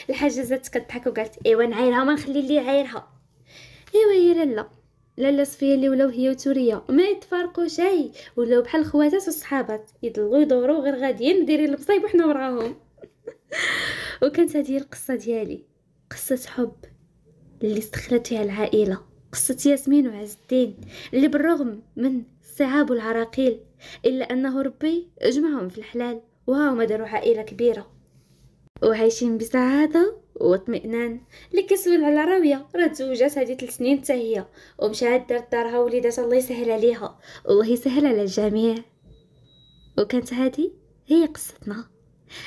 الحاجه زادت كضحك وقالت ايوا نعايرها ما نخلي لي عايرها ايوا هي لالا لالا صفيه اللي ولاو هي وتوريا ما يتفارقوا شي ولاو بحال خواتات والصحابات يضلوا يدوروا غير غاديين دايرين المصايب وحنا وراهم وكانت هذه القصه ديالي قصه حب اللي استخرجت فيها العائله قصة ياسمين وعز الدين اللي بالرغم من الصعاب والعراقيل إلا أنه ربي جمعهم في الحلال وهما مدروا عائلة كبيرة وعايشين بسعادة واطمئنان اللي كسول على راوية راه تزوجات هادي ثلاث سنين حتى هي ومشات دارت دارها وليداتها الله يسهل عليها الله يسهل على الجميع وكانت هادي هي قصتنا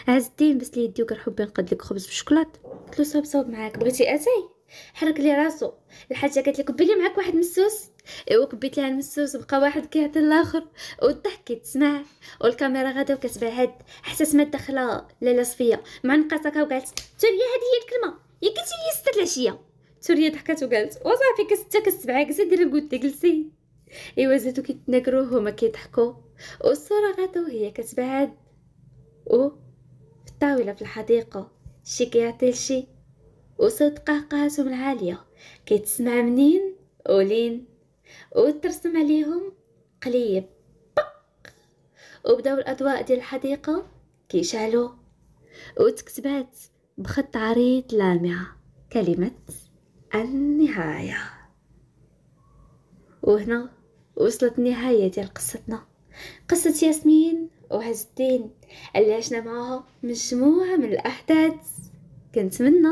عز الدين بس لي يدي وكنحب نقد لك خبز بالشوكولات قلت له صوب صوب معاك بغيتي اتاي حرك لي راسو الحاجه قالت لك بلي معاك واحد مسوس ايوا كبيت لها المسوس بقى واحد كيعطي الاخر والضحك تسمع والكاميرا غادا وكتبعد حتى سمات داخله ليلى صفيه مع نقاصك وقالت توريا هذه هي الكلمه يا كنتي لي ستة العشيه توريا ضحكات وقالت وصافي كستة كسبعة كسا دير الكوتي جلسي ايوا زادو كيتناكرو هما كيضحكو والصوره غادا وهي كتبعد و في الطاوله في الحديقه شي كيعطي لشي وصوت قهقهتهم العالية كيتسمع منين ولين وترسم عليهم قليب بق وبداو الأضواء ديال الحديقة كيشعلو وتكتبات بخط عريض لامع كلمة النهاية وهنا وصلت النهاية ديال قصتنا قصة ياسمين وعز الدين اللي عشنا معاها مجموعة من الأحداث كنتمنى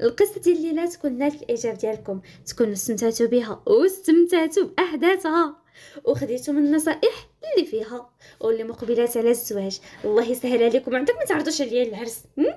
القصه ديال الليله تكون نالت الاعجاب ديالكم تكونوا استمتعتوا بها واستمتعتوا باحداثها وخديتوا من النصائح اللي فيها واللي مقبلات على الزواج الله يسهل عليكم عندك ما تعرضوش عليا العرس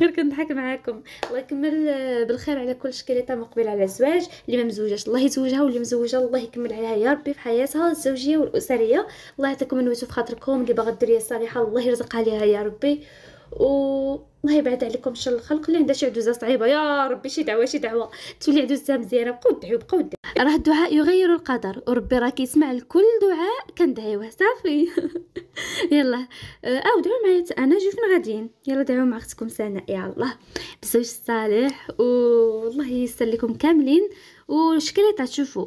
غير كنضحك معاكم الله يكمل بالخير على كل شكليطه مقبله على الزواج اللي ما مزوجاش الله يزوجها واللي مزوجه الله يكمل عليها يا ربي في حياتها الزوجيه والاسريه الله يعطيكم النوتو في خاطركم اللي باغا الدريه الصالحه الله يرزقها ليها يا ربي والله يبعد عليكم شر الخلق اللي عندها شي عدوزه صعيبه يا ربي شي دعوه شي دعوه تولي عدوزتها مزيانه بقاو دعوا بقاو دعوا راه الدعاء يغير القدر وربي راه كيسمع لكل دعاء كندعيوه صافي يلا آه، او دعوا معايا انا جوج غاديين يلا دعوا مع اختكم سناء يا الله بزوج الصالح والله يسر لكم كاملين وشكلي تشوفوا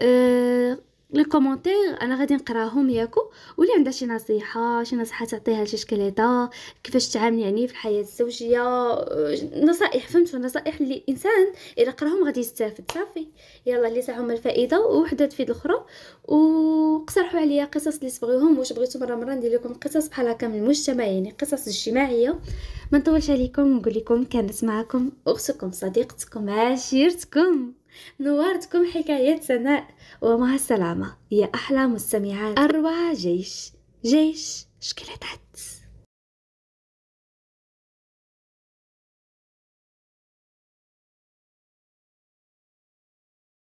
أه لي كومونتير انا غادي نقراهم ياكو واللي عندها شي نصيحه شي نصيحه تعطيها لشي شكليطه كيفاش تعامل يعني في الحياه الزوجيه آه، نصائح فهمتوا نصائح اللي الانسان الا قراهم غادي يستافد صافي يلا اللي ساهم الفائده وحده تفيد الاخرى وقترحوا عليا قصص اللي تبغيهم واش بغيتو مره مره ندير لكم قصص بحال هكا من المجتمع يعني قصص اجتماعيه ما نطولش عليكم نقول لكم كانت معكم اختكم صديقتكم عشيرتكم نورتكم حكاية سناء ومع السلامة يا أحلى مستمعات أروع جيش جيش شكلتات